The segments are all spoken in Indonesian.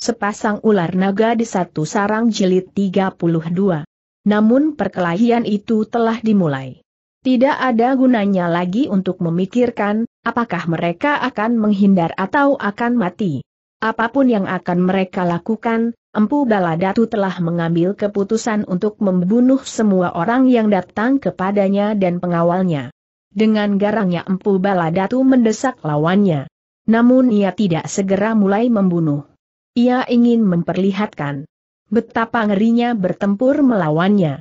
Sepasang ular naga di satu sarang jilid 32. Namun perkelahian itu telah dimulai. Tidak ada gunanya lagi untuk memikirkan, apakah mereka akan menghindar atau akan mati. Apapun yang akan mereka lakukan, Empu Baladatu telah mengambil keputusan untuk membunuh semua orang yang datang kepadanya dan pengawalnya. Dengan garangnya Empu Baladatu mendesak lawannya. Namun ia tidak segera mulai membunuh. Ia ingin memperlihatkan betapa ngerinya bertempur melawannya.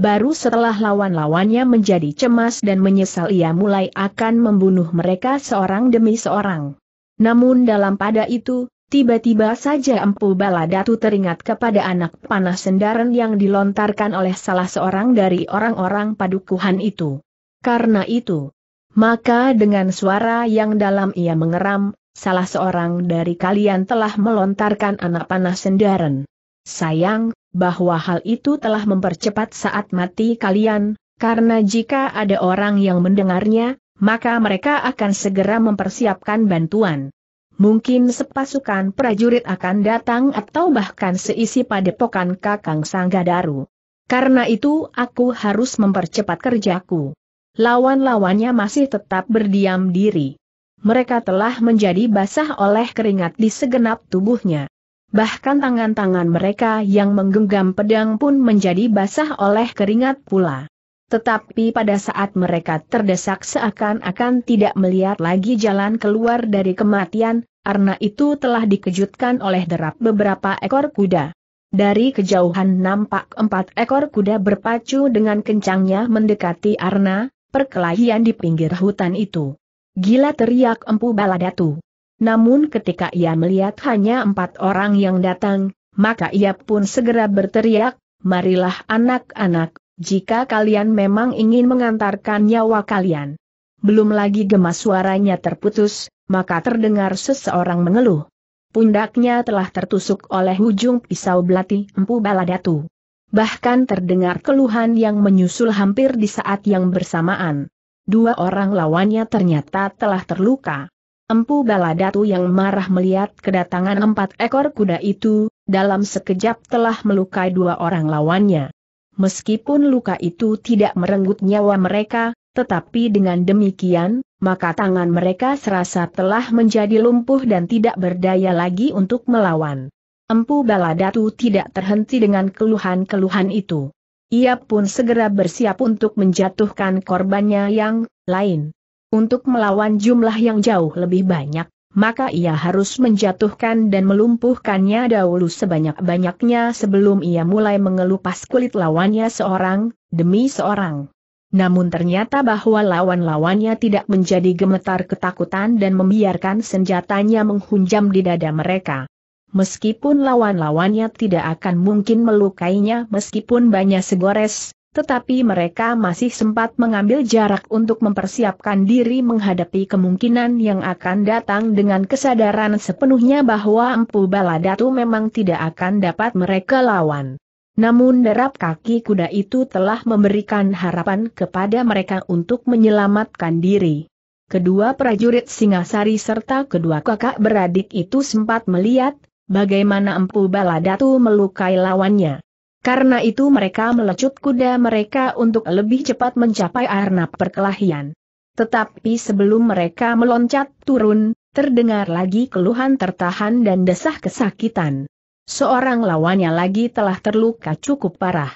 Baru setelah lawan-lawannya menjadi cemas dan menyesal ia mulai akan membunuh mereka seorang demi seorang. Namun dalam pada itu, tiba-tiba saja Empu Baladatu teringat kepada anak panah sendaran yang dilontarkan oleh salah seorang dari orang-orang padukuhan itu. Karena itu, maka dengan suara yang dalam ia mengeram, salah seorang dari kalian telah melontarkan anak panah sendaren. Sayang, bahwa hal itu telah mempercepat saat mati kalian, karena jika ada orang yang mendengarnya, maka mereka akan segera mempersiapkan bantuan. Mungkin sepasukan prajurit akan datang atau bahkan seisi padepokan Kakang Sanggadaru. Karena itu aku harus mempercepat kerjaku. Lawan-lawannya masih tetap berdiam diri mereka telah menjadi basah oleh keringat di segenap tubuhnya. Bahkan tangan-tangan mereka yang menggenggam pedang pun menjadi basah oleh keringat pula. Tetapi pada saat mereka terdesak seakan-akan tidak melihat lagi jalan keluar dari kematian, karena itu telah dikejutkan oleh derap beberapa ekor kuda. Dari kejauhan nampak empat ekor kuda berpacu dengan kencangnya mendekati Arna, perkelahian di pinggir hutan itu. Gila teriak Empu Baladatu. Namun ketika ia melihat hanya empat orang yang datang, maka ia pun segera berteriak, marilah anak-anak, jika kalian memang ingin mengantarkan nyawa kalian. Belum lagi gemas suaranya terputus, maka terdengar seseorang mengeluh. Pundaknya telah tertusuk oleh ujung pisau belati empu baladatu. Bahkan terdengar keluhan yang menyusul hampir di saat yang bersamaan dua orang lawannya ternyata telah terluka. Empu Baladatu yang marah melihat kedatangan empat ekor kuda itu, dalam sekejap telah melukai dua orang lawannya. Meskipun luka itu tidak merenggut nyawa mereka, tetapi dengan demikian, maka tangan mereka serasa telah menjadi lumpuh dan tidak berdaya lagi untuk melawan. Empu Baladatu tidak terhenti dengan keluhan-keluhan itu. Ia pun segera bersiap untuk menjatuhkan korbannya yang lain. Untuk melawan jumlah yang jauh lebih banyak, maka ia harus menjatuhkan dan melumpuhkannya dahulu sebanyak-banyaknya sebelum ia mulai mengelupas kulit lawannya seorang, demi seorang. Namun ternyata bahwa lawan-lawannya tidak menjadi gemetar ketakutan dan membiarkan senjatanya menghunjam di dada mereka. Meskipun lawan-lawannya tidak akan mungkin melukainya meskipun banyak segores, tetapi mereka masih sempat mengambil jarak untuk mempersiapkan diri menghadapi kemungkinan yang akan datang dengan kesadaran sepenuhnya bahwa Empu Baladatu memang tidak akan dapat mereka lawan. Namun derap kaki kuda itu telah memberikan harapan kepada mereka untuk menyelamatkan diri. Kedua prajurit Singasari serta kedua kakak beradik itu sempat melihat bagaimana Empu Baladatu melukai lawannya. Karena itu mereka melecut kuda mereka untuk lebih cepat mencapai arnab perkelahian. Tetapi sebelum mereka meloncat turun, terdengar lagi keluhan tertahan dan desah kesakitan. Seorang lawannya lagi telah terluka cukup parah.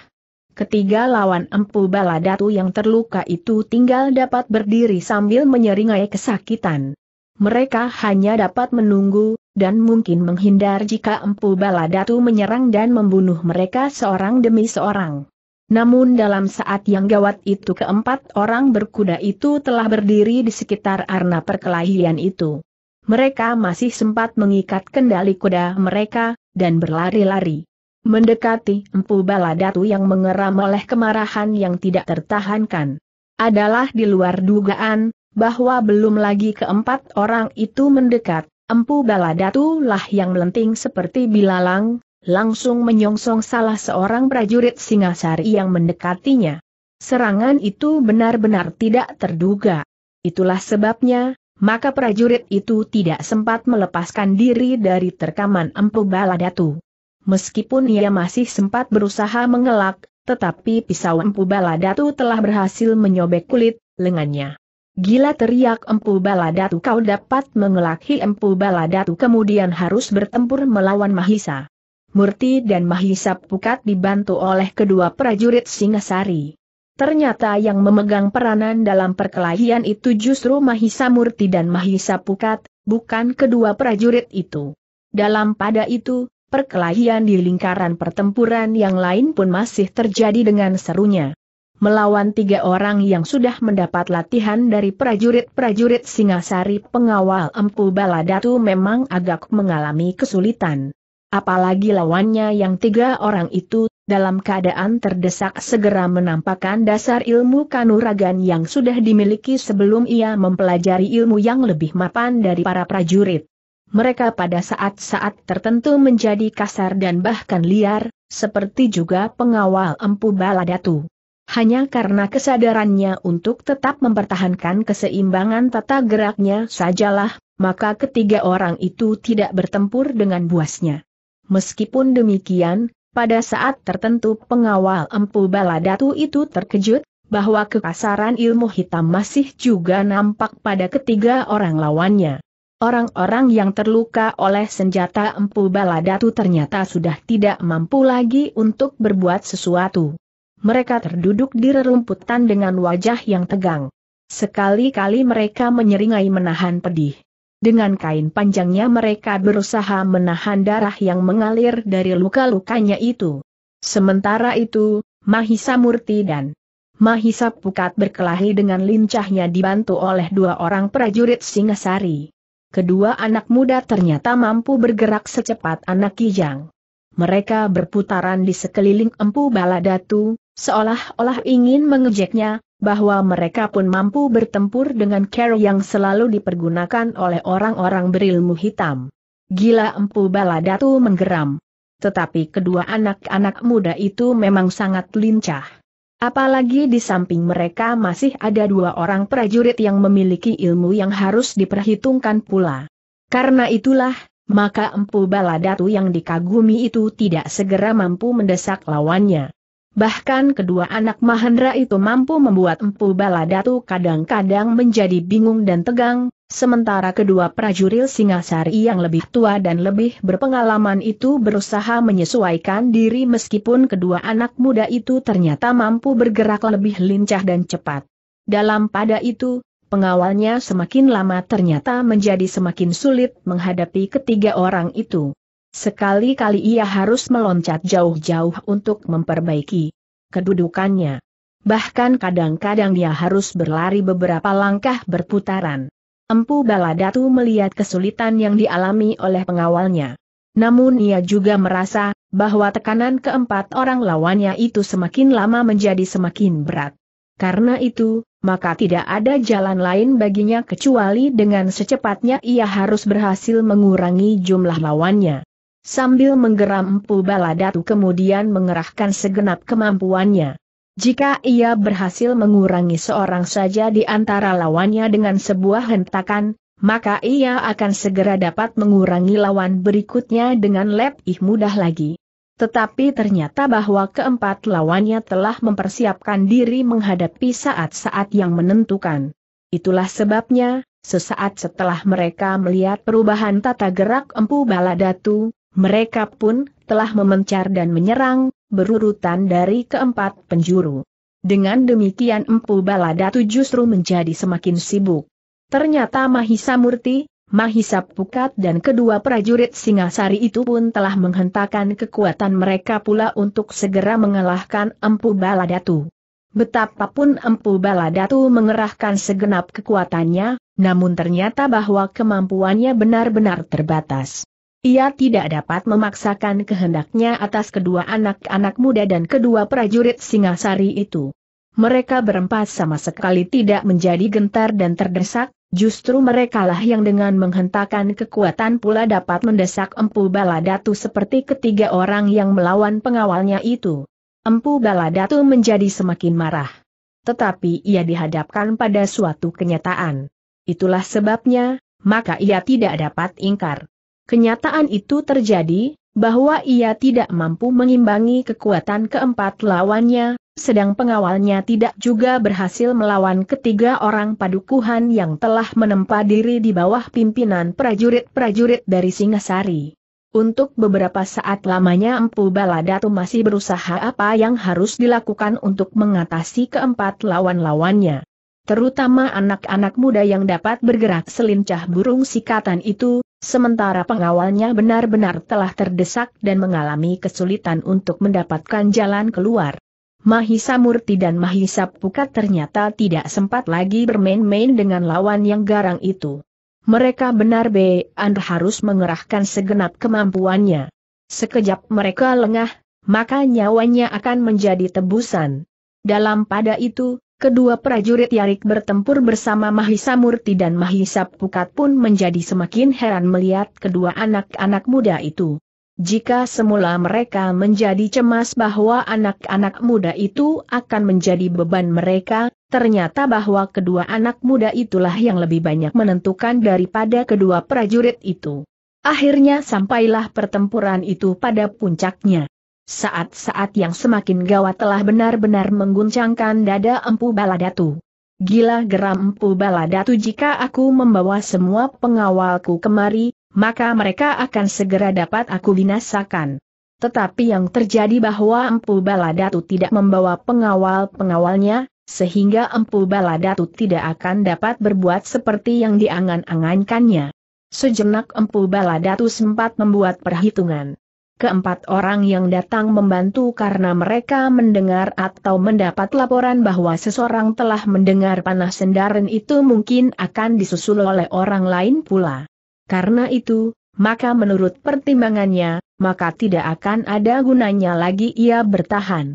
Ketiga lawan empu baladatu yang terluka itu tinggal dapat berdiri sambil menyeringai kesakitan. Mereka hanya dapat menunggu, dan mungkin menghindar jika Empu Baladatu menyerang dan membunuh mereka seorang demi seorang. Namun dalam saat yang gawat itu keempat orang berkuda itu telah berdiri di sekitar arna perkelahian itu. Mereka masih sempat mengikat kendali kuda mereka, dan berlari-lari. Mendekati Empu Baladatu yang mengeram oleh kemarahan yang tidak tertahankan. Adalah di luar dugaan, bahwa belum lagi keempat orang itu mendekat, Empu Baladatu lah yang melenting seperti bilalang, langsung menyongsong salah seorang prajurit Singasari yang mendekatinya. Serangan itu benar-benar tidak terduga. Itulah sebabnya, maka prajurit itu tidak sempat melepaskan diri dari terkaman Empu Baladatu. Meskipun ia masih sempat berusaha mengelak, tetapi pisau Empu Baladatu telah berhasil menyobek kulit lengannya. Gila teriak Empu Baladatu kau dapat mengelaki Empu Baladatu kemudian harus bertempur melawan Mahisa. Murti dan Mahisa Pukat dibantu oleh kedua prajurit Singasari. Ternyata yang memegang peranan dalam perkelahian itu justru Mahisa Murti dan Mahisa Pukat, bukan kedua prajurit itu. Dalam pada itu, perkelahian di lingkaran pertempuran yang lain pun masih terjadi dengan serunya melawan tiga orang yang sudah mendapat latihan dari prajurit-prajurit Singasari pengawal Empu Baladatu memang agak mengalami kesulitan. Apalagi lawannya yang tiga orang itu, dalam keadaan terdesak segera menampakkan dasar ilmu kanuragan yang sudah dimiliki sebelum ia mempelajari ilmu yang lebih mapan dari para prajurit. Mereka pada saat-saat tertentu menjadi kasar dan bahkan liar, seperti juga pengawal Empu Baladatu. Hanya karena kesadarannya untuk tetap mempertahankan keseimbangan tata geraknya sajalah, maka ketiga orang itu tidak bertempur dengan buasnya. Meskipun demikian, pada saat tertentu pengawal Empu Baladatu itu terkejut, bahwa kekasaran ilmu hitam masih juga nampak pada ketiga orang lawannya. Orang-orang yang terluka oleh senjata Empu Baladatu ternyata sudah tidak mampu lagi untuk berbuat sesuatu mereka terduduk di rerumputan dengan wajah yang tegang. Sekali-kali mereka menyeringai menahan pedih. Dengan kain panjangnya mereka berusaha menahan darah yang mengalir dari luka-lukanya itu. Sementara itu, Mahisa Murti dan Mahisa Pukat berkelahi dengan lincahnya dibantu oleh dua orang prajurit Singasari. Kedua anak muda ternyata mampu bergerak secepat anak kijang. Mereka berputaran di sekeliling Empu Baladatu, Seolah-olah ingin mengejeknya, bahwa mereka pun mampu bertempur dengan cara yang selalu dipergunakan oleh orang-orang berilmu hitam. Gila Empu Baladatu menggeram. Tetapi kedua anak-anak muda itu memang sangat lincah. Apalagi di samping mereka masih ada dua orang prajurit yang memiliki ilmu yang harus diperhitungkan pula. Karena itulah, maka Empu Baladatu yang dikagumi itu tidak segera mampu mendesak lawannya. Bahkan kedua anak Mahendra itu mampu membuat Empu Baladatu kadang-kadang menjadi bingung dan tegang, sementara kedua prajurit Singasari yang lebih tua dan lebih berpengalaman itu berusaha menyesuaikan diri meskipun kedua anak muda itu ternyata mampu bergerak lebih lincah dan cepat. Dalam pada itu, pengawalnya semakin lama ternyata menjadi semakin sulit menghadapi ketiga orang itu. Sekali-kali ia harus meloncat jauh-jauh untuk memperbaiki kedudukannya. Bahkan kadang-kadang dia harus berlari beberapa langkah berputaran. Empu Baladatu melihat kesulitan yang dialami oleh pengawalnya. Namun ia juga merasa bahwa tekanan keempat orang lawannya itu semakin lama menjadi semakin berat. Karena itu, maka tidak ada jalan lain baginya kecuali dengan secepatnya ia harus berhasil mengurangi jumlah lawannya. Sambil menggeram Empu Baladatu kemudian mengerahkan segenap kemampuannya. Jika ia berhasil mengurangi seorang saja di antara lawannya dengan sebuah hentakan, maka ia akan segera dapat mengurangi lawan berikutnya dengan lebih mudah lagi. Tetapi ternyata bahwa keempat lawannya telah mempersiapkan diri menghadapi saat-saat yang menentukan. Itulah sebabnya, sesaat setelah mereka melihat perubahan tata gerak Empu Baladatu, mereka pun telah memencar dan menyerang, berurutan dari keempat penjuru. Dengan demikian Empu Baladatu justru menjadi semakin sibuk. Ternyata Mahisa Murti, Mahisa Pukat dan kedua prajurit Singasari itu pun telah menghentakkan kekuatan mereka pula untuk segera mengalahkan Empu Baladatu. Betapapun Empu Baladatu mengerahkan segenap kekuatannya, namun ternyata bahwa kemampuannya benar-benar terbatas. Ia tidak dapat memaksakan kehendaknya atas kedua anak-anak muda dan kedua prajurit Singasari itu. Mereka berempat sama sekali tidak menjadi gentar dan terdesak, justru merekalah yang dengan menghentakkan kekuatan pula dapat mendesak Empu Baladatu seperti ketiga orang yang melawan pengawalnya itu. Empu Baladatu menjadi semakin marah. Tetapi ia dihadapkan pada suatu kenyataan. Itulah sebabnya, maka ia tidak dapat ingkar. Kenyataan itu terjadi, bahwa ia tidak mampu mengimbangi kekuatan keempat lawannya, sedang pengawalnya tidak juga berhasil melawan ketiga orang padukuhan yang telah menempa diri di bawah pimpinan prajurit-prajurit dari Singasari. Untuk beberapa saat lamanya Empu Baladatu masih berusaha apa yang harus dilakukan untuk mengatasi keempat lawan-lawannya. Terutama anak-anak muda yang dapat bergerak selincah burung sikatan itu, sementara pengawalnya benar-benar telah terdesak dan mengalami kesulitan untuk mendapatkan jalan keluar. Mahisa Murti dan Mahisa Pukat ternyata tidak sempat lagi bermain-main dengan lawan yang garang itu. Mereka benar benar harus mengerahkan segenap kemampuannya. Sekejap mereka lengah, maka nyawanya akan menjadi tebusan. Dalam pada itu, Kedua prajurit Yarik bertempur bersama Mahisa Murti dan Mahisa Pukat pun menjadi semakin heran melihat kedua anak-anak muda itu. Jika semula mereka menjadi cemas bahwa anak-anak muda itu akan menjadi beban mereka, ternyata bahwa kedua anak muda itulah yang lebih banyak menentukan daripada kedua prajurit itu. Akhirnya sampailah pertempuran itu pada puncaknya. Saat-saat yang semakin gawat telah benar-benar mengguncangkan dada Empu Baladatu. Gila geram Empu Baladatu jika aku membawa semua pengawalku kemari, maka mereka akan segera dapat aku binasakan. Tetapi yang terjadi bahwa Empu Baladatu tidak membawa pengawal-pengawalnya, sehingga Empu Baladatu tidak akan dapat berbuat seperti yang diangan-angankannya. Sejenak Empu Baladatu sempat membuat perhitungan. Keempat orang yang datang membantu karena mereka mendengar atau mendapat laporan bahwa seseorang telah mendengar panah sendaren itu mungkin akan disusul oleh orang lain pula. Karena itu, maka menurut pertimbangannya, maka tidak akan ada gunanya lagi ia bertahan.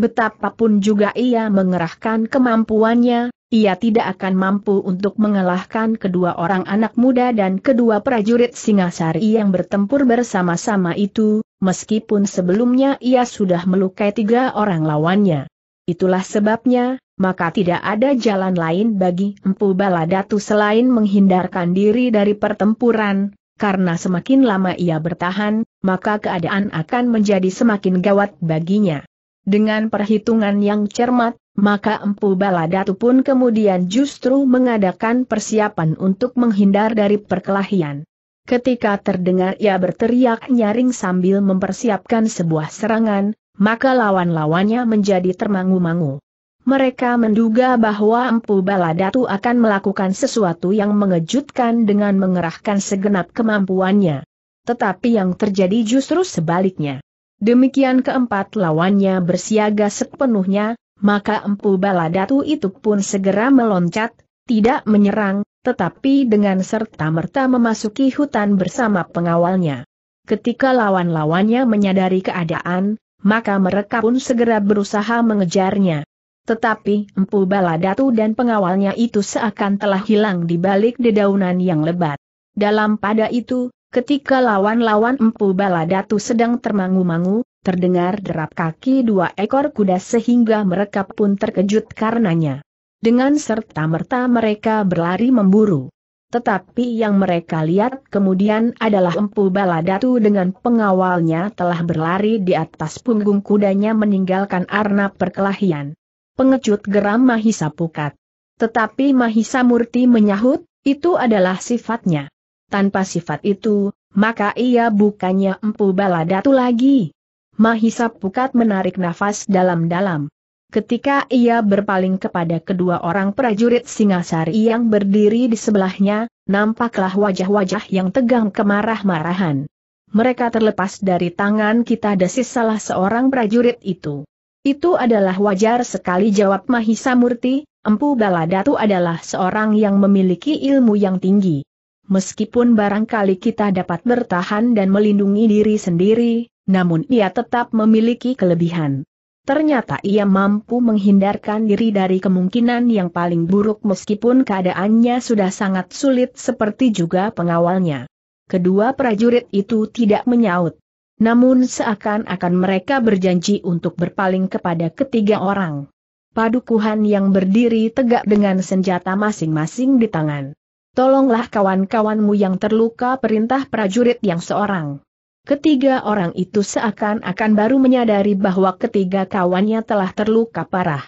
Betapapun juga ia mengerahkan kemampuannya, ia tidak akan mampu untuk mengalahkan kedua orang anak muda dan kedua prajurit Singasari yang bertempur bersama-sama itu, meskipun sebelumnya ia sudah melukai tiga orang lawannya. Itulah sebabnya, maka tidak ada jalan lain bagi Empu Baladatu selain menghindarkan diri dari pertempuran, karena semakin lama ia bertahan, maka keadaan akan menjadi semakin gawat baginya. Dengan perhitungan yang cermat, maka Empu Baladatu pun kemudian justru mengadakan persiapan untuk menghindar dari perkelahian. Ketika terdengar ia berteriak nyaring sambil mempersiapkan sebuah serangan, maka lawan-lawannya menjadi termangu-mangu. Mereka menduga bahwa Empu Baladatu akan melakukan sesuatu yang mengejutkan dengan mengerahkan segenap kemampuannya. Tetapi yang terjadi justru sebaliknya. Demikian keempat lawannya bersiaga sepenuhnya, maka empu baladatu itu pun segera meloncat, tidak menyerang, tetapi dengan serta-merta memasuki hutan bersama pengawalnya. Ketika lawan-lawannya menyadari keadaan, maka mereka pun segera berusaha mengejarnya. Tetapi empu baladatu dan pengawalnya itu seakan telah hilang di balik dedaunan yang lebat. Dalam pada itu, Ketika lawan-lawan Empu Baladatu sedang termangu-mangu, terdengar derap kaki dua ekor kuda sehingga mereka pun terkejut karenanya. Dengan serta-merta mereka berlari memburu. Tetapi yang mereka lihat kemudian adalah Empu Baladatu dengan pengawalnya telah berlari di atas punggung kudanya meninggalkan arna perkelahian. Pengecut geram Mahisa Pukat. Tetapi Mahisa Murti menyahut, itu adalah sifatnya tanpa sifat itu, maka ia bukannya empu baladatu lagi. Mahisa Pukat menarik nafas dalam-dalam. Ketika ia berpaling kepada kedua orang prajurit Singasari yang berdiri di sebelahnya, nampaklah wajah-wajah yang tegang kemarah-marahan. Mereka terlepas dari tangan kita desis salah seorang prajurit itu. Itu adalah wajar sekali jawab Mahisa Murti, Empu Baladatu adalah seorang yang memiliki ilmu yang tinggi meskipun barangkali kita dapat bertahan dan melindungi diri sendiri, namun ia tetap memiliki kelebihan. Ternyata ia mampu menghindarkan diri dari kemungkinan yang paling buruk meskipun keadaannya sudah sangat sulit seperti juga pengawalnya. Kedua prajurit itu tidak menyaut. Namun seakan-akan mereka berjanji untuk berpaling kepada ketiga orang. Padukuhan yang berdiri tegak dengan senjata masing-masing di tangan. Tolonglah kawan-kawanmu yang terluka perintah prajurit yang seorang. Ketiga orang itu seakan-akan baru menyadari bahwa ketiga kawannya telah terluka parah.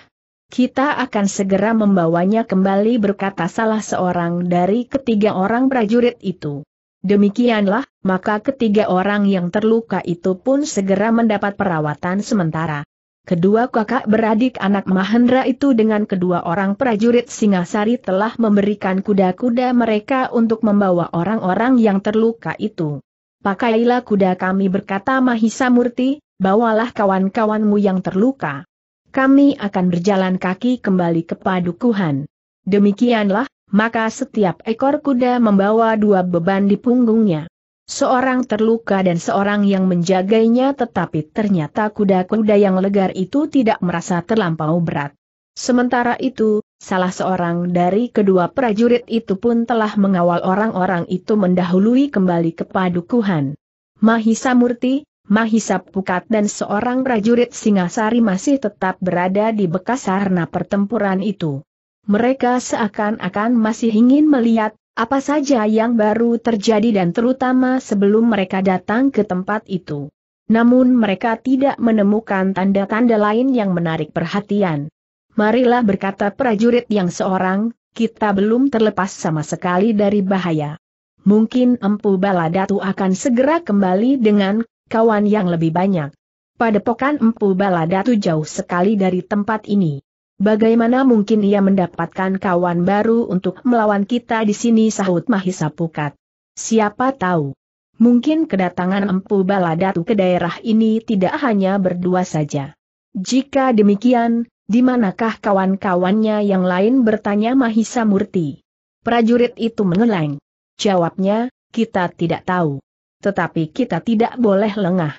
Kita akan segera membawanya kembali berkata salah seorang dari ketiga orang prajurit itu. Demikianlah, maka ketiga orang yang terluka itu pun segera mendapat perawatan sementara. Kedua kakak beradik anak Mahendra itu dengan kedua orang prajurit Singasari telah memberikan kuda-kuda mereka untuk membawa orang-orang yang terluka itu. Pakailah kuda kami berkata Mahisa Murti, bawalah kawan-kawanmu yang terluka. Kami akan berjalan kaki kembali ke padukuhan. Demikianlah, maka setiap ekor kuda membawa dua beban di punggungnya. Seorang terluka dan seorang yang menjaganya, tetapi ternyata kuda-kuda yang legar itu tidak merasa terlampau berat. Sementara itu, salah seorang dari kedua prajurit itu pun telah mengawal orang-orang itu mendahului kembali ke padukuhan. Mahisa Murti, Mahisa Pukat dan seorang prajurit Singasari masih tetap berada di bekas sarana pertempuran itu. Mereka seakan-akan masih ingin melihat apa saja yang baru terjadi dan terutama sebelum mereka datang ke tempat itu. Namun mereka tidak menemukan tanda-tanda lain yang menarik perhatian. Marilah berkata prajurit yang seorang, kita belum terlepas sama sekali dari bahaya. Mungkin Empu Baladatu akan segera kembali dengan kawan yang lebih banyak. Padepokan Empu Baladatu jauh sekali dari tempat ini. Bagaimana mungkin ia mendapatkan kawan baru untuk melawan kita di sini sahut Mahisa Pukat. Siapa tahu. Mungkin kedatangan Empu Baladatu ke daerah ini tidak hanya berdua saja. Jika demikian, di manakah kawan-kawannya yang lain bertanya Mahisa Murti? Prajurit itu mengeleng. Jawabnya, kita tidak tahu. Tetapi kita tidak boleh lengah.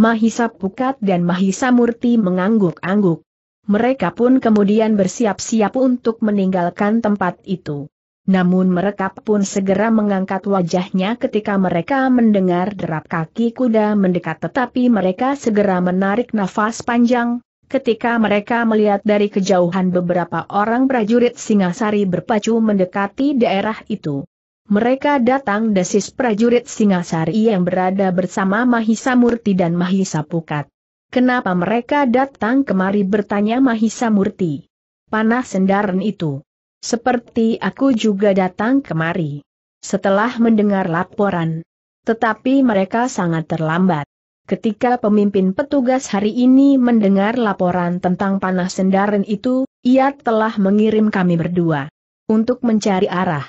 Mahisa Pukat dan Mahisa Murti mengangguk-angguk. Mereka pun kemudian bersiap-siap untuk meninggalkan tempat itu. Namun mereka pun segera mengangkat wajahnya ketika mereka mendengar derap kaki kuda mendekat tetapi mereka segera menarik nafas panjang, ketika mereka melihat dari kejauhan beberapa orang prajurit Singasari berpacu mendekati daerah itu. Mereka datang desis prajurit Singasari yang berada bersama Mahisa Murti dan Mahisa Pukat. Kenapa mereka datang kemari bertanya Mahisa Murti? Panah sendaran itu. Seperti aku juga datang kemari. Setelah mendengar laporan. Tetapi mereka sangat terlambat. Ketika pemimpin petugas hari ini mendengar laporan tentang panah sendaran itu, ia telah mengirim kami berdua untuk mencari arah.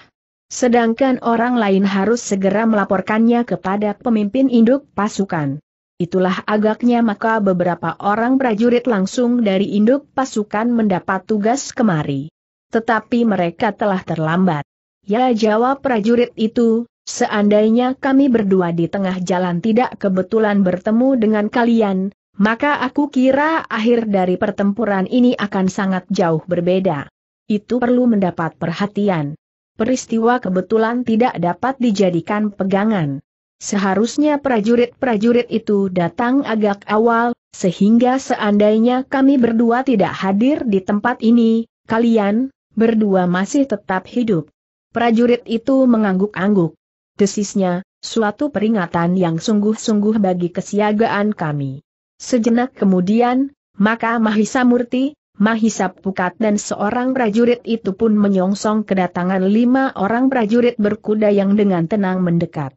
Sedangkan orang lain harus segera melaporkannya kepada pemimpin induk pasukan. Itulah agaknya maka beberapa orang prajurit langsung dari induk pasukan mendapat tugas kemari. Tetapi mereka telah terlambat. Ya jawab prajurit itu, seandainya kami berdua di tengah jalan tidak kebetulan bertemu dengan kalian, maka aku kira akhir dari pertempuran ini akan sangat jauh berbeda. Itu perlu mendapat perhatian. Peristiwa kebetulan tidak dapat dijadikan pegangan. Seharusnya prajurit-prajurit itu datang agak awal, sehingga seandainya kami berdua tidak hadir di tempat ini, kalian, berdua masih tetap hidup. Prajurit itu mengangguk-angguk. Desisnya, suatu peringatan yang sungguh-sungguh bagi kesiagaan kami. Sejenak kemudian, maka Mahisa Murti, Mahisa Pukat dan seorang prajurit itu pun menyongsong kedatangan lima orang prajurit berkuda yang dengan tenang mendekat.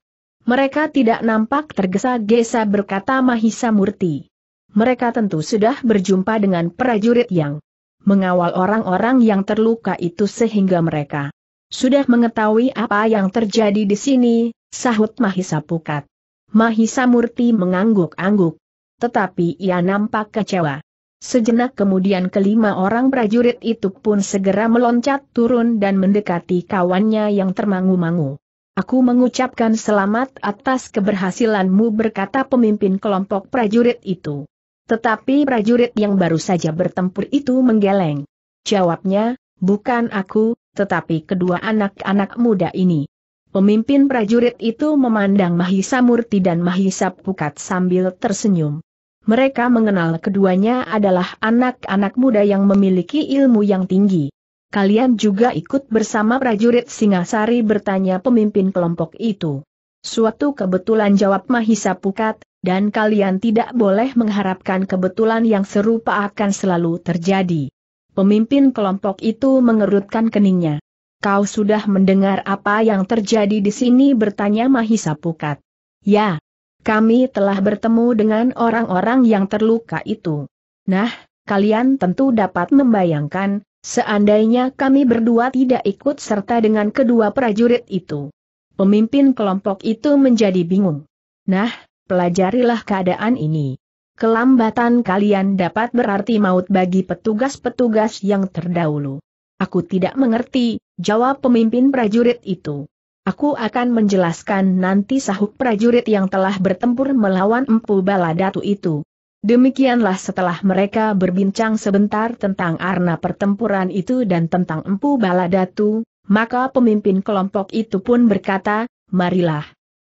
Mereka tidak nampak tergesa-gesa berkata Mahisa Murti. Mereka tentu sudah berjumpa dengan prajurit yang mengawal orang-orang yang terluka itu sehingga mereka sudah mengetahui apa yang terjadi di sini, sahut Mahisa Pukat. Mahisa Murti mengangguk-angguk. Tetapi ia nampak kecewa. Sejenak kemudian kelima orang prajurit itu pun segera meloncat turun dan mendekati kawannya yang termangu-mangu. Aku mengucapkan selamat atas keberhasilanmu berkata pemimpin kelompok prajurit itu. Tetapi prajurit yang baru saja bertempur itu menggeleng. Jawabnya, bukan aku, tetapi kedua anak-anak muda ini. Pemimpin prajurit itu memandang Mahisa Murti dan Mahisa Pukat sambil tersenyum. Mereka mengenal keduanya adalah anak-anak muda yang memiliki ilmu yang tinggi. Kalian juga ikut bersama prajurit Singasari bertanya pemimpin kelompok itu. Suatu kebetulan jawab Mahisa Pukat, dan kalian tidak boleh mengharapkan kebetulan yang serupa akan selalu terjadi. Pemimpin kelompok itu mengerutkan keningnya. Kau sudah mendengar apa yang terjadi di sini bertanya Mahisa Pukat. Ya, kami telah bertemu dengan orang-orang yang terluka itu. Nah, kalian tentu dapat membayangkan, Seandainya kami berdua tidak ikut serta dengan kedua prajurit itu. Pemimpin kelompok itu menjadi bingung. Nah, pelajarilah keadaan ini. Kelambatan kalian dapat berarti maut bagi petugas-petugas yang terdahulu. Aku tidak mengerti, jawab pemimpin prajurit itu. Aku akan menjelaskan nanti sahuk prajurit yang telah bertempur melawan Empu Baladatu itu. Demikianlah setelah mereka berbincang sebentar tentang arna pertempuran itu dan tentang Empu Baladatu, maka pemimpin kelompok itu pun berkata, marilah.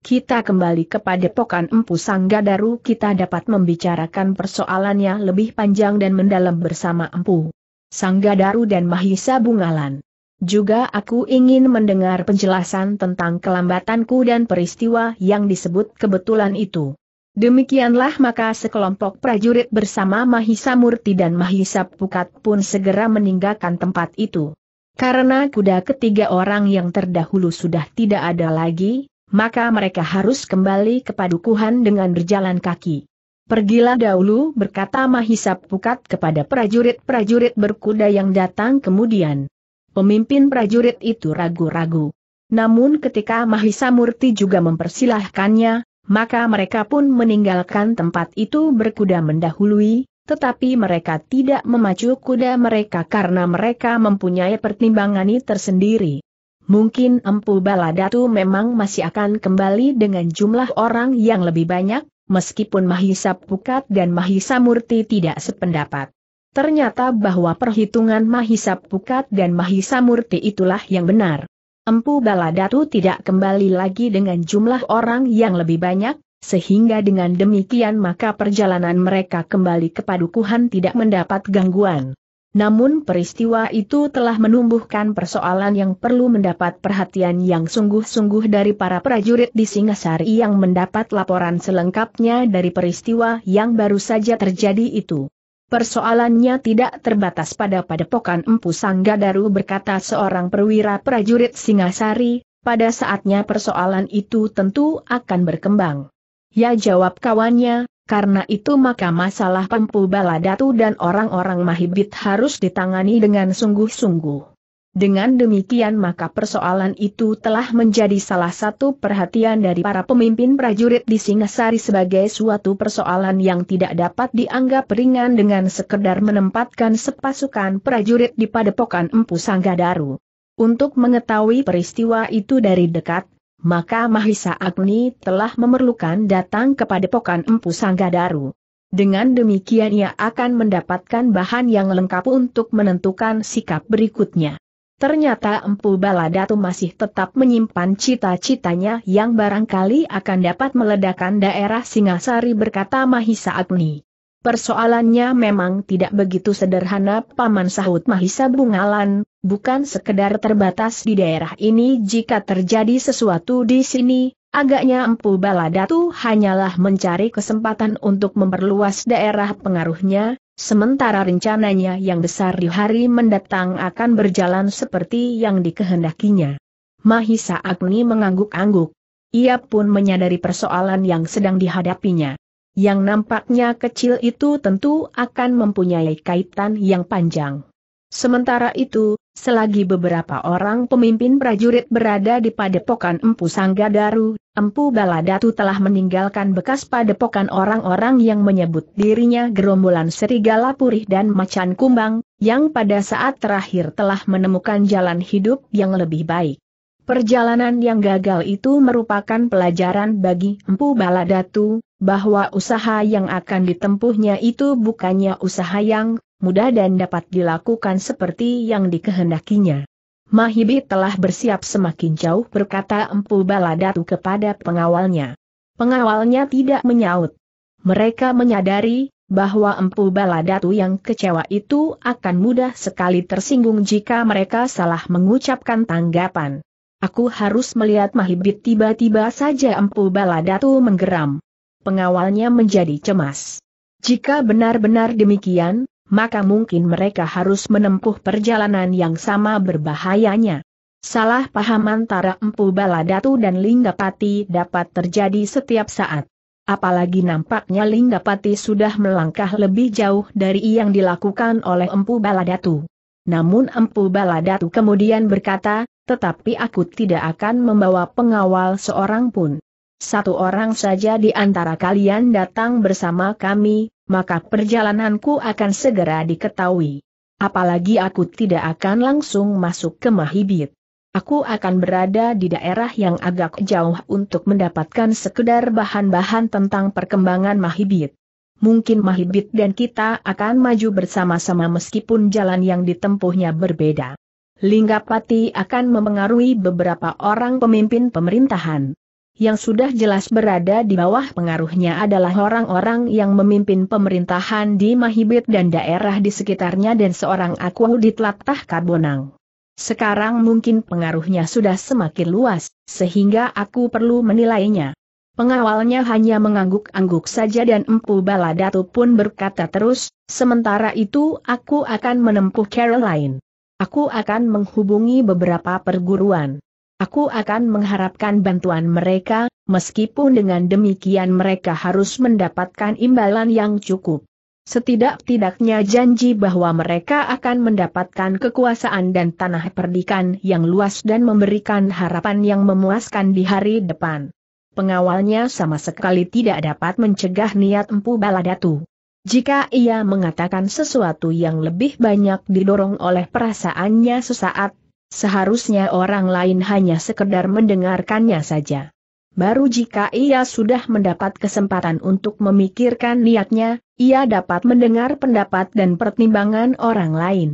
Kita kembali kepada pokan Empu Sanggadaru kita dapat membicarakan persoalannya lebih panjang dan mendalam bersama Empu Sanggadaru dan Mahisa Bungalan. Juga aku ingin mendengar penjelasan tentang kelambatanku dan peristiwa yang disebut kebetulan itu. Demikianlah maka sekelompok prajurit bersama Mahisa Murti dan Mahisa Pukat pun segera meninggalkan tempat itu. Karena kuda ketiga orang yang terdahulu sudah tidak ada lagi, maka mereka harus kembali ke padukuhan dengan berjalan kaki. Pergilah dahulu berkata Mahisa Pukat kepada prajurit-prajurit berkuda yang datang kemudian. Pemimpin prajurit itu ragu-ragu. Namun ketika Mahisa Murti juga mempersilahkannya, maka mereka pun meninggalkan tempat itu berkuda mendahului, tetapi mereka tidak memacu kuda mereka karena mereka mempunyai pertimbangan tersendiri. Mungkin Empu Baladatu memang masih akan kembali dengan jumlah orang yang lebih banyak, meskipun Mahisa Pukat dan Mahisa Murti tidak sependapat. Ternyata bahwa perhitungan Mahisa Pukat dan Mahisa Murti itulah yang benar. Empu Baladatu tidak kembali lagi dengan jumlah orang yang lebih banyak, sehingga dengan demikian maka perjalanan mereka kembali ke padukuhan tidak mendapat gangguan. Namun peristiwa itu telah menumbuhkan persoalan yang perlu mendapat perhatian yang sungguh-sungguh dari para prajurit di Singasari yang mendapat laporan selengkapnya dari peristiwa yang baru saja terjadi itu. Persoalannya tidak terbatas pada padepokan Empu Sanggadaru berkata seorang perwira prajurit Singasari, pada saatnya persoalan itu tentu akan berkembang. Ya jawab kawannya, karena itu maka masalah Pempu Baladatu dan orang-orang Mahibit harus ditangani dengan sungguh-sungguh. Dengan demikian maka persoalan itu telah menjadi salah satu perhatian dari para pemimpin prajurit di Singasari sebagai suatu persoalan yang tidak dapat dianggap ringan dengan sekedar menempatkan sepasukan prajurit di padepokan Empu Sanggadaru. Untuk mengetahui peristiwa itu dari dekat, maka Mahisa Agni telah memerlukan datang ke padepokan Empu Sanggadaru. Dengan demikian ia akan mendapatkan bahan yang lengkap untuk menentukan sikap berikutnya. Ternyata Empu Baladatu masih tetap menyimpan cita-citanya yang barangkali akan dapat meledakkan daerah Singasari berkata Mahisa Agni. Persoalannya memang tidak begitu sederhana Paman Sahut Mahisa Bungalan, bukan sekedar terbatas di daerah ini jika terjadi sesuatu di sini, agaknya Empu Baladatu hanyalah mencari kesempatan untuk memperluas daerah pengaruhnya, Sementara rencananya yang besar di hari mendatang akan berjalan seperti yang dikehendakinya. Mahisa Agni mengangguk-angguk. Ia pun menyadari persoalan yang sedang dihadapinya. Yang nampaknya kecil itu tentu akan mempunyai kaitan yang panjang. Sementara itu, selagi beberapa orang pemimpin prajurit berada di padepokan Empu Sangga Empu Baladatu telah meninggalkan bekas padepokan orang-orang yang menyebut dirinya gerombolan serigala purih dan macan kumbang, yang pada saat terakhir telah menemukan jalan hidup yang lebih baik. Perjalanan yang gagal itu merupakan pelajaran bagi Empu Baladatu, bahwa usaha yang akan ditempuhnya itu bukannya usaha yang mudah dan dapat dilakukan seperti yang dikehendakinya. Mahibi telah bersiap semakin jauh berkata Empu Baladatu kepada pengawalnya. Pengawalnya tidak menyaut. Mereka menyadari bahwa Empu Baladatu yang kecewa itu akan mudah sekali tersinggung jika mereka salah mengucapkan tanggapan. Aku harus melihat Mahibit tiba-tiba saja Empu Baladatu menggeram. Pengawalnya menjadi cemas. Jika benar-benar demikian, maka mungkin mereka harus menempuh perjalanan yang sama berbahayanya. Salah paham antara Empu Baladatu dan Linggapati dapat terjadi setiap saat. Apalagi nampaknya Linggapati sudah melangkah lebih jauh dari yang dilakukan oleh Empu Baladatu. Namun Empu Baladatu kemudian berkata, tetapi aku tidak akan membawa pengawal seorang pun. Satu orang saja di antara kalian datang bersama kami, maka perjalananku akan segera diketahui. Apalagi aku tidak akan langsung masuk ke Mahibit. Aku akan berada di daerah yang agak jauh untuk mendapatkan sekedar bahan-bahan tentang perkembangan Mahibit. Mungkin Mahibit dan kita akan maju bersama-sama meskipun jalan yang ditempuhnya berbeda. Linggapati akan memengaruhi beberapa orang pemimpin pemerintahan yang sudah jelas berada di bawah pengaruhnya adalah orang-orang yang memimpin pemerintahan di Mahibit dan daerah di sekitarnya dan seorang aku di telatah Karbonang. Sekarang mungkin pengaruhnya sudah semakin luas, sehingga aku perlu menilainya. Pengawalnya hanya mengangguk-angguk saja dan Empu Baladatu pun berkata terus, sementara itu aku akan menempuh Caroline. Aku akan menghubungi beberapa perguruan aku akan mengharapkan bantuan mereka, meskipun dengan demikian mereka harus mendapatkan imbalan yang cukup. Setidak-tidaknya janji bahwa mereka akan mendapatkan kekuasaan dan tanah perdikan yang luas dan memberikan harapan yang memuaskan di hari depan. Pengawalnya sama sekali tidak dapat mencegah niat Empu Baladatu. Jika ia mengatakan sesuatu yang lebih banyak didorong oleh perasaannya sesaat, Seharusnya orang lain hanya sekedar mendengarkannya saja. Baru jika ia sudah mendapat kesempatan untuk memikirkan niatnya, ia dapat mendengar pendapat dan pertimbangan orang lain.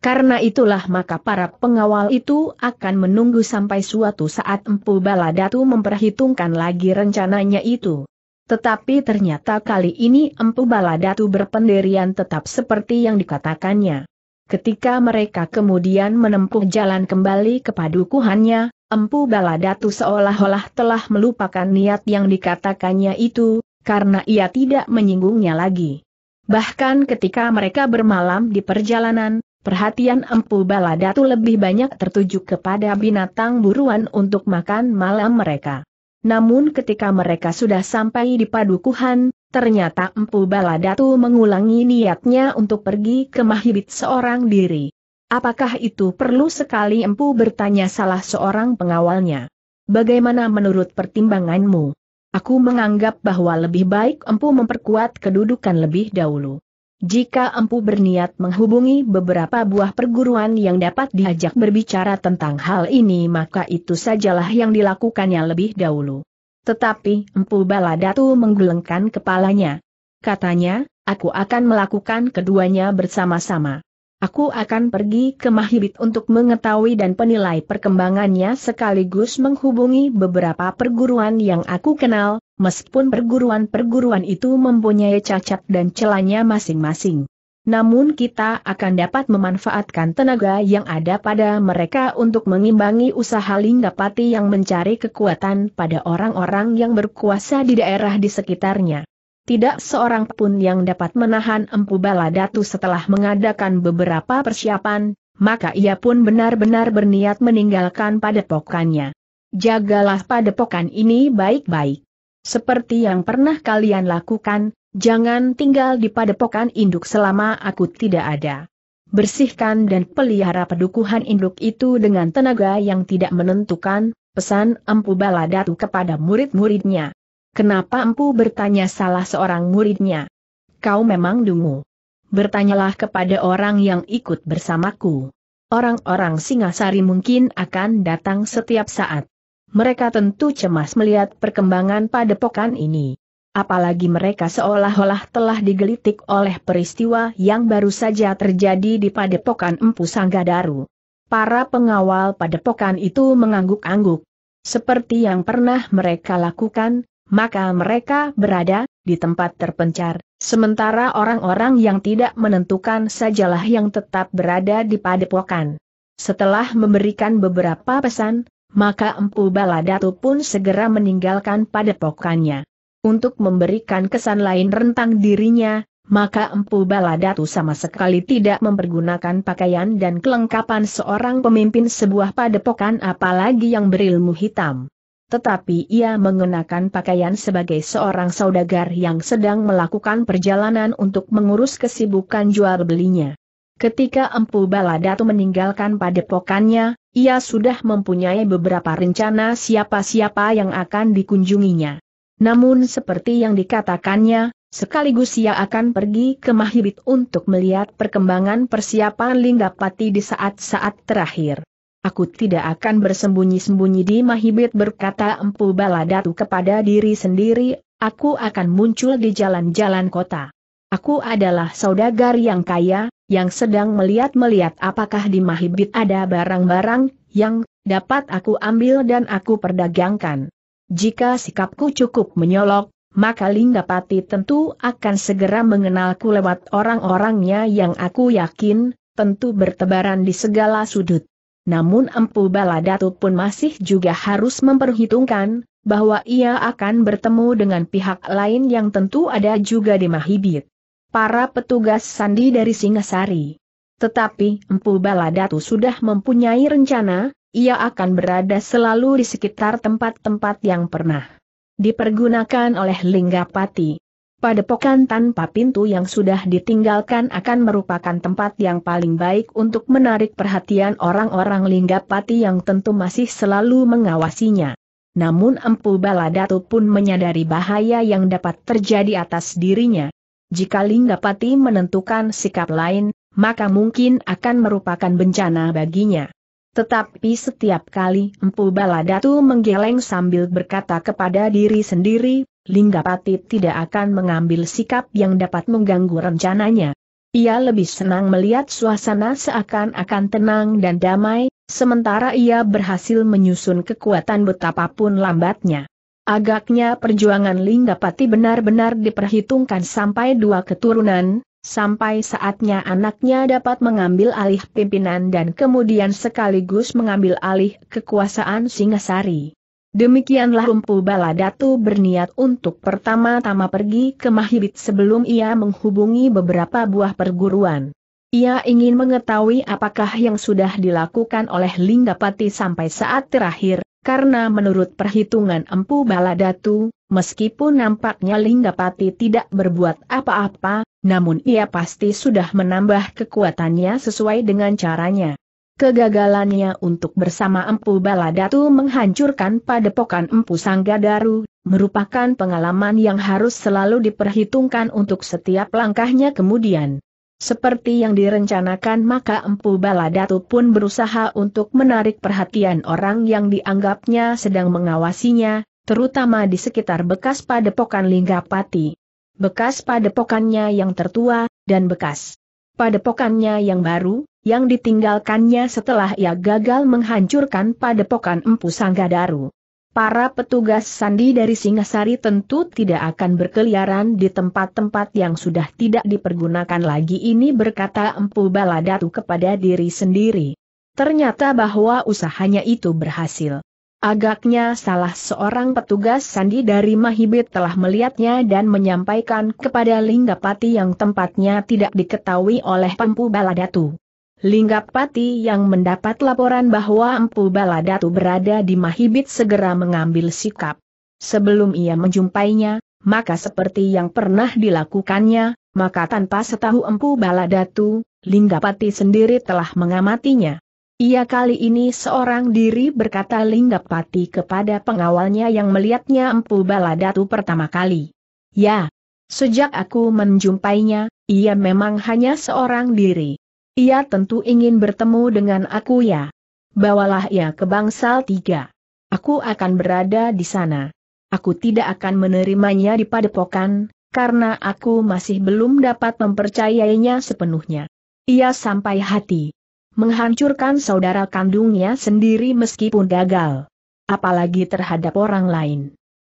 Karena itulah maka para pengawal itu akan menunggu sampai suatu saat Empu Baladatu memperhitungkan lagi rencananya itu. Tetapi ternyata kali ini Empu Baladatu berpendirian tetap seperti yang dikatakannya. Ketika mereka kemudian menempuh jalan kembali ke padukuhannya, Empu Baladatu seolah-olah telah melupakan niat yang dikatakannya itu, karena ia tidak menyinggungnya lagi. Bahkan ketika mereka bermalam di perjalanan, perhatian Empu Baladatu lebih banyak tertuju kepada binatang buruan untuk makan malam mereka. Namun ketika mereka sudah sampai di padukuhan, ternyata Empu Baladatu mengulangi niatnya untuk pergi ke Mahibit seorang diri. Apakah itu perlu sekali Empu bertanya salah seorang pengawalnya? Bagaimana menurut pertimbanganmu? Aku menganggap bahwa lebih baik Empu memperkuat kedudukan lebih dahulu. Jika Empu berniat menghubungi beberapa buah perguruan yang dapat diajak berbicara tentang hal ini maka itu sajalah yang dilakukannya lebih dahulu. Tetapi Empu Baladatu menggelengkan kepalanya. Katanya, aku akan melakukan keduanya bersama-sama. Aku akan pergi ke Mahibit untuk mengetahui dan penilai perkembangannya sekaligus menghubungi beberapa perguruan yang aku kenal, meskipun perguruan-perguruan itu mempunyai cacat dan celanya masing-masing namun kita akan dapat memanfaatkan tenaga yang ada pada mereka untuk mengimbangi usaha Linggapati yang mencari kekuatan pada orang-orang yang berkuasa di daerah di sekitarnya. Tidak seorang pun yang dapat menahan Empu Baladatu setelah mengadakan beberapa persiapan, maka ia pun benar-benar berniat meninggalkan padepokannya. Jagalah padepokan ini baik-baik. Seperti yang pernah kalian lakukan, jangan tinggal di padepokan induk selama aku tidak ada. Bersihkan dan pelihara pedukuhan induk itu dengan tenaga yang tidak menentukan, pesan Empu Baladatu kepada murid-muridnya. Kenapa Empu bertanya salah seorang muridnya? Kau memang dungu. Bertanyalah kepada orang yang ikut bersamaku. Orang-orang Singasari mungkin akan datang setiap saat. Mereka tentu cemas melihat perkembangan padepokan ini apalagi mereka seolah-olah telah digelitik oleh peristiwa yang baru saja terjadi di padepokan Empu Sanggadaru. Para pengawal padepokan itu mengangguk-angguk. Seperti yang pernah mereka lakukan, maka mereka berada di tempat terpencar, sementara orang-orang yang tidak menentukan sajalah yang tetap berada di padepokan. Setelah memberikan beberapa pesan, maka Empu Baladatu pun segera meninggalkan padepokannya untuk memberikan kesan lain rentang dirinya, maka Empu Baladatu sama sekali tidak mempergunakan pakaian dan kelengkapan seorang pemimpin sebuah padepokan apalagi yang berilmu hitam. Tetapi ia mengenakan pakaian sebagai seorang saudagar yang sedang melakukan perjalanan untuk mengurus kesibukan jual belinya. Ketika Empu Baladatu meninggalkan padepokannya, ia sudah mempunyai beberapa rencana siapa-siapa yang akan dikunjunginya. Namun seperti yang dikatakannya, sekaligus ia akan pergi ke Mahibit untuk melihat perkembangan persiapan Linggapati di saat-saat terakhir. Aku tidak akan bersembunyi-sembunyi di Mahibit berkata Empu Baladatu kepada diri sendiri, aku akan muncul di jalan-jalan kota. Aku adalah saudagar yang kaya, yang sedang melihat-melihat apakah di Mahibit ada barang-barang yang dapat aku ambil dan aku perdagangkan. Jika sikapku cukup menyolok, maka Linggapati tentu akan segera mengenalku lewat orang-orangnya yang aku yakin, tentu bertebaran di segala sudut. Namun Empu Baladatu pun masih juga harus memperhitungkan, bahwa ia akan bertemu dengan pihak lain yang tentu ada juga di Mahibit. Para petugas sandi dari Singasari. Tetapi Empu Baladatu sudah mempunyai rencana, ia akan berada selalu di sekitar tempat-tempat yang pernah dipergunakan oleh Linggapati. Padepokan tanpa pintu yang sudah ditinggalkan akan merupakan tempat yang paling baik untuk menarik perhatian orang-orang Linggapati yang tentu masih selalu mengawasinya. Namun Empu Baladatu pun menyadari bahaya yang dapat terjadi atas dirinya. Jika Linggapati menentukan sikap lain, maka mungkin akan merupakan bencana baginya. Tetapi setiap kali Empu Baladatu menggeleng sambil berkata kepada diri sendiri, Linggapati tidak akan mengambil sikap yang dapat mengganggu rencananya. Ia lebih senang melihat suasana seakan-akan tenang dan damai, sementara ia berhasil menyusun kekuatan betapapun lambatnya. Agaknya perjuangan Linggapati benar-benar diperhitungkan sampai dua keturunan, sampai saatnya anaknya dapat mengambil alih pimpinan dan kemudian sekaligus mengambil alih kekuasaan Singasari. Demikianlah Rumpu Baladatu berniat untuk pertama-tama pergi ke Mahibit sebelum ia menghubungi beberapa buah perguruan. Ia ingin mengetahui apakah yang sudah dilakukan oleh Linggapati sampai saat terakhir, karena menurut perhitungan Empu Baladatu, meskipun nampaknya Linggapati tidak berbuat apa-apa, namun ia pasti sudah menambah kekuatannya sesuai dengan caranya. Kegagalannya untuk bersama Empu Baladatu menghancurkan padepokan Empu Sanggadaru, merupakan pengalaman yang harus selalu diperhitungkan untuk setiap langkahnya kemudian. Seperti yang direncanakan maka Empu Baladatu pun berusaha untuk menarik perhatian orang yang dianggapnya sedang mengawasinya, terutama di sekitar bekas padepokan Linggapati bekas pada pokannya yang tertua, dan bekas pada pokannya yang baru, yang ditinggalkannya setelah ia gagal menghancurkan padepokan Empu Sanggadaru. Para petugas sandi dari Singasari tentu tidak akan berkeliaran di tempat-tempat yang sudah tidak dipergunakan lagi ini berkata Empu Baladatu kepada diri sendiri. Ternyata bahwa usahanya itu berhasil. Agaknya salah seorang petugas sandi dari Mahibit telah melihatnya dan menyampaikan kepada Linggapati yang tempatnya tidak diketahui oleh Empu Baladatu. Linggapati yang mendapat laporan bahwa Empu Baladatu berada di Mahibit segera mengambil sikap. Sebelum ia menjumpainya, maka seperti yang pernah dilakukannya, maka tanpa setahu Empu Baladatu, Linggapati sendiri telah mengamatinya. Ia kali ini seorang diri berkata Linggapati kepada pengawalnya yang melihatnya Empu Baladatu pertama kali. Ya, sejak aku menjumpainya, ia memang hanya seorang diri. Ia tentu ingin bertemu dengan aku ya. Bawalah ia ke bangsal tiga. Aku akan berada di sana. Aku tidak akan menerimanya di padepokan, karena aku masih belum dapat mempercayainya sepenuhnya. Ia sampai hati menghancurkan saudara kandungnya sendiri meskipun gagal. Apalagi terhadap orang lain.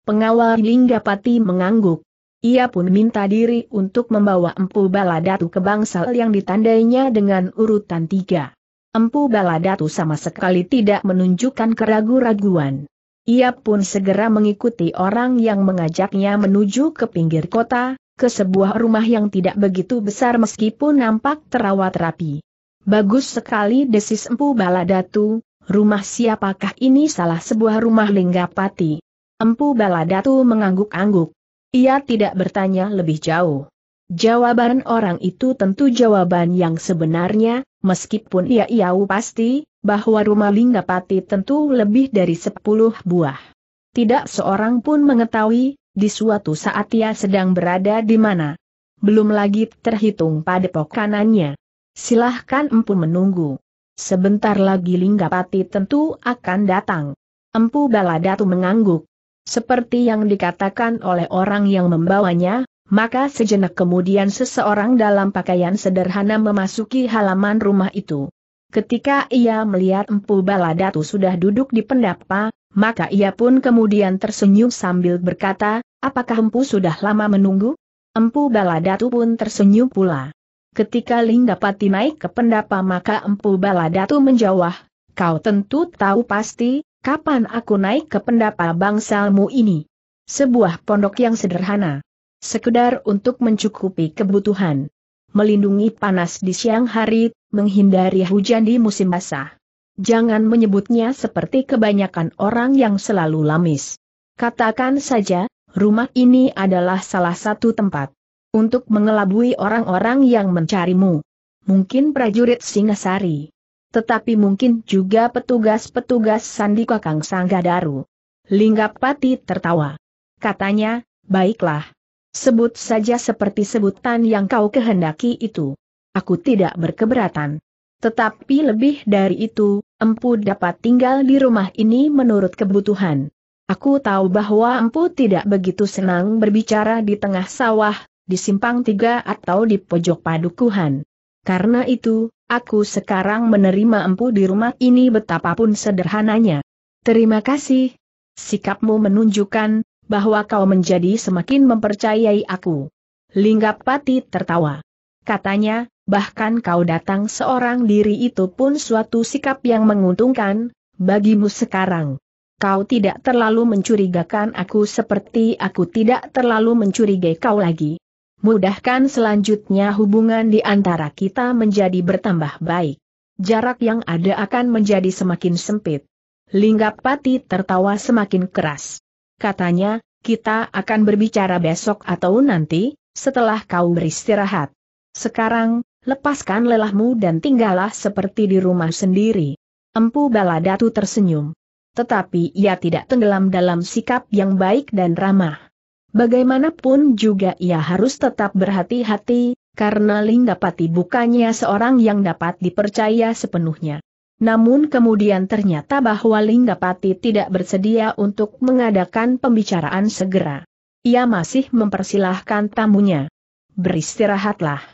Pengawal Linggapati mengangguk. Ia pun minta diri untuk membawa Empu Baladatu ke bangsal yang ditandainya dengan urutan tiga. Empu Baladatu sama sekali tidak menunjukkan keraguan. raguan Ia pun segera mengikuti orang yang mengajaknya menuju ke pinggir kota, ke sebuah rumah yang tidak begitu besar meskipun nampak terawat rapi. Bagus sekali desis Empu Baladatu, rumah siapakah ini salah sebuah rumah Linggapati? Empu Baladatu mengangguk-angguk. Ia tidak bertanya lebih jauh. Jawaban orang itu tentu jawaban yang sebenarnya, meskipun ia iau pasti, bahwa rumah Linggapati tentu lebih dari sepuluh buah. Tidak seorang pun mengetahui, di suatu saat ia sedang berada di mana. Belum lagi terhitung pada pokanannya. Silahkan empu menunggu. Sebentar lagi Linggapati tentu akan datang. Empu Baladatu mengangguk. Seperti yang dikatakan oleh orang yang membawanya, maka sejenak kemudian seseorang dalam pakaian sederhana memasuki halaman rumah itu. Ketika ia melihat Empu Baladatu sudah duduk di pendapa, maka ia pun kemudian tersenyum sambil berkata, apakah Empu sudah lama menunggu? Empu Baladatu pun tersenyum pula. Ketika Ling dapat naik ke pendapa maka Empu Baladatu menjawab, kau tentu tahu pasti, kapan aku naik ke pendapa bangsalmu ini. Sebuah pondok yang sederhana. Sekedar untuk mencukupi kebutuhan. Melindungi panas di siang hari, menghindari hujan di musim basah. Jangan menyebutnya seperti kebanyakan orang yang selalu lamis. Katakan saja, rumah ini adalah salah satu tempat untuk mengelabui orang-orang yang mencarimu. Mungkin prajurit Singasari. Tetapi mungkin juga petugas-petugas Sandi Kakang Sanggadaru. Linggapati tertawa. Katanya, baiklah. Sebut saja seperti sebutan yang kau kehendaki itu. Aku tidak berkeberatan. Tetapi lebih dari itu, Empu dapat tinggal di rumah ini menurut kebutuhan. Aku tahu bahwa Empu tidak begitu senang berbicara di tengah sawah, di simpang tiga atau di pojok padukuhan. Karena itu, aku sekarang menerima empu di rumah ini betapapun sederhananya. Terima kasih. Sikapmu menunjukkan bahwa kau menjadi semakin mempercayai aku. Linggapati tertawa. Katanya, bahkan kau datang seorang diri itu pun suatu sikap yang menguntungkan, bagimu sekarang. Kau tidak terlalu mencurigakan aku seperti aku tidak terlalu mencurigai kau lagi. Mudahkan selanjutnya hubungan di antara kita menjadi bertambah baik. Jarak yang ada akan menjadi semakin sempit. Linggapati tertawa semakin keras. Katanya, kita akan berbicara besok atau nanti, setelah kau beristirahat. Sekarang, lepaskan lelahmu dan tinggallah seperti di rumah sendiri. Empu Baladatu tersenyum. Tetapi ia tidak tenggelam dalam sikap yang baik dan ramah. Bagaimanapun juga ia harus tetap berhati-hati, karena Linggapati bukannya seorang yang dapat dipercaya sepenuhnya. Namun kemudian ternyata bahwa Linggapati tidak bersedia untuk mengadakan pembicaraan segera. Ia masih mempersilahkan tamunya. Beristirahatlah.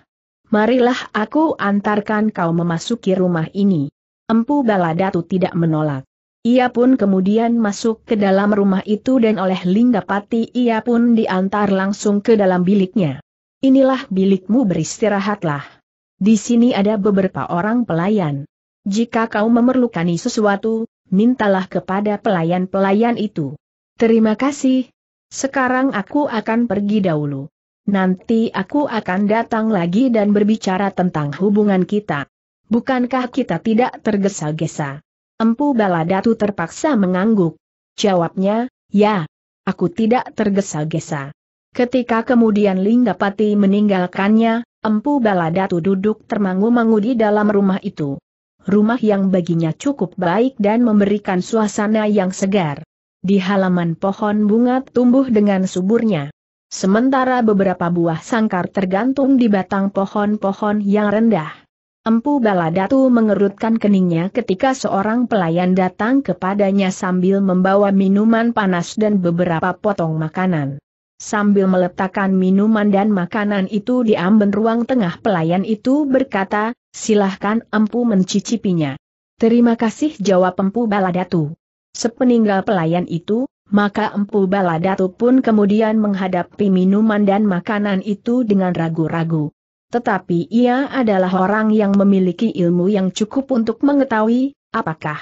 Marilah aku antarkan kau memasuki rumah ini. Empu Baladatu tidak menolak. Ia pun kemudian masuk ke dalam rumah itu dan oleh Linggapati ia pun diantar langsung ke dalam biliknya. Inilah bilikmu beristirahatlah. Di sini ada beberapa orang pelayan. Jika kau memerlukani sesuatu, mintalah kepada pelayan-pelayan itu. Terima kasih. Sekarang aku akan pergi dahulu. Nanti aku akan datang lagi dan berbicara tentang hubungan kita. Bukankah kita tidak tergesa-gesa? Empu Baladatu terpaksa mengangguk. Jawabnya, ya. Aku tidak tergesa-gesa. Ketika kemudian Linggapati meninggalkannya, Empu Baladatu duduk termangu-mangu di dalam rumah itu. Rumah yang baginya cukup baik dan memberikan suasana yang segar. Di halaman pohon bunga tumbuh dengan suburnya. Sementara beberapa buah sangkar tergantung di batang pohon-pohon yang rendah. Empu Baladatu mengerutkan keningnya ketika seorang pelayan datang kepadanya sambil membawa minuman panas dan beberapa potong makanan. Sambil meletakkan minuman dan makanan itu di amben ruang tengah pelayan itu berkata, silahkan empu mencicipinya. Terima kasih jawab empu Baladatu. Sepeninggal pelayan itu, maka empu Baladatu pun kemudian menghadapi minuman dan makanan itu dengan ragu-ragu. Tetapi ia adalah orang yang memiliki ilmu yang cukup untuk mengetahui, apakah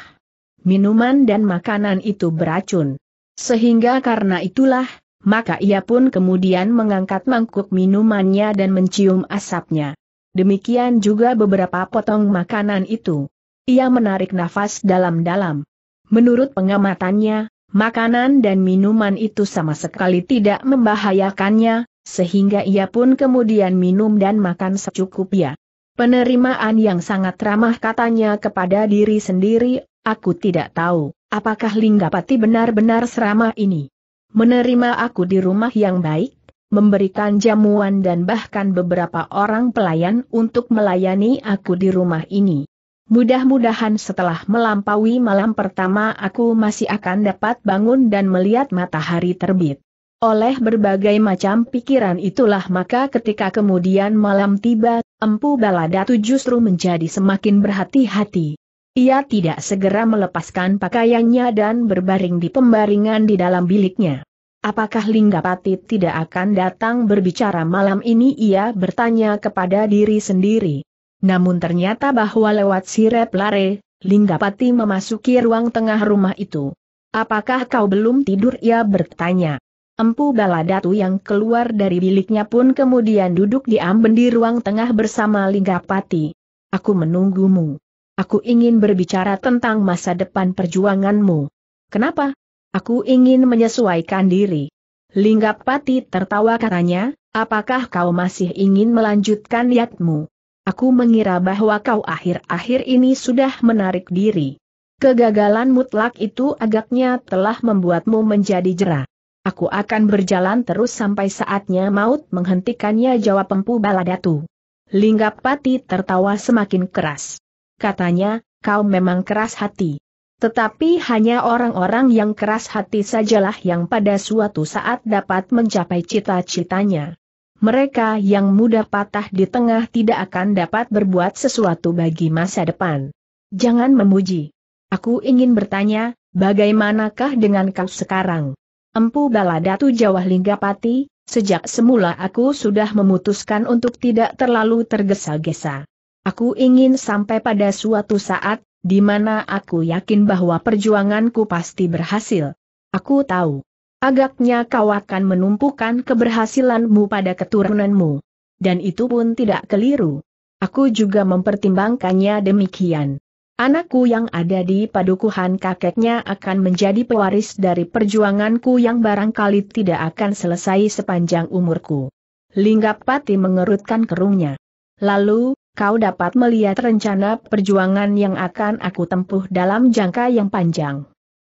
minuman dan makanan itu beracun. Sehingga karena itulah, maka ia pun kemudian mengangkat mangkuk minumannya dan mencium asapnya. Demikian juga beberapa potong makanan itu. Ia menarik nafas dalam-dalam. Menurut pengamatannya, makanan dan minuman itu sama sekali tidak membahayakannya, sehingga ia pun kemudian minum dan makan secukupnya. Penerimaan yang sangat ramah katanya kepada diri sendiri, aku tidak tahu, apakah Linggapati benar-benar seramah ini. Menerima aku di rumah yang baik, memberikan jamuan dan bahkan beberapa orang pelayan untuk melayani aku di rumah ini. Mudah-mudahan setelah melampaui malam pertama aku masih akan dapat bangun dan melihat matahari terbit. Oleh berbagai macam pikiran itulah maka ketika kemudian malam tiba, Empu Baladatu justru menjadi semakin berhati-hati. Ia tidak segera melepaskan pakaiannya dan berbaring di pembaringan di dalam biliknya. Apakah Linggapati tidak akan datang berbicara malam ini ia bertanya kepada diri sendiri. Namun ternyata bahwa lewat sirep lare, Linggapati memasuki ruang tengah rumah itu. Apakah kau belum tidur ia bertanya. Empu Baladatu yang keluar dari biliknya pun kemudian duduk diam di ruang tengah bersama Linggapati. Aku menunggumu. Aku ingin berbicara tentang masa depan perjuanganmu. Kenapa? Aku ingin menyesuaikan diri. Linggapati tertawa katanya, apakah kau masih ingin melanjutkan niatmu? Aku mengira bahwa kau akhir-akhir ini sudah menarik diri. Kegagalan mutlak itu agaknya telah membuatmu menjadi jerah. Aku akan berjalan terus sampai saatnya maut menghentikannya jawab Empu Baladatu. Linggapati tertawa semakin keras. Katanya, kau memang keras hati. Tetapi hanya orang-orang yang keras hati sajalah yang pada suatu saat dapat mencapai cita-citanya. Mereka yang mudah patah di tengah tidak akan dapat berbuat sesuatu bagi masa depan. Jangan memuji. Aku ingin bertanya, bagaimanakah dengan kau sekarang? Empu Baladatu Jawah Linggapati, sejak semula aku sudah memutuskan untuk tidak terlalu tergesa-gesa. Aku ingin sampai pada suatu saat, di mana aku yakin bahwa perjuanganku pasti berhasil. Aku tahu. Agaknya kau akan menumpukan keberhasilanmu pada keturunanmu. Dan itu pun tidak keliru. Aku juga mempertimbangkannya demikian. Anakku yang ada di padukuhan kakeknya akan menjadi pewaris dari perjuanganku yang barangkali tidak akan selesai sepanjang umurku. Linggapati mengerutkan kerungnya. Lalu, kau dapat melihat rencana perjuangan yang akan aku tempuh dalam jangka yang panjang.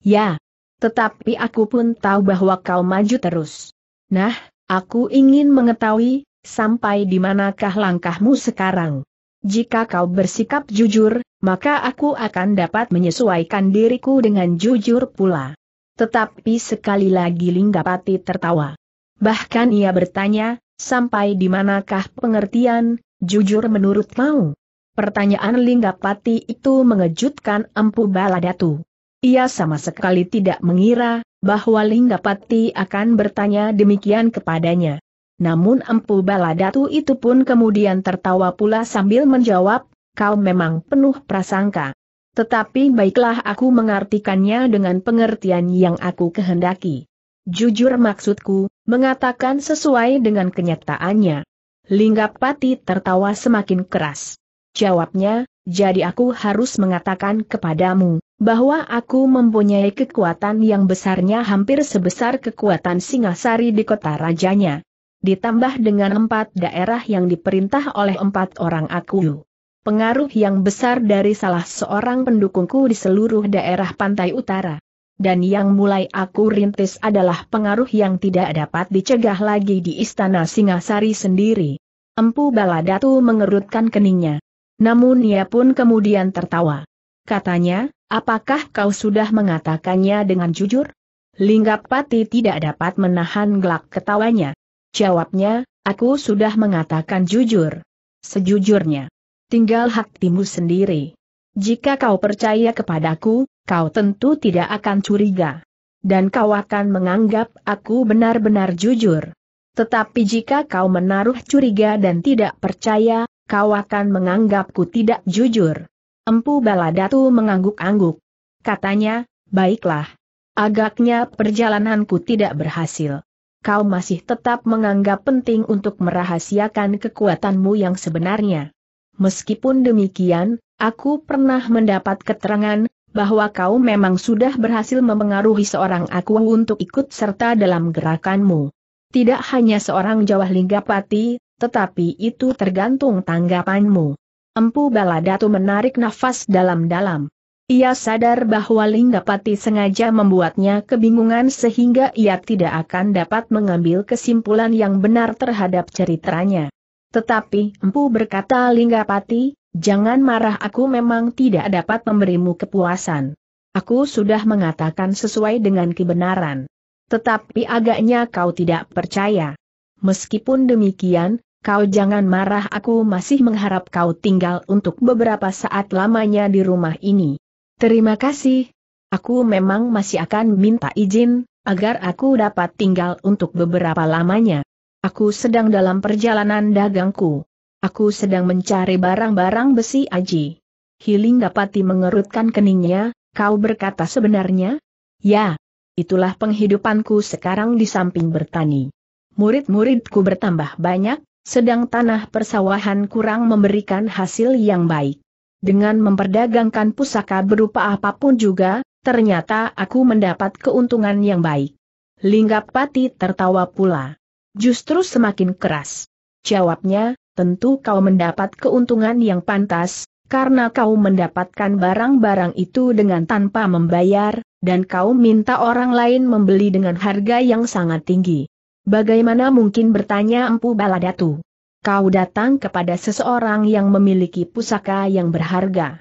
Ya, tetapi aku pun tahu bahwa kau maju terus. Nah, aku ingin mengetahui, sampai di manakah langkahmu sekarang? Jika kau bersikap jujur, maka aku akan dapat menyesuaikan diriku dengan jujur pula. Tetapi sekali lagi Linggapati tertawa. Bahkan ia bertanya, sampai di manakah pengertian, jujur menurut mau? Pertanyaan Linggapati itu mengejutkan Empu Baladatu. Ia sama sekali tidak mengira, bahwa Linggapati akan bertanya demikian kepadanya. Namun Empu Baladatu itu pun kemudian tertawa pula sambil menjawab, kau memang penuh prasangka. Tetapi baiklah aku mengartikannya dengan pengertian yang aku kehendaki. Jujur maksudku, mengatakan sesuai dengan kenyataannya. Linggapati tertawa semakin keras. Jawabnya, jadi aku harus mengatakan kepadamu, bahwa aku mempunyai kekuatan yang besarnya hampir sebesar kekuatan Singasari di kota rajanya. Ditambah dengan empat daerah yang diperintah oleh empat orang aku pengaruh yang besar dari salah seorang pendukungku di seluruh daerah pantai utara. Dan yang mulai aku rintis adalah pengaruh yang tidak dapat dicegah lagi di istana Singasari sendiri. Empu Baladatu mengerutkan keningnya. Namun ia pun kemudian tertawa. Katanya, apakah kau sudah mengatakannya dengan jujur? Linggapati tidak dapat menahan gelak ketawanya. Jawabnya, aku sudah mengatakan jujur. Sejujurnya tinggal hak timu sendiri. Jika kau percaya kepadaku, kau tentu tidak akan curiga. Dan kau akan menganggap aku benar-benar jujur. Tetapi jika kau menaruh curiga dan tidak percaya, kau akan menganggapku tidak jujur. Empu Baladatu mengangguk-angguk. Katanya, baiklah. Agaknya perjalananku tidak berhasil. Kau masih tetap menganggap penting untuk merahasiakan kekuatanmu yang sebenarnya. Meskipun demikian, aku pernah mendapat keterangan, bahwa kau memang sudah berhasil memengaruhi seorang aku untuk ikut serta dalam gerakanmu. Tidak hanya seorang Jawa Linggapati, tetapi itu tergantung tanggapanmu. Empu Baladatu menarik nafas dalam-dalam. Ia sadar bahwa Linggapati sengaja membuatnya kebingungan sehingga ia tidak akan dapat mengambil kesimpulan yang benar terhadap ceritanya. Tetapi empu berkata Linggapati, jangan marah aku memang tidak dapat memberimu kepuasan. Aku sudah mengatakan sesuai dengan kebenaran. Tetapi agaknya kau tidak percaya. Meskipun demikian, kau jangan marah aku masih mengharap kau tinggal untuk beberapa saat lamanya di rumah ini. Terima kasih. Aku memang masih akan minta izin, agar aku dapat tinggal untuk beberapa lamanya. Aku sedang dalam perjalanan dagangku. Aku sedang mencari barang-barang besi aji. Hiling dapati mengerutkan keningnya, kau berkata sebenarnya? Ya, itulah penghidupanku sekarang di samping bertani. Murid-muridku bertambah banyak, sedang tanah persawahan kurang memberikan hasil yang baik. Dengan memperdagangkan pusaka berupa apapun juga, ternyata aku mendapat keuntungan yang baik. Linggapati tertawa pula. Justru semakin keras. Jawabnya, tentu kau mendapat keuntungan yang pantas, karena kau mendapatkan barang-barang itu dengan tanpa membayar, dan kau minta orang lain membeli dengan harga yang sangat tinggi. Bagaimana mungkin bertanya Empu Baladatu? Kau datang kepada seseorang yang memiliki pusaka yang berharga.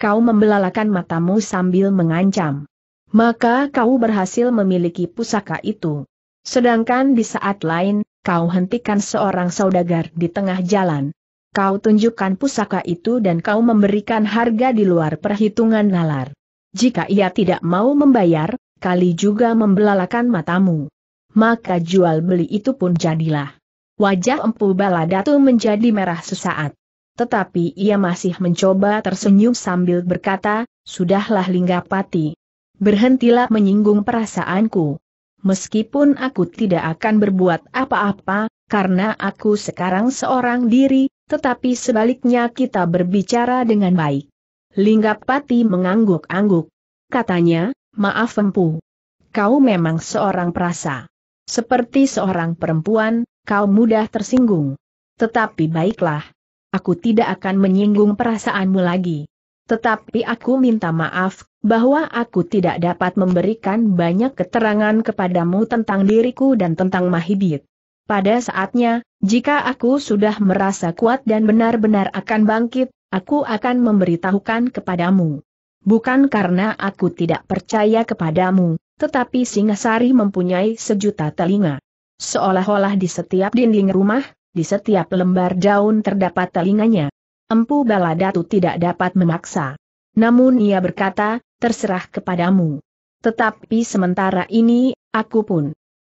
Kau membelalakan matamu sambil mengancam. Maka kau berhasil memiliki pusaka itu. Sedangkan di saat lain, kau hentikan seorang saudagar di tengah jalan. Kau tunjukkan pusaka itu dan kau memberikan harga di luar perhitungan nalar. Jika ia tidak mau membayar, kali juga membelalakan matamu. Maka jual beli itu pun jadilah. Wajah Empu Baladatu menjadi merah sesaat. Tetapi ia masih mencoba tersenyum sambil berkata, Sudahlah Linggapati. Berhentilah menyinggung perasaanku meskipun aku tidak akan berbuat apa-apa, karena aku sekarang seorang diri, tetapi sebaliknya kita berbicara dengan baik. Linggapati mengangguk-angguk. Katanya, maaf empu. Kau memang seorang perasa. Seperti seorang perempuan, kau mudah tersinggung. Tetapi baiklah. Aku tidak akan menyinggung perasaanmu lagi. Tetapi aku minta maaf, bahwa aku tidak dapat memberikan banyak keterangan kepadamu tentang diriku dan tentang Mahidit. Pada saatnya, jika aku sudah merasa kuat dan benar-benar akan bangkit, aku akan memberitahukan kepadamu. Bukan karena aku tidak percaya kepadamu, tetapi Singasari mempunyai sejuta telinga. Seolah-olah di setiap dinding rumah, di setiap lembar daun terdapat telinganya. Empu Baladatu tidak dapat memaksa. Namun ia berkata, terserah kepadamu. Tetapi sementara ini, aku pun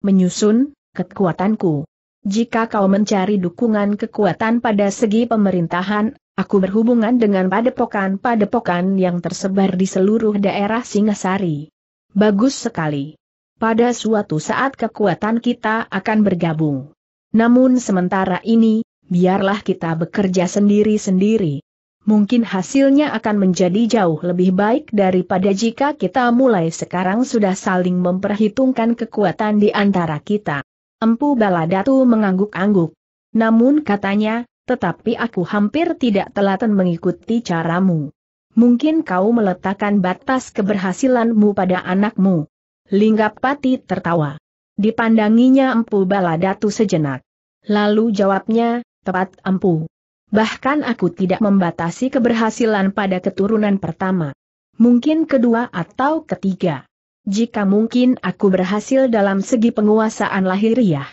menyusun kekuatanku. Jika kau mencari dukungan kekuatan pada segi pemerintahan, aku berhubungan dengan padepokan-padepokan yang tersebar di seluruh daerah Singasari. Bagus sekali. Pada suatu saat kekuatan kita akan bergabung. Namun sementara ini, biarlah kita bekerja sendiri-sendiri. Mungkin hasilnya akan menjadi jauh lebih baik daripada jika kita mulai sekarang sudah saling memperhitungkan kekuatan di antara kita. Empu Baladatu mengangguk-angguk. Namun katanya, tetapi aku hampir tidak telaten mengikuti caramu. Mungkin kau meletakkan batas keberhasilanmu pada anakmu. Linggapati tertawa. Dipandanginya Empu Baladatu sejenak. Lalu jawabnya, tepat ampuh. Bahkan aku tidak membatasi keberhasilan pada keturunan pertama. Mungkin kedua atau ketiga. Jika mungkin aku berhasil dalam segi penguasaan lahiriah.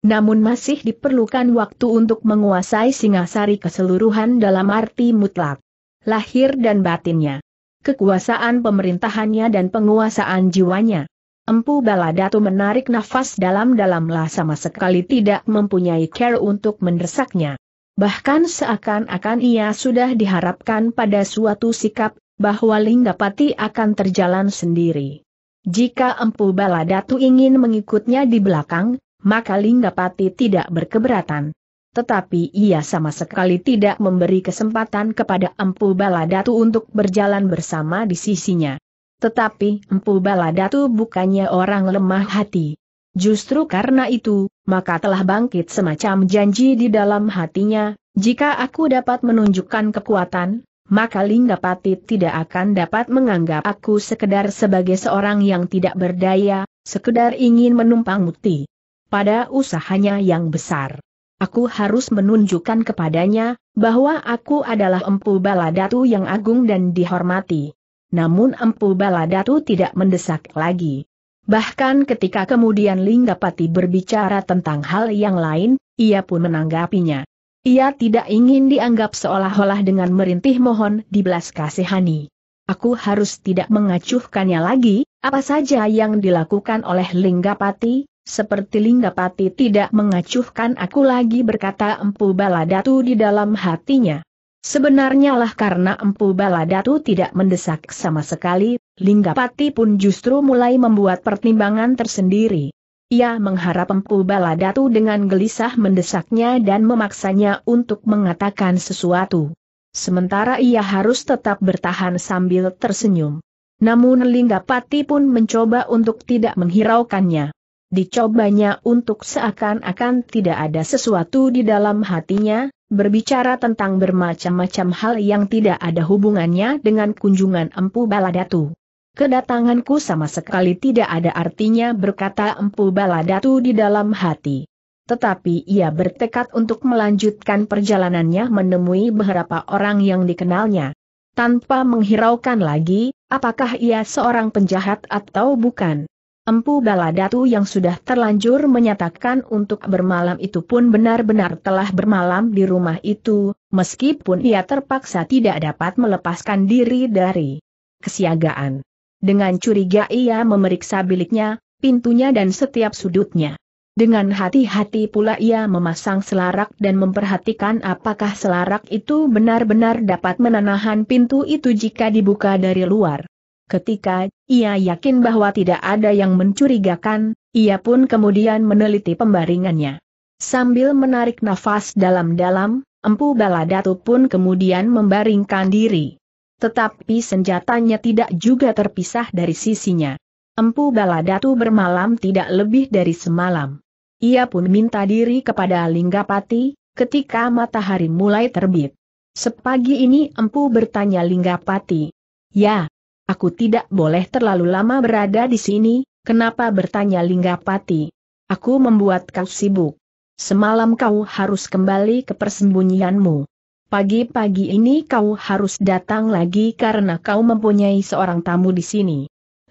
Namun masih diperlukan waktu untuk menguasai singasari keseluruhan dalam arti mutlak. Lahir dan batinnya. Kekuasaan pemerintahannya dan penguasaan jiwanya. Empu Baladatu menarik nafas dalam-dalamlah sama sekali tidak mempunyai care untuk mendesaknya. Bahkan seakan-akan ia sudah diharapkan pada suatu sikap, bahwa Linggapati akan terjalan sendiri. Jika Empu Baladatu ingin mengikutnya di belakang, maka Linggapati tidak berkeberatan. Tetapi ia sama sekali tidak memberi kesempatan kepada Empu Baladatu untuk berjalan bersama di sisinya. Tetapi Empu Baladatu bukannya orang lemah hati. Justru karena itu, maka telah bangkit semacam janji di dalam hatinya, jika aku dapat menunjukkan kekuatan, maka Linggapati tidak akan dapat menganggap aku sekedar sebagai seorang yang tidak berdaya, sekedar ingin menumpang muti. Pada usahanya yang besar, aku harus menunjukkan kepadanya, bahwa aku adalah empu baladatu yang agung dan dihormati namun Empu Baladatu tidak mendesak lagi. Bahkan ketika kemudian Linggapati berbicara tentang hal yang lain, ia pun menanggapinya. Ia tidak ingin dianggap seolah-olah dengan merintih mohon dibelas kasihani. Aku harus tidak mengacuhkannya lagi, apa saja yang dilakukan oleh Linggapati, seperti Linggapati tidak mengacuhkan aku lagi berkata Empu Baladatu di dalam hatinya. Sebenarnya lah karena Empu Baladatu tidak mendesak sama sekali, Linggapati pun justru mulai membuat pertimbangan tersendiri. Ia mengharap Empu Baladatu dengan gelisah mendesaknya dan memaksanya untuk mengatakan sesuatu. Sementara ia harus tetap bertahan sambil tersenyum. Namun Linggapati pun mencoba untuk tidak menghiraukannya. Dicobanya untuk seakan-akan tidak ada sesuatu di dalam hatinya, berbicara tentang bermacam-macam hal yang tidak ada hubungannya dengan kunjungan Empu Baladatu. Kedatanganku sama sekali tidak ada artinya berkata Empu Baladatu di dalam hati. Tetapi ia bertekad untuk melanjutkan perjalanannya menemui beberapa orang yang dikenalnya. Tanpa menghiraukan lagi, apakah ia seorang penjahat atau bukan. Empu Baladatu yang sudah terlanjur menyatakan untuk bermalam itu pun benar-benar telah bermalam di rumah itu, meskipun ia terpaksa tidak dapat melepaskan diri dari kesiagaan. Dengan curiga ia memeriksa biliknya, pintunya dan setiap sudutnya. Dengan hati-hati pula ia memasang selarak dan memperhatikan apakah selarak itu benar-benar dapat menahan pintu itu jika dibuka dari luar. Ketika ia yakin bahwa tidak ada yang mencurigakan, ia pun kemudian meneliti pembaringannya. Sambil menarik nafas dalam-dalam, Empu Baladatu pun kemudian membaringkan diri. Tetapi senjatanya tidak juga terpisah dari sisinya. Empu Baladatu bermalam tidak lebih dari semalam. Ia pun minta diri kepada Linggapati, ketika matahari mulai terbit. Sepagi ini Empu bertanya Linggapati. Ya, Aku tidak boleh terlalu lama berada di sini, kenapa bertanya Linggapati? Aku membuat kau sibuk. Semalam kau harus kembali ke persembunyianmu. Pagi-pagi ini kau harus datang lagi karena kau mempunyai seorang tamu di sini.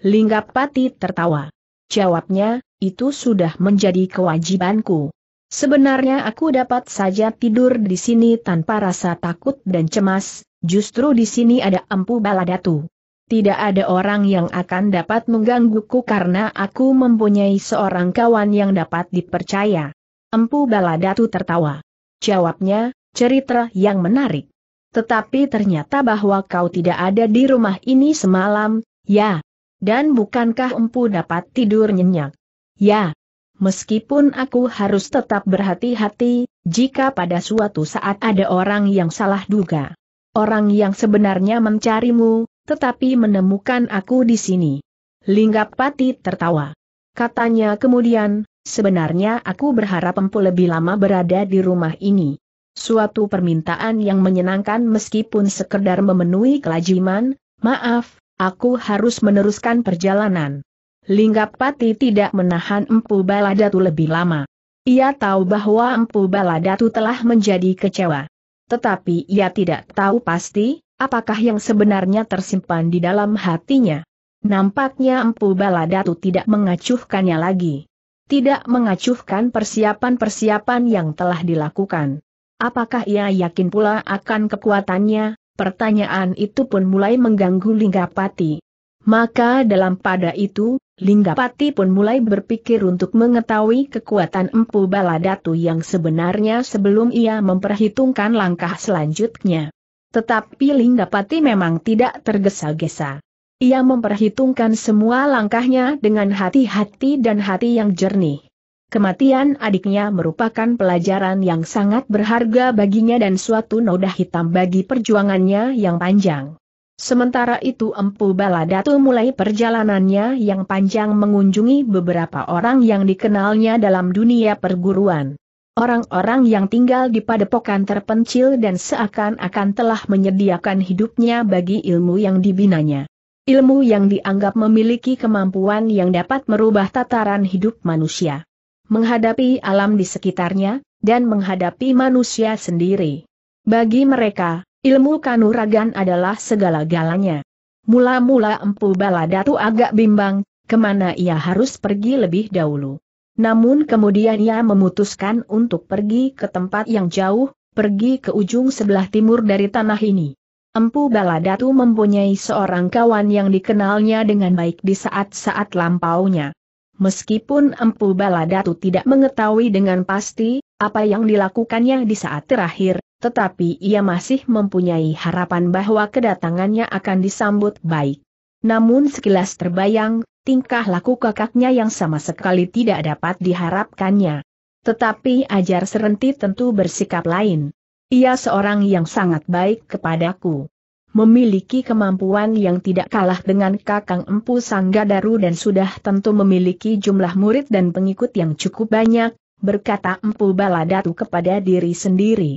Linggapati tertawa. Jawabnya, itu sudah menjadi kewajibanku. Sebenarnya aku dapat saja tidur di sini tanpa rasa takut dan cemas, justru di sini ada empu baladatu tidak ada orang yang akan dapat menggangguku karena aku mempunyai seorang kawan yang dapat dipercaya. Empu Baladatu tertawa. Jawabnya, cerita yang menarik. Tetapi ternyata bahwa kau tidak ada di rumah ini semalam, ya. Dan bukankah empu dapat tidur nyenyak? Ya. Meskipun aku harus tetap berhati-hati, jika pada suatu saat ada orang yang salah duga. Orang yang sebenarnya mencarimu, tetapi menemukan aku di sini. Linggapati tertawa. Katanya kemudian, sebenarnya aku berharap empu lebih lama berada di rumah ini. Suatu permintaan yang menyenangkan meskipun sekedar memenuhi kelajiman, maaf, aku harus meneruskan perjalanan. Linggapati tidak menahan empu baladatu lebih lama. Ia tahu bahwa empu baladatu telah menjadi kecewa. Tetapi ia tidak tahu pasti, Apakah yang sebenarnya tersimpan di dalam hatinya? Nampaknya Empu Baladatu tidak mengacuhkannya lagi. Tidak mengacuhkan persiapan-persiapan yang telah dilakukan. Apakah ia yakin pula akan kekuatannya? Pertanyaan itu pun mulai mengganggu Linggapati. Maka dalam pada itu, Linggapati pun mulai berpikir untuk mengetahui kekuatan Empu Baladatu yang sebenarnya sebelum ia memperhitungkan langkah selanjutnya. Tetapi Linggapati memang tidak tergesa-gesa. Ia memperhitungkan semua langkahnya dengan hati-hati dan hati yang jernih. Kematian adiknya merupakan pelajaran yang sangat berharga baginya dan suatu noda hitam bagi perjuangannya yang panjang. Sementara itu Empu Baladatu mulai perjalanannya yang panjang mengunjungi beberapa orang yang dikenalnya dalam dunia perguruan. Orang-orang yang tinggal di padepokan terpencil dan seakan-akan telah menyediakan hidupnya bagi ilmu yang dibinanya. Ilmu yang dianggap memiliki kemampuan yang dapat merubah tataran hidup manusia. Menghadapi alam di sekitarnya, dan menghadapi manusia sendiri. Bagi mereka, ilmu kanuragan adalah segala-galanya. Mula-mula Empu Baladatu agak bimbang, kemana ia harus pergi lebih dahulu. Namun kemudian ia memutuskan untuk pergi ke tempat yang jauh, pergi ke ujung sebelah timur dari tanah ini. Empu Baladatu mempunyai seorang kawan yang dikenalnya dengan baik di saat-saat lampaunya. Meskipun Empu Baladatu tidak mengetahui dengan pasti apa yang dilakukannya di saat terakhir, tetapi ia masih mempunyai harapan bahwa kedatangannya akan disambut baik. Namun sekilas terbayang, tingkah laku kakaknya yang sama sekali tidak dapat diharapkannya. Tetapi ajar serenti tentu bersikap lain. Ia seorang yang sangat baik kepadaku. Memiliki kemampuan yang tidak kalah dengan kakang empu Sanggadaru dan sudah tentu memiliki jumlah murid dan pengikut yang cukup banyak, berkata empu Baladatu kepada diri sendiri.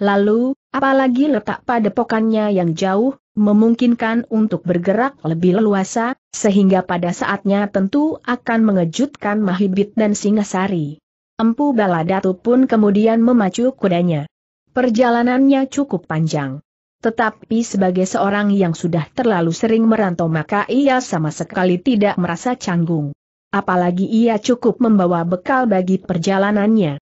Lalu, apalagi letak padepokannya yang jauh, memungkinkan untuk bergerak lebih leluasa, sehingga pada saatnya tentu akan mengejutkan Mahibit dan Singasari. Empu Baladatu pun kemudian memacu kudanya. Perjalanannya cukup panjang. Tetapi sebagai seorang yang sudah terlalu sering merantau maka ia sama sekali tidak merasa canggung. Apalagi ia cukup membawa bekal bagi perjalanannya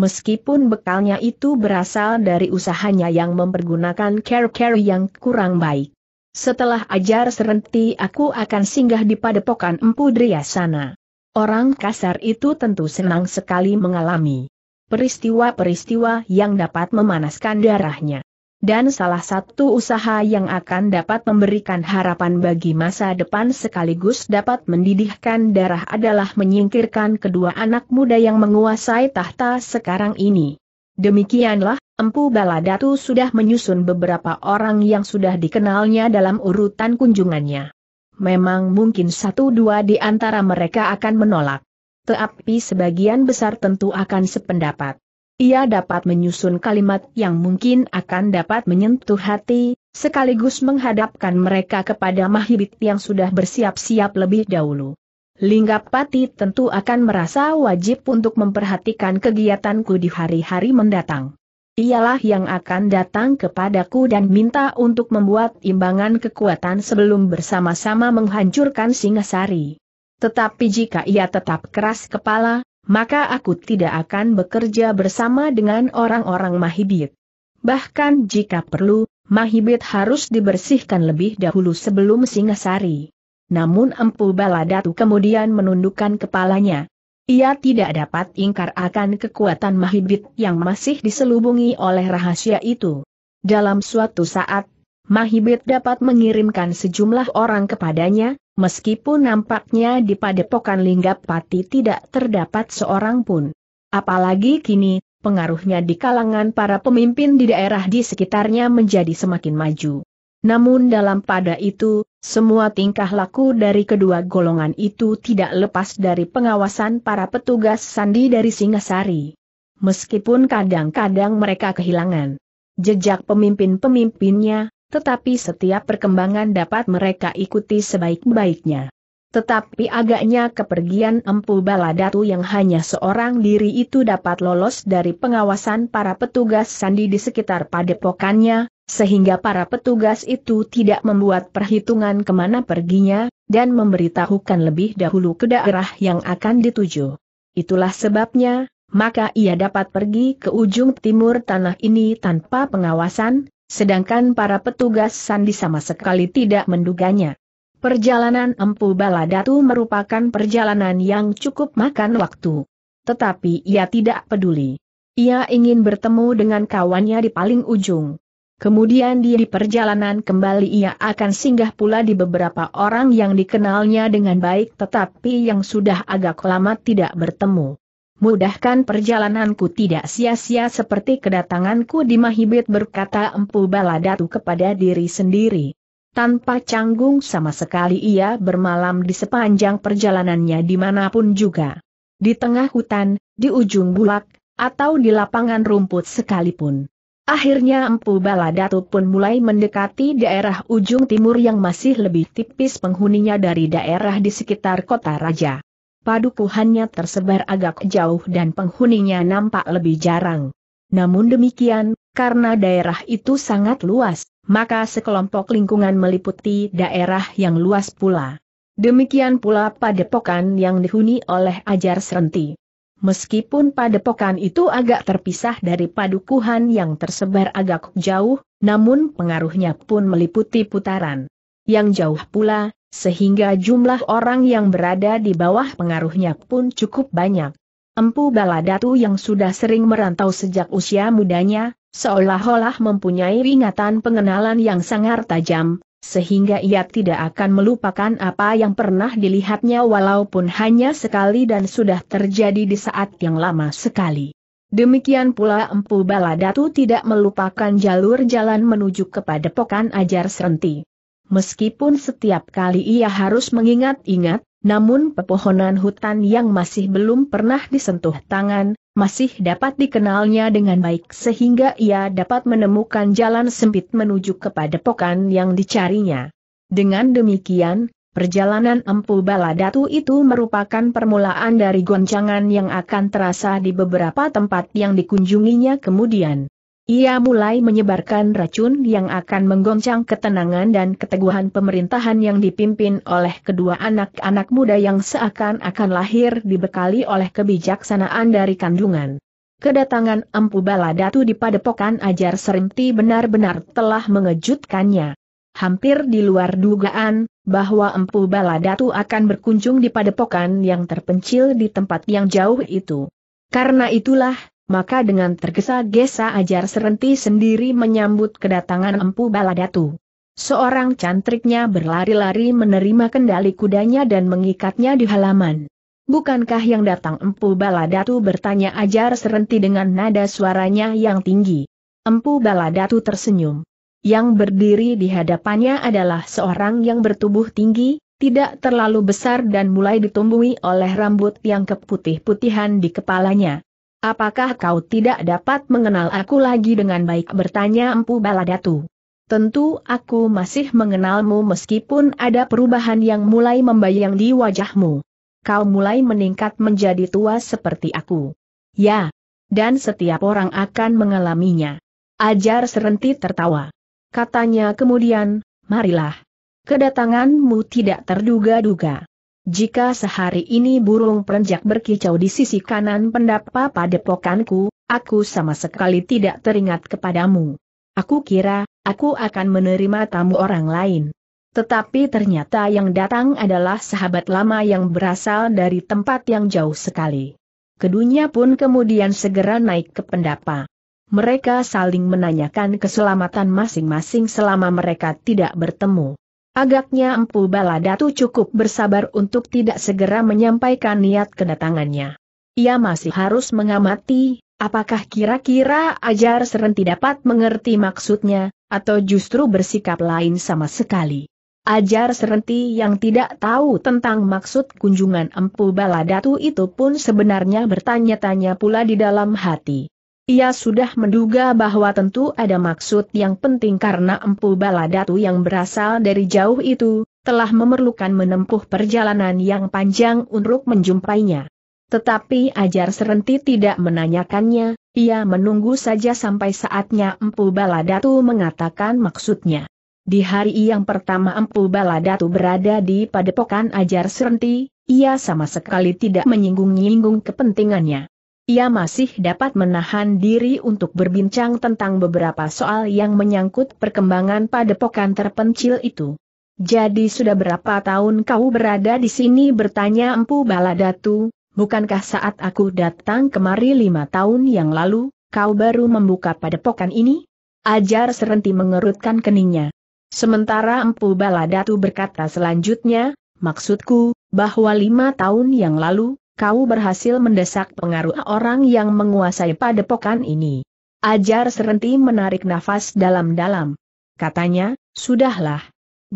meskipun bekalnya itu berasal dari usahanya yang mempergunakan care-care yang kurang baik. Setelah ajar serenti aku akan singgah di padepokan Empu Driasana. Orang kasar itu tentu senang sekali mengalami peristiwa-peristiwa yang dapat memanaskan darahnya dan salah satu usaha yang akan dapat memberikan harapan bagi masa depan sekaligus dapat mendidihkan darah adalah menyingkirkan kedua anak muda yang menguasai tahta sekarang ini. Demikianlah, Empu Baladatu sudah menyusun beberapa orang yang sudah dikenalnya dalam urutan kunjungannya. Memang mungkin satu dua di antara mereka akan menolak. Tetapi sebagian besar tentu akan sependapat. Ia dapat menyusun kalimat yang mungkin akan dapat menyentuh hati, sekaligus menghadapkan mereka kepada Mahibit yang sudah bersiap-siap lebih dahulu. Linggapati tentu akan merasa wajib untuk memperhatikan kegiatanku di hari-hari mendatang. Ialah yang akan datang kepadaku dan minta untuk membuat imbangan kekuatan sebelum bersama-sama menghancurkan Singasari. Tetapi jika ia tetap keras kepala, maka aku tidak akan bekerja bersama dengan orang-orang Mahibit. Bahkan jika perlu, Mahibit harus dibersihkan lebih dahulu sebelum Singasari. Namun Empu Baladatu kemudian menundukkan kepalanya. Ia tidak dapat ingkar akan kekuatan Mahibit yang masih diselubungi oleh rahasia itu. Dalam suatu saat, Mahibet dapat mengirimkan sejumlah orang kepadanya, meskipun nampaknya di padepokan Linggap Pati tidak terdapat seorang pun. Apalagi kini, pengaruhnya di kalangan para pemimpin di daerah di sekitarnya menjadi semakin maju. Namun dalam pada itu, semua tingkah laku dari kedua golongan itu tidak lepas dari pengawasan para petugas sandi dari Singasari. Meskipun kadang-kadang mereka kehilangan jejak pemimpin-pemimpinnya, tetapi setiap perkembangan dapat mereka ikuti sebaik-baiknya. Tetapi agaknya kepergian Empu Baladatu yang hanya seorang diri itu dapat lolos dari pengawasan para petugas sandi di sekitar padepokannya, sehingga para petugas itu tidak membuat perhitungan kemana perginya, dan memberitahukan lebih dahulu ke daerah yang akan dituju. Itulah sebabnya, maka ia dapat pergi ke ujung timur tanah ini tanpa pengawasan, Sedangkan para petugas sandi sama sekali tidak menduganya. Perjalanan Empu Baladatu merupakan perjalanan yang cukup makan waktu. Tetapi ia tidak peduli. Ia ingin bertemu dengan kawannya di paling ujung. Kemudian dia di perjalanan kembali ia akan singgah pula di beberapa orang yang dikenalnya dengan baik tetapi yang sudah agak lama tidak bertemu mudahkan perjalananku tidak sia-sia seperti kedatanganku di Mahibit berkata Empu Baladatu kepada diri sendiri. Tanpa canggung sama sekali ia bermalam di sepanjang perjalanannya dimanapun juga. Di tengah hutan, di ujung bulak, atau di lapangan rumput sekalipun. Akhirnya Empu Baladatu pun mulai mendekati daerah ujung timur yang masih lebih tipis penghuninya dari daerah di sekitar kota raja padukuhannya tersebar agak jauh dan penghuninya nampak lebih jarang. Namun demikian, karena daerah itu sangat luas, maka sekelompok lingkungan meliputi daerah yang luas pula. Demikian pula padepokan yang dihuni oleh ajar serenti. Meskipun padepokan itu agak terpisah dari padukuhan yang tersebar agak jauh, namun pengaruhnya pun meliputi putaran. Yang jauh pula, sehingga jumlah orang yang berada di bawah pengaruhnya pun cukup banyak. Empu Baladatu yang sudah sering merantau sejak usia mudanya, seolah-olah mempunyai ingatan pengenalan yang sangat tajam, sehingga ia tidak akan melupakan apa yang pernah dilihatnya walaupun hanya sekali dan sudah terjadi di saat yang lama sekali. Demikian pula Empu Baladatu tidak melupakan jalur jalan menuju kepada Pokan Ajar Serenti. Meskipun setiap kali ia harus mengingat-ingat, namun pepohonan hutan yang masih belum pernah disentuh tangan, masih dapat dikenalnya dengan baik sehingga ia dapat menemukan jalan sempit menuju kepada pokan yang dicarinya. Dengan demikian, perjalanan Empu Baladatu itu merupakan permulaan dari goncangan yang akan terasa di beberapa tempat yang dikunjunginya kemudian. Ia mulai menyebarkan racun yang akan menggoncang ketenangan dan keteguhan pemerintahan yang dipimpin oleh kedua anak-anak muda yang seakan-akan lahir dibekali oleh kebijaksanaan dari kandungan. Kedatangan Empu Baladatu di Padepokan Ajar Serimti benar-benar telah mengejutkannya. Hampir di luar dugaan, bahwa Empu Baladatu akan berkunjung di Padepokan yang terpencil di tempat yang jauh itu. Karena itulah, maka dengan tergesa-gesa ajar serenti sendiri menyambut kedatangan Empu Baladatu. Seorang cantriknya berlari-lari menerima kendali kudanya dan mengikatnya di halaman. Bukankah yang datang Empu Baladatu bertanya ajar serenti dengan nada suaranya yang tinggi. Empu Baladatu tersenyum. Yang berdiri di hadapannya adalah seorang yang bertubuh tinggi, tidak terlalu besar dan mulai ditumbuhi oleh rambut yang keputih-putihan di kepalanya. Apakah kau tidak dapat mengenal aku lagi dengan baik bertanya Empu Baladatu? Tentu aku masih mengenalmu meskipun ada perubahan yang mulai membayang di wajahmu. Kau mulai meningkat menjadi tua seperti aku. Ya. Dan setiap orang akan mengalaminya. Ajar serenti tertawa. Katanya kemudian, marilah. Kedatanganmu tidak terduga-duga. Jika sehari ini burung perenjak berkicau di sisi kanan pendapa padepokanku, aku sama sekali tidak teringat kepadamu. Aku kira, aku akan menerima tamu orang lain. Tetapi ternyata yang datang adalah sahabat lama yang berasal dari tempat yang jauh sekali. Kedunya pun kemudian segera naik ke pendapa. Mereka saling menanyakan keselamatan masing-masing selama mereka tidak bertemu. Agaknya Empu Baladatu cukup bersabar untuk tidak segera menyampaikan niat kedatangannya. Ia masih harus mengamati, apakah kira-kira ajar serenti dapat mengerti maksudnya, atau justru bersikap lain sama sekali. Ajar serenti yang tidak tahu tentang maksud kunjungan Empu Baladatu itu pun sebenarnya bertanya-tanya pula di dalam hati. Ia sudah menduga bahwa tentu ada maksud yang penting karena Empu Baladatu yang berasal dari jauh itu, telah memerlukan menempuh perjalanan yang panjang untuk menjumpainya. Tetapi ajar serenti tidak menanyakannya, ia menunggu saja sampai saatnya Empu Baladatu mengatakan maksudnya. Di hari yang pertama Empu Baladatu berada di padepokan ajar serenti, ia sama sekali tidak menyinggung-nyinggung kepentingannya ia masih dapat menahan diri untuk berbincang tentang beberapa soal yang menyangkut perkembangan pada padepokan terpencil itu. Jadi sudah berapa tahun kau berada di sini bertanya Empu Baladatu, bukankah saat aku datang kemari lima tahun yang lalu, kau baru membuka pada padepokan ini? Ajar serenti mengerutkan keningnya. Sementara Empu Baladatu berkata selanjutnya, maksudku, bahwa lima tahun yang lalu, kau berhasil mendesak pengaruh orang yang menguasai padepokan ini. Ajar serenti menarik nafas dalam-dalam. Katanya, sudahlah.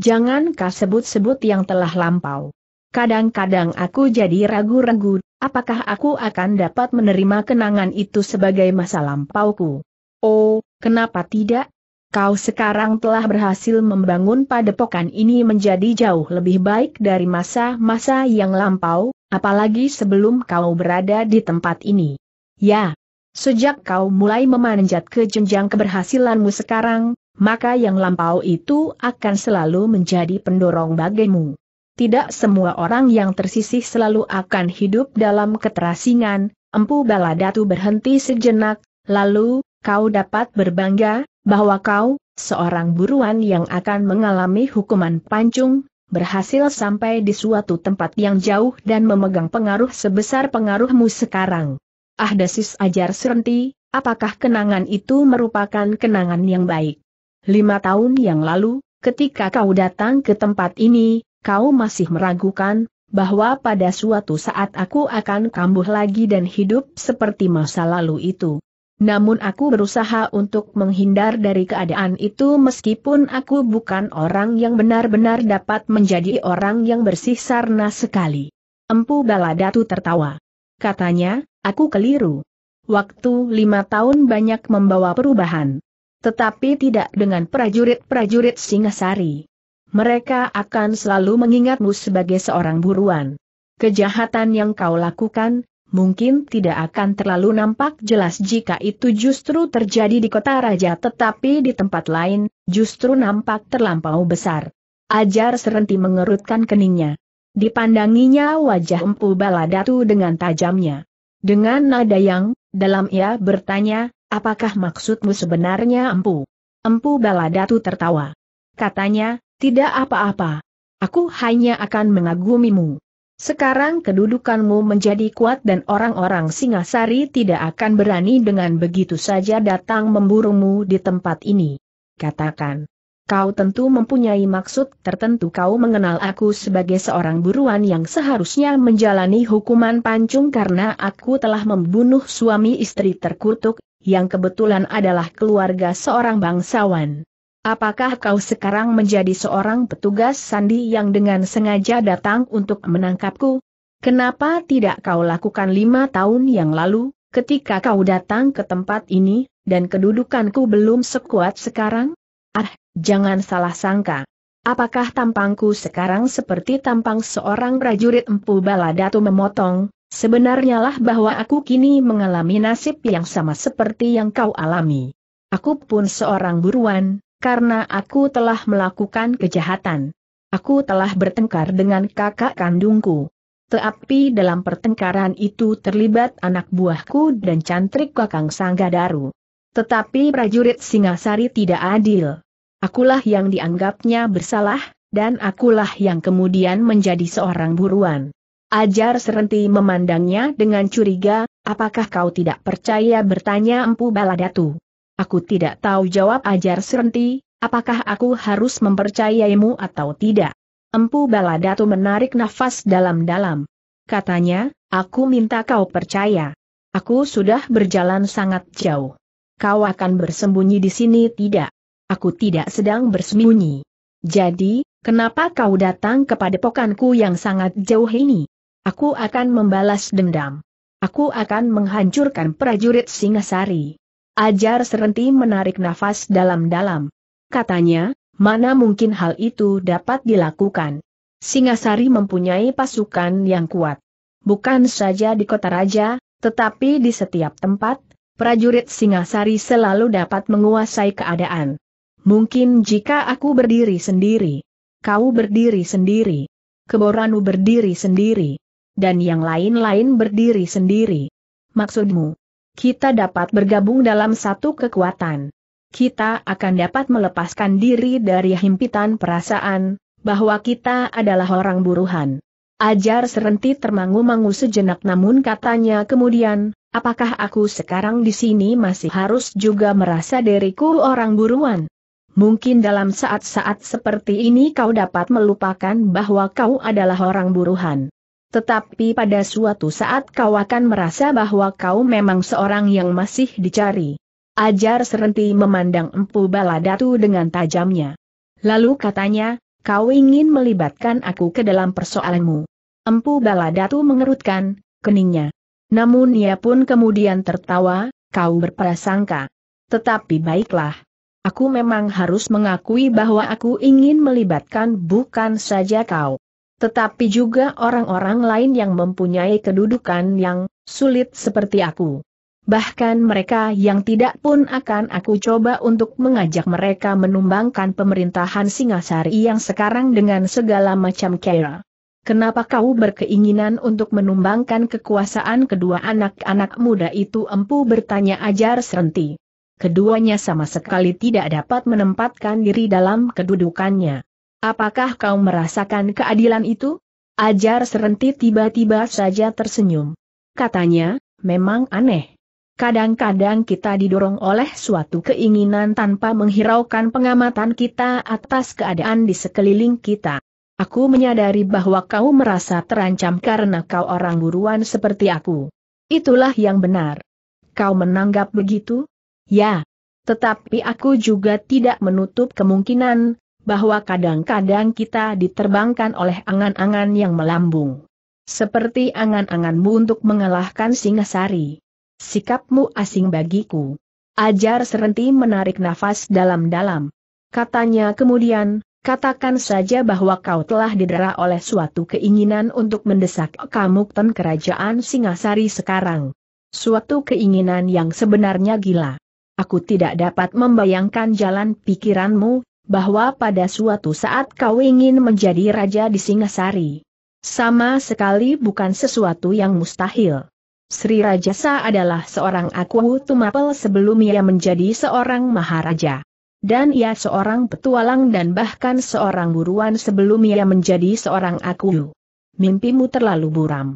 Jangan kau sebut-sebut yang telah lampau. Kadang-kadang aku jadi ragu-ragu, apakah aku akan dapat menerima kenangan itu sebagai masa lampauku. Oh, kenapa tidak? Kau sekarang telah berhasil membangun padepokan ini menjadi jauh lebih baik dari masa-masa yang lampau, apalagi sebelum kau berada di tempat ini. Ya, sejak kau mulai memanjat ke jenjang keberhasilanmu sekarang, maka yang lampau itu akan selalu menjadi pendorong bagimu. Tidak semua orang yang tersisih selalu akan hidup dalam keterasingan, empu baladatu berhenti sejenak, lalu, kau dapat berbangga, bahwa kau, seorang buruan yang akan mengalami hukuman pancung, berhasil sampai di suatu tempat yang jauh dan memegang pengaruh sebesar pengaruhmu sekarang. Ah desis ajar serenti, apakah kenangan itu merupakan kenangan yang baik? Lima tahun yang lalu, ketika kau datang ke tempat ini, kau masih meragukan, bahwa pada suatu saat aku akan kambuh lagi dan hidup seperti masa lalu itu namun aku berusaha untuk menghindar dari keadaan itu meskipun aku bukan orang yang benar-benar dapat menjadi orang yang bersih sarna sekali. Empu Baladatu tertawa. Katanya, aku keliru. Waktu lima tahun banyak membawa perubahan. Tetapi tidak dengan prajurit-prajurit Singasari. Mereka akan selalu mengingatmu sebagai seorang buruan. Kejahatan yang kau lakukan, mungkin tidak akan terlalu nampak jelas jika itu justru terjadi di kota raja tetapi di tempat lain, justru nampak terlampau besar. Ajar serenti mengerutkan keningnya. Dipandanginya wajah Empu Baladatu dengan tajamnya. Dengan nada yang, dalam ia bertanya, apakah maksudmu sebenarnya Empu? Empu Baladatu tertawa. Katanya, tidak apa-apa. Aku hanya akan mengagumimu. Sekarang kedudukanmu menjadi kuat dan orang-orang Singasari tidak akan berani dengan begitu saja datang memburumu di tempat ini. Katakan. Kau tentu mempunyai maksud tertentu kau mengenal aku sebagai seorang buruan yang seharusnya menjalani hukuman pancung karena aku telah membunuh suami istri terkutuk, yang kebetulan adalah keluarga seorang bangsawan. Apakah kau sekarang menjadi seorang petugas sandi yang dengan sengaja datang untuk menangkapku? Kenapa tidak kau lakukan lima tahun yang lalu, ketika kau datang ke tempat ini, dan kedudukanku belum sekuat sekarang? Ah, jangan salah sangka. Apakah tampangku sekarang seperti tampang seorang prajurit empu baladatu memotong? Sebenarnya lah bahwa aku kini mengalami nasib yang sama seperti yang kau alami. Aku pun seorang buruan, karena aku telah melakukan kejahatan. Aku telah bertengkar dengan kakak kandungku. Tetapi dalam pertengkaran itu terlibat anak buahku dan cantrik kakang Sanggadaru. Tetapi prajurit Singasari tidak adil. Akulah yang dianggapnya bersalah, dan akulah yang kemudian menjadi seorang buruan. Ajar Serenti memandangnya dengan curiga, apakah kau tidak percaya bertanya Empu Baladatu. Aku tidak tahu jawab ajar serenti. apakah aku harus mempercayaimu atau tidak. Empu Baladatu menarik nafas dalam-dalam. Katanya, aku minta kau percaya. Aku sudah berjalan sangat jauh. Kau akan bersembunyi di sini tidak? Aku tidak sedang bersembunyi. Jadi, kenapa kau datang kepada pokanku yang sangat jauh ini? Aku akan membalas dendam. Aku akan menghancurkan prajurit Singasari. Ajar serenti menarik nafas dalam-dalam. Katanya, mana mungkin hal itu dapat dilakukan. Singasari mempunyai pasukan yang kuat. Bukan saja di kota raja, tetapi di setiap tempat, prajurit Singasari selalu dapat menguasai keadaan. Mungkin jika aku berdiri sendiri, kau berdiri sendiri, Keboranu berdiri sendiri, dan yang lain-lain berdiri sendiri. Maksudmu, kita dapat bergabung dalam satu kekuatan. Kita akan dapat melepaskan diri dari himpitan perasaan, bahwa kita adalah orang buruhan. Ajar serenti termangu-mangu sejenak namun katanya kemudian, apakah aku sekarang di sini masih harus juga merasa diriku orang buruan? Mungkin dalam saat-saat seperti ini kau dapat melupakan bahwa kau adalah orang buruhan. Tetapi pada suatu saat kau akan merasa bahwa kau memang seorang yang masih dicari. Ajar serenti memandang Empu Baladatu dengan tajamnya. Lalu katanya, kau ingin melibatkan aku ke dalam persoalanmu. Empu Baladatu mengerutkan keningnya. Namun ia pun kemudian tertawa, kau berprasangka. Tetapi baiklah. Aku memang harus mengakui bahwa aku ingin melibatkan bukan saja kau tetapi juga orang-orang lain yang mempunyai kedudukan yang sulit seperti aku. Bahkan mereka yang tidak pun akan aku coba untuk mengajak mereka menumbangkan pemerintahan Singasari yang sekarang dengan segala macam kera. Kenapa kau berkeinginan untuk menumbangkan kekuasaan kedua anak-anak muda itu empu bertanya ajar serenti. Keduanya sama sekali tidak dapat menempatkan diri dalam kedudukannya. Apakah kau merasakan keadilan itu? Ajar serenti tiba-tiba saja tersenyum. Katanya, memang aneh. Kadang-kadang kita didorong oleh suatu keinginan tanpa menghiraukan pengamatan kita atas keadaan di sekeliling kita. Aku menyadari bahwa kau merasa terancam karena kau orang buruan seperti aku. Itulah yang benar. Kau menanggap begitu? Ya. Tetapi aku juga tidak menutup kemungkinan, bahwa kadang-kadang kita diterbangkan oleh angan-angan yang melambung. Seperti angan-anganmu untuk mengalahkan Singasari. Sikapmu asing bagiku. Ajar serenti menarik nafas dalam-dalam. Katanya kemudian, Katakan saja bahwa kau telah didera oleh suatu keinginan untuk mendesak kamu Kamukten kerajaan Singasari sekarang. Suatu keinginan yang sebenarnya gila. Aku tidak dapat membayangkan jalan pikiranmu, bahwa pada suatu saat kau ingin menjadi raja di Singasari. Sama sekali bukan sesuatu yang mustahil. Sri Rajasa adalah seorang aku tumapel sebelum ia menjadi seorang maharaja. Dan ia seorang petualang dan bahkan seorang buruan sebelum ia menjadi seorang aku. Mimpimu terlalu buram.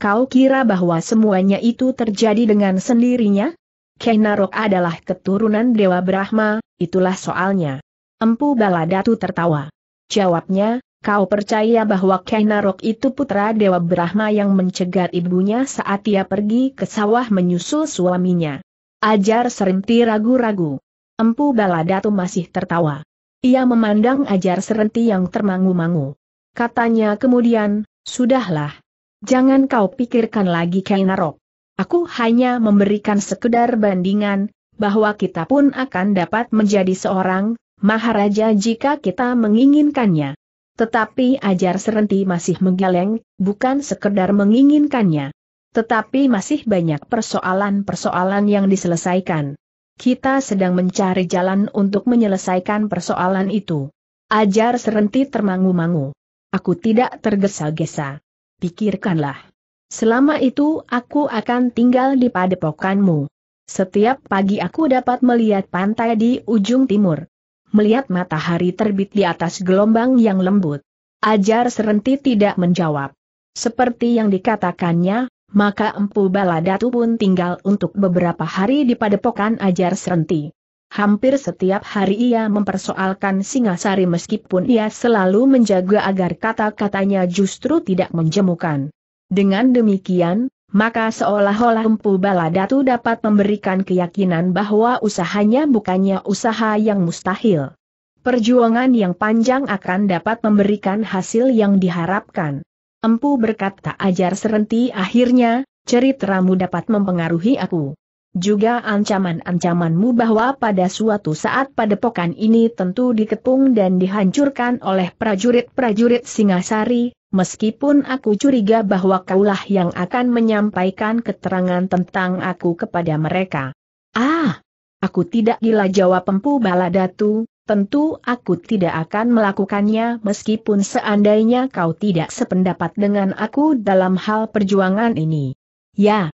Kau kira bahwa semuanya itu terjadi dengan sendirinya? Kenarok adalah keturunan Dewa Brahma, itulah soalnya. Empu Baladatu tertawa. Jawabnya, kau percaya bahwa Kainarok itu putra Dewa Brahma yang mencegat ibunya saat ia pergi ke sawah menyusul suaminya. Ajar Serenti ragu-ragu. Empu Baladatu masih tertawa. Ia memandang Ajar Serenti yang termangu-mangu. Katanya kemudian, sudahlah. Jangan kau pikirkan lagi Kainarok. Aku hanya memberikan sekedar bandingan, bahwa kita pun akan dapat menjadi seorang Maharaja jika kita menginginkannya. Tetapi ajar serenti masih menggeleng, bukan sekedar menginginkannya. Tetapi masih banyak persoalan-persoalan yang diselesaikan. Kita sedang mencari jalan untuk menyelesaikan persoalan itu. Ajar serenti termangu-mangu. Aku tidak tergesa-gesa. Pikirkanlah. Selama itu aku akan tinggal di padepokanmu. Setiap pagi aku dapat melihat pantai di ujung timur melihat matahari terbit di atas gelombang yang lembut. Ajar serenti tidak menjawab. Seperti yang dikatakannya, maka Empu Baladatu pun tinggal untuk beberapa hari di padepokan Ajar serenti. Hampir setiap hari ia mempersoalkan Singasari meskipun ia selalu menjaga agar kata-katanya justru tidak menjemukan. Dengan demikian, maka seolah-olah Empu Baladatu dapat memberikan keyakinan bahwa usahanya bukannya usaha yang mustahil. Perjuangan yang panjang akan dapat memberikan hasil yang diharapkan. Empu berkata ajar serenti akhirnya, ceritamu dapat mempengaruhi aku. Juga ancaman-ancamanmu bahwa pada suatu saat padepokan ini tentu dikepung dan dihancurkan oleh prajurit-prajurit Singasari, meskipun aku curiga bahwa kaulah yang akan menyampaikan keterangan tentang aku kepada mereka. Ah! Aku tidak gila jawab Empu Baladatu, tentu aku tidak akan melakukannya meskipun seandainya kau tidak sependapat dengan aku dalam hal perjuangan ini. Ya,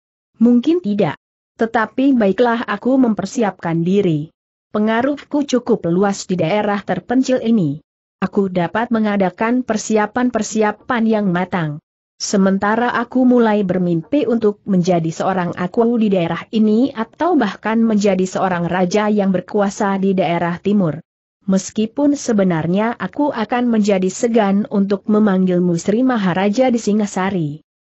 mungkin tidak. Tetapi baiklah aku mempersiapkan diri. Pengaruhku cukup luas di daerah terpencil ini. Aku dapat mengadakan persiapan-persiapan yang matang. Sementara aku mulai bermimpi untuk menjadi seorang aku di daerah ini atau bahkan menjadi seorang raja yang berkuasa di daerah timur. Meskipun sebenarnya aku akan menjadi segan untuk memanggilmu Sri Maharaja di Singasari.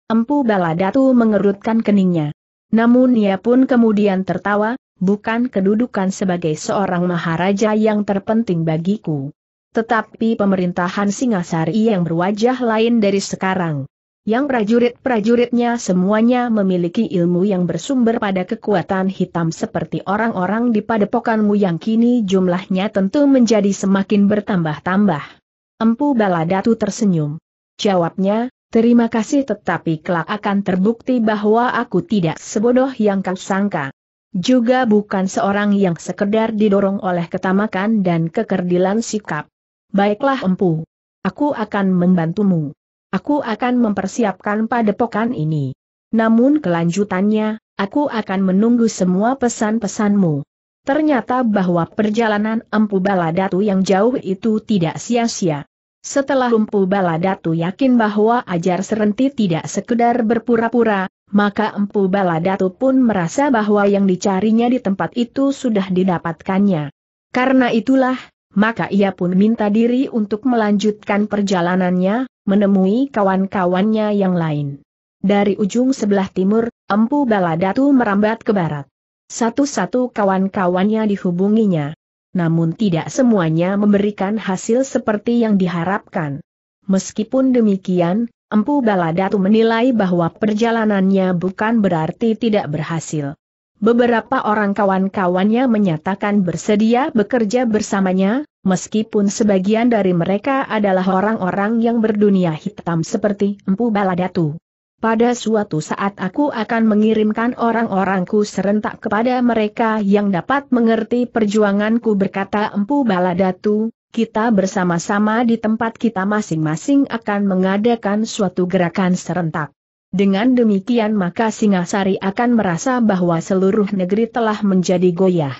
Empu Baladatu mengerutkan keningnya. Namun ia pun kemudian tertawa, bukan kedudukan sebagai seorang maharaja yang terpenting bagiku. Tetapi pemerintahan Singasari yang berwajah lain dari sekarang. Yang prajurit-prajuritnya semuanya memiliki ilmu yang bersumber pada kekuatan hitam seperti orang-orang di padepokanmu yang kini jumlahnya tentu menjadi semakin bertambah-tambah. Empu Baladatu tersenyum. Jawabnya, Terima kasih tetapi kelak akan terbukti bahwa aku tidak sebodoh yang kau sangka. Juga bukan seorang yang sekedar didorong oleh ketamakan dan kekerdilan sikap. Baiklah empu. Aku akan membantumu. Aku akan mempersiapkan padepokan ini. Namun kelanjutannya, aku akan menunggu semua pesan-pesanmu. Ternyata bahwa perjalanan Empu Baladatu yang jauh itu tidak sia-sia. Setelah Lumpu Baladatu yakin bahwa ajar serenti tidak sekedar berpura-pura, maka empu Baladatu pun merasa bahwa yang dicarinya di tempat itu sudah didapatkannya. Karena itulah, maka ia pun minta diri untuk melanjutkan perjalanannya, menemui kawan-kawannya yang lain. Dari ujung sebelah timur, empu Baladatu merambat ke barat. Satu-satu kawan-kawannya dihubunginya. Namun tidak semuanya memberikan hasil seperti yang diharapkan. Meskipun demikian, Empu Baladatu menilai bahwa perjalanannya bukan berarti tidak berhasil. Beberapa orang kawan-kawannya menyatakan bersedia bekerja bersamanya, meskipun sebagian dari mereka adalah orang-orang yang berdunia hitam seperti Empu Baladatu. Pada suatu saat aku akan mengirimkan orang-orangku serentak kepada mereka yang dapat mengerti perjuanganku berkata Empu Baladatu, kita bersama-sama di tempat kita masing-masing akan mengadakan suatu gerakan serentak. Dengan demikian maka Singasari akan merasa bahwa seluruh negeri telah menjadi goyah.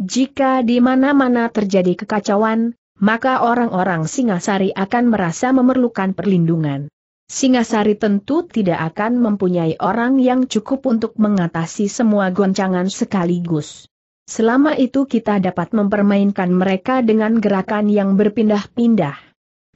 Jika di mana-mana terjadi kekacauan, maka orang-orang Singasari akan merasa memerlukan perlindungan. Singasari tentu tidak akan mempunyai orang yang cukup untuk mengatasi semua goncangan sekaligus. Selama itu kita dapat mempermainkan mereka dengan gerakan yang berpindah-pindah.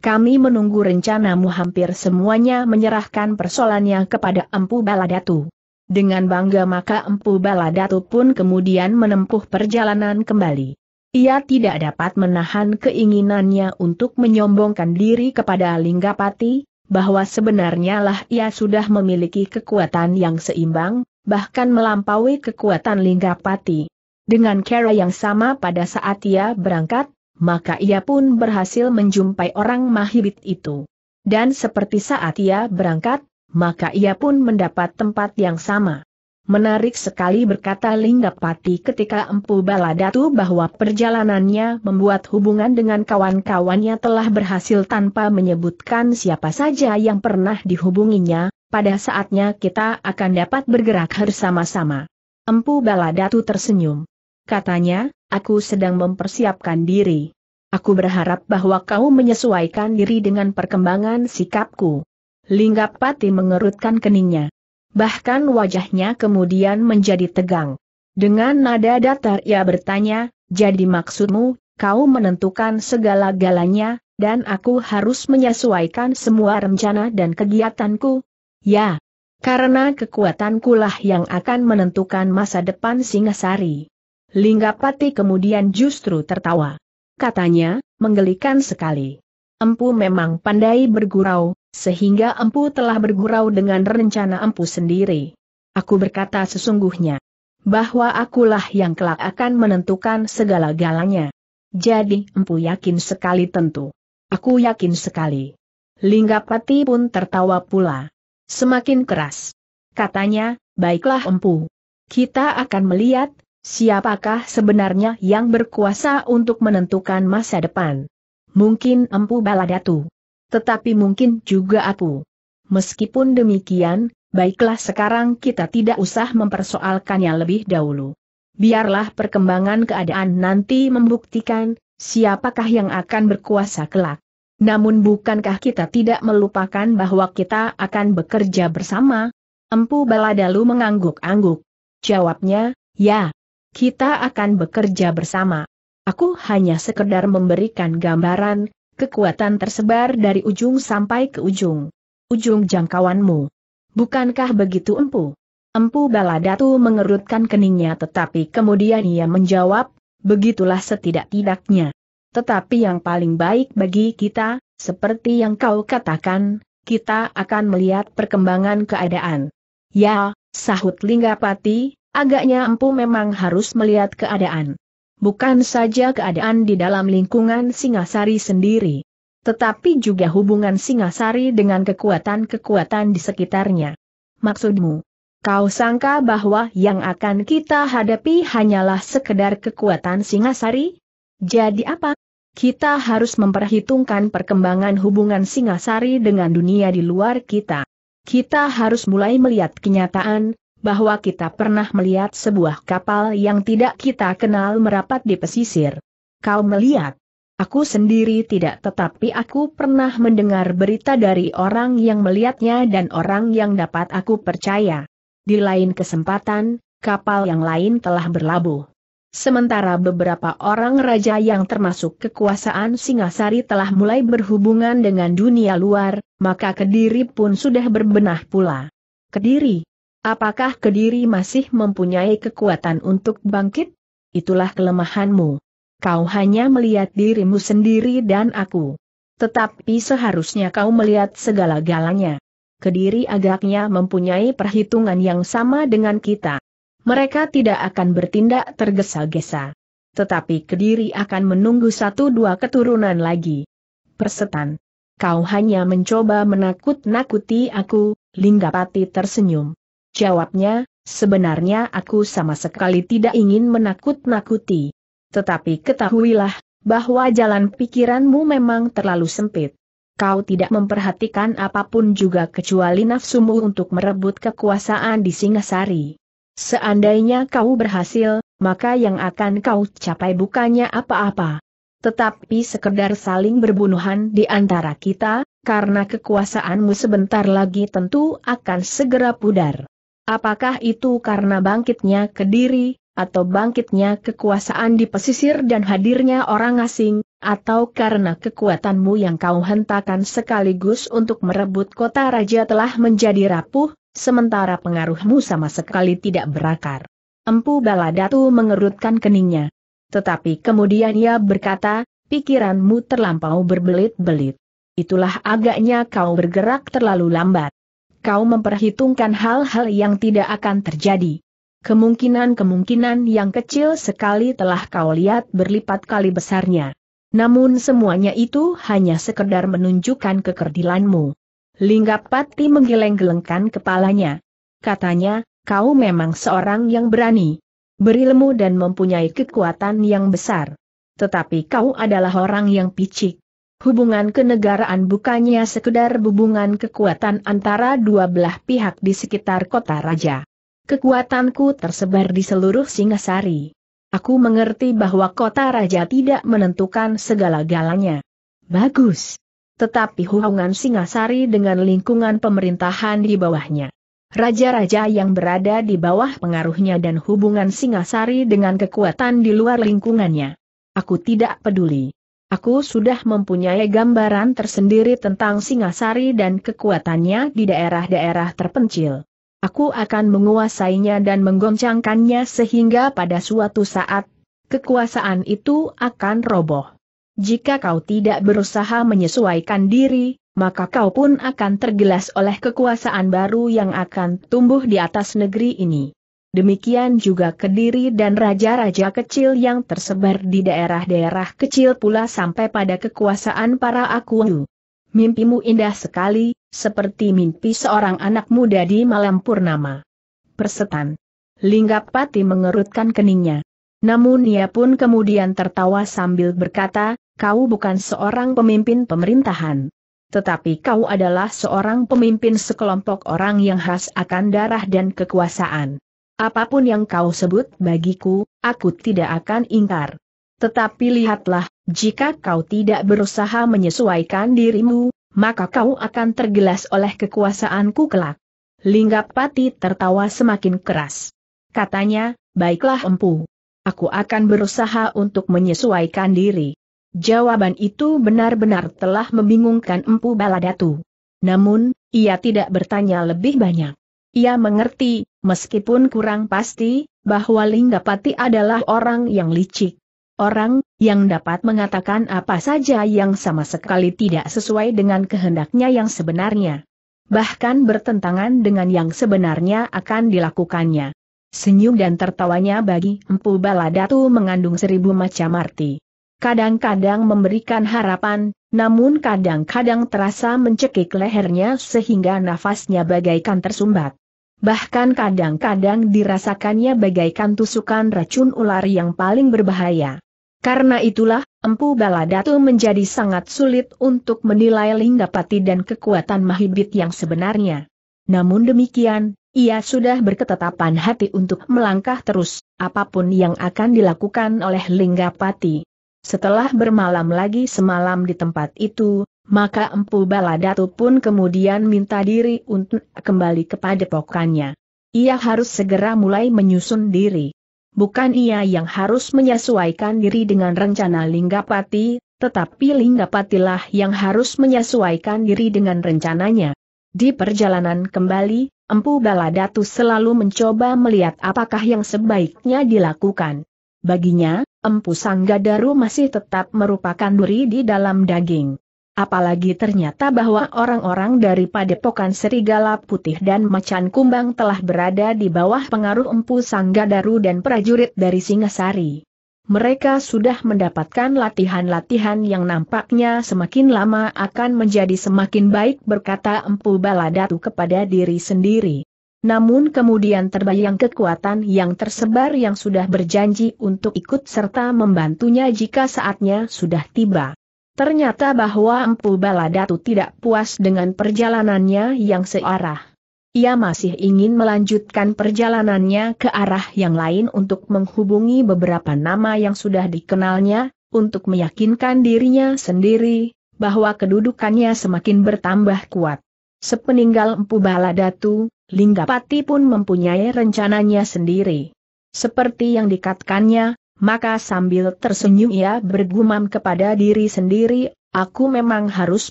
Kami menunggu rencanamu hampir semuanya menyerahkan persoalannya kepada Empu Baladatu. Dengan bangga maka Empu Baladatu pun kemudian menempuh perjalanan kembali. Ia tidak dapat menahan keinginannya untuk menyombongkan diri kepada Linggapati, bahwa sebenarnya lah ia sudah memiliki kekuatan yang seimbang, bahkan melampaui kekuatan Linggapati. Dengan cara yang sama pada saat ia berangkat, maka ia pun berhasil menjumpai orang mahibit itu. Dan seperti saat ia berangkat, maka ia pun mendapat tempat yang sama. Menarik sekali berkata Linggapati ketika Empu Baladatu bahwa perjalanannya membuat hubungan dengan kawan-kawannya telah berhasil tanpa menyebutkan siapa saja yang pernah dihubunginya, pada saatnya kita akan dapat bergerak bersama-sama. Empu Baladatu tersenyum. Katanya, aku sedang mempersiapkan diri. Aku berharap bahwa kau menyesuaikan diri dengan perkembangan sikapku. Linggapati mengerutkan keningnya bahkan wajahnya kemudian menjadi tegang. Dengan nada datar ia bertanya, jadi maksudmu, kau menentukan segala galanya, dan aku harus menyesuaikan semua rencana dan kegiatanku? Ya, karena kekuatankulah yang akan menentukan masa depan Singasari. Linggapati kemudian justru tertawa. Katanya, menggelikan sekali. Empu memang pandai bergurau, sehingga empu telah bergurau dengan rencana empu sendiri. Aku berkata sesungguhnya bahwa akulah yang kelak akan menentukan segala galanya. Jadi empu yakin sekali tentu. Aku yakin sekali. Linggapati pun tertawa pula. Semakin keras. Katanya, baiklah empu. Kita akan melihat, siapakah sebenarnya yang berkuasa untuk menentukan masa depan. Mungkin empu baladatu tetapi mungkin juga aku. Meskipun demikian, baiklah sekarang kita tidak usah mempersoalkannya lebih dahulu. Biarlah perkembangan keadaan nanti membuktikan siapakah yang akan berkuasa kelak. Namun bukankah kita tidak melupakan bahwa kita akan bekerja bersama? Empu Baladalu mengangguk-angguk. Jawabnya, ya. Kita akan bekerja bersama. Aku hanya sekedar memberikan gambaran, Kekuatan tersebar dari ujung sampai ke ujung. Ujung jangkauanmu. Bukankah begitu empu? Empu Baladatu mengerutkan keningnya tetapi kemudian ia menjawab, begitulah setidak-tidaknya. Tetapi yang paling baik bagi kita, seperti yang kau katakan, kita akan melihat perkembangan keadaan. Ya, sahut Linggapati, agaknya empu memang harus melihat keadaan bukan saja keadaan di dalam lingkungan Singasari sendiri, tetapi juga hubungan Singasari dengan kekuatan-kekuatan di sekitarnya. Maksudmu, kau sangka bahwa yang akan kita hadapi hanyalah sekedar kekuatan Singasari? Jadi apa? Kita harus memperhitungkan perkembangan hubungan Singasari dengan dunia di luar kita. Kita harus mulai melihat kenyataan, bahwa kita pernah melihat sebuah kapal yang tidak kita kenal merapat di pesisir. Kau melihat? Aku sendiri tidak tetapi aku pernah mendengar berita dari orang yang melihatnya dan orang yang dapat aku percaya. Di lain kesempatan, kapal yang lain telah berlabuh. Sementara beberapa orang raja yang termasuk kekuasaan Singasari telah mulai berhubungan dengan dunia luar, maka Kediri pun sudah berbenah pula. Kediri, Apakah Kediri masih mempunyai kekuatan untuk bangkit? Itulah kelemahanmu. Kau hanya melihat dirimu sendiri dan aku. Tetapi seharusnya kau melihat segala-galanya. Kediri agaknya mempunyai perhitungan yang sama dengan kita. Mereka tidak akan bertindak tergesa-gesa. Tetapi Kediri akan menunggu satu dua keturunan lagi. Persetan. Kau hanya mencoba menakut-nakuti aku, Linggapati tersenyum. Jawabnya, sebenarnya aku sama sekali tidak ingin menakut-nakuti. Tetapi ketahuilah, bahwa jalan pikiranmu memang terlalu sempit. Kau tidak memperhatikan apapun juga kecuali nafsumu untuk merebut kekuasaan di Singasari. Seandainya kau berhasil, maka yang akan kau capai bukannya apa-apa. Tetapi sekedar saling berbunuhan di antara kita, karena kekuasaanmu sebentar lagi tentu akan segera pudar. Apakah itu karena bangkitnya Kediri, atau bangkitnya kekuasaan di pesisir dan hadirnya orang asing, atau karena kekuatanmu yang kau hentakan sekaligus untuk merebut kota raja telah menjadi rapuh, sementara pengaruhmu sama sekali tidak berakar. Empu Baladatu mengerutkan keningnya. Tetapi kemudian ia berkata, pikiranmu terlampau berbelit-belit. Itulah agaknya kau bergerak terlalu lambat kau memperhitungkan hal-hal yang tidak akan terjadi. Kemungkinan-kemungkinan yang kecil sekali telah kau lihat berlipat kali besarnya. Namun semuanya itu hanya sekedar menunjukkan kekerdilanmu. Linggapati menggeleng-gelengkan kepalanya. Katanya, kau memang seorang yang berani, berilmu dan mempunyai kekuatan yang besar. Tetapi kau adalah orang yang picik. Hubungan kenegaraan bukannya sekedar hubungan kekuatan antara dua belah pihak di sekitar kota raja. Kekuatanku tersebar di seluruh Singasari. Aku mengerti bahwa kota raja tidak menentukan segala-galanya. Bagus. Tetapi hubungan Singasari dengan lingkungan pemerintahan di bawahnya. Raja-raja yang berada di bawah pengaruhnya dan hubungan Singasari dengan kekuatan di luar lingkungannya. Aku tidak peduli. Aku sudah mempunyai gambaran tersendiri tentang Singasari dan kekuatannya di daerah-daerah terpencil. Aku akan menguasainya dan menggoncangkannya sehingga pada suatu saat, kekuasaan itu akan roboh. Jika kau tidak berusaha menyesuaikan diri, maka kau pun akan tergelas oleh kekuasaan baru yang akan tumbuh di atas negeri ini demikian juga Kediri dan raja-raja kecil yang tersebar di daerah-daerah kecil pula sampai pada kekuasaan para akuyu. Mimpimu indah sekali, seperti mimpi seorang anak muda di malam purnama. Persetan. Linggapati mengerutkan keningnya. Namun ia pun kemudian tertawa sambil berkata, kau bukan seorang pemimpin pemerintahan. Tetapi kau adalah seorang pemimpin sekelompok orang yang khas akan darah dan kekuasaan apapun yang kau sebut bagiku, aku tidak akan ingkar. Tetapi lihatlah, jika kau tidak berusaha menyesuaikan dirimu, maka kau akan tergelas oleh kekuasaanku kelak. Linggapati tertawa semakin keras. Katanya, baiklah empu. Aku akan berusaha untuk menyesuaikan diri. Jawaban itu benar-benar telah membingungkan empu baladatu. Namun, ia tidak bertanya lebih banyak. Ia mengerti, Meskipun kurang pasti, bahwa Linggapati adalah orang yang licik. Orang, yang dapat mengatakan apa saja yang sama sekali tidak sesuai dengan kehendaknya yang sebenarnya. Bahkan bertentangan dengan yang sebenarnya akan dilakukannya. Senyum dan tertawanya bagi Empu Baladatu mengandung seribu macam arti. Kadang-kadang memberikan harapan, namun kadang-kadang terasa mencekik lehernya sehingga nafasnya bagaikan tersumbat bahkan kadang-kadang dirasakannya bagaikan tusukan racun ular yang paling berbahaya. Karena itulah, Empu Baladatu menjadi sangat sulit untuk menilai linggapati dan kekuatan Mahibit yang sebenarnya. Namun demikian, ia sudah berketetapan hati untuk melangkah terus, apapun yang akan dilakukan oleh Linggapati. Setelah bermalam lagi semalam di tempat itu, maka Empu Baladatu pun kemudian minta diri untuk kembali kepada pokannya. Ia harus segera mulai menyusun diri. Bukan ia yang harus menyesuaikan diri dengan rencana Linggapati, tetapi Linggapatilah yang harus menyesuaikan diri dengan rencananya. Di perjalanan kembali, Empu Baladatu selalu mencoba melihat apakah yang sebaiknya dilakukan. Baginya, Empu Sanggadaru masih tetap merupakan duri di dalam daging. Apalagi ternyata bahwa orang-orang dari padepokan serigala putih dan macan kumbang telah berada di bawah pengaruh empu Sanggadaru dan prajurit dari Singasari. Mereka sudah mendapatkan latihan-latihan yang nampaknya semakin lama akan menjadi semakin baik berkata empu Baladatu kepada diri sendiri. Namun kemudian terbayang kekuatan yang tersebar yang sudah berjanji untuk ikut serta membantunya jika saatnya sudah tiba. Ternyata bahwa Empu Baladatu tidak puas dengan perjalanannya yang searah. Ia masih ingin melanjutkan perjalanannya ke arah yang lain untuk menghubungi beberapa nama yang sudah dikenalnya, untuk meyakinkan dirinya sendiri, bahwa kedudukannya semakin bertambah kuat. Sepeninggal Empu Baladatu, Linggapati pun mempunyai rencananya sendiri. Seperti yang dikatakannya, maka sambil tersenyum ia bergumam kepada diri sendiri, aku memang harus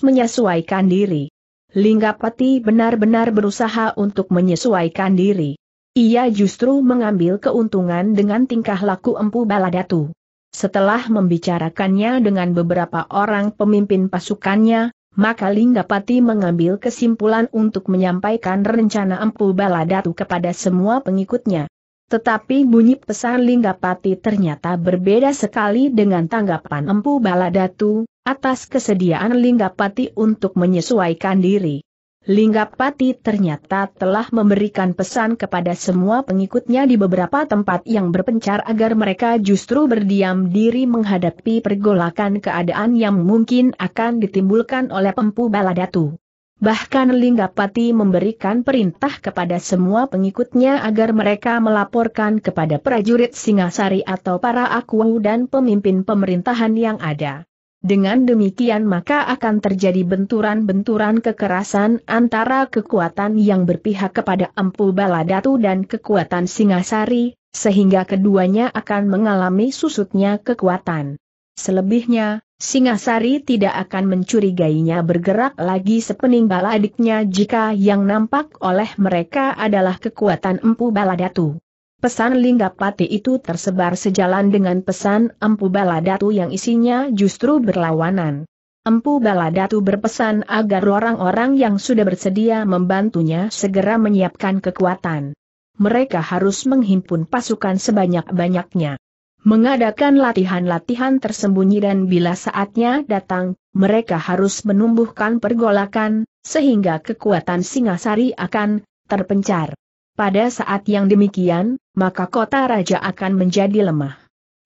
menyesuaikan diri. Linggapati benar-benar berusaha untuk menyesuaikan diri. Ia justru mengambil keuntungan dengan tingkah laku Empu Baladatu. Setelah membicarakannya dengan beberapa orang pemimpin pasukannya, maka Linggapati mengambil kesimpulan untuk menyampaikan rencana Empu Baladatu kepada semua pengikutnya. Tetapi bunyi pesan Linggapati ternyata berbeda sekali dengan tanggapan Empu Baladatu, atas kesediaan Linggapati untuk menyesuaikan diri. Linggapati ternyata telah memberikan pesan kepada semua pengikutnya di beberapa tempat yang berpencar agar mereka justru berdiam diri menghadapi pergolakan keadaan yang mungkin akan ditimbulkan oleh Empu Baladatu. Bahkan Linggapati memberikan perintah kepada semua pengikutnya agar mereka melaporkan kepada prajurit Singasari atau para akuwu dan pemimpin pemerintahan yang ada. Dengan demikian maka akan terjadi benturan-benturan kekerasan antara kekuatan yang berpihak kepada Empu Baladatu dan kekuatan Singasari, sehingga keduanya akan mengalami susutnya kekuatan. Selebihnya, Singasari tidak akan mencurigainya bergerak lagi sepeninggal adiknya jika yang nampak oleh mereka adalah kekuatan empu baladatu. Pesan Linggapati itu tersebar sejalan dengan pesan empu baladatu yang isinya justru berlawanan. Empu baladatu berpesan agar orang-orang yang sudah bersedia membantunya segera menyiapkan kekuatan. Mereka harus menghimpun pasukan sebanyak-banyaknya mengadakan latihan-latihan tersembunyi dan bila saatnya datang, mereka harus menumbuhkan pergolakan, sehingga kekuatan Singasari akan terpencar. Pada saat yang demikian, maka kota raja akan menjadi lemah.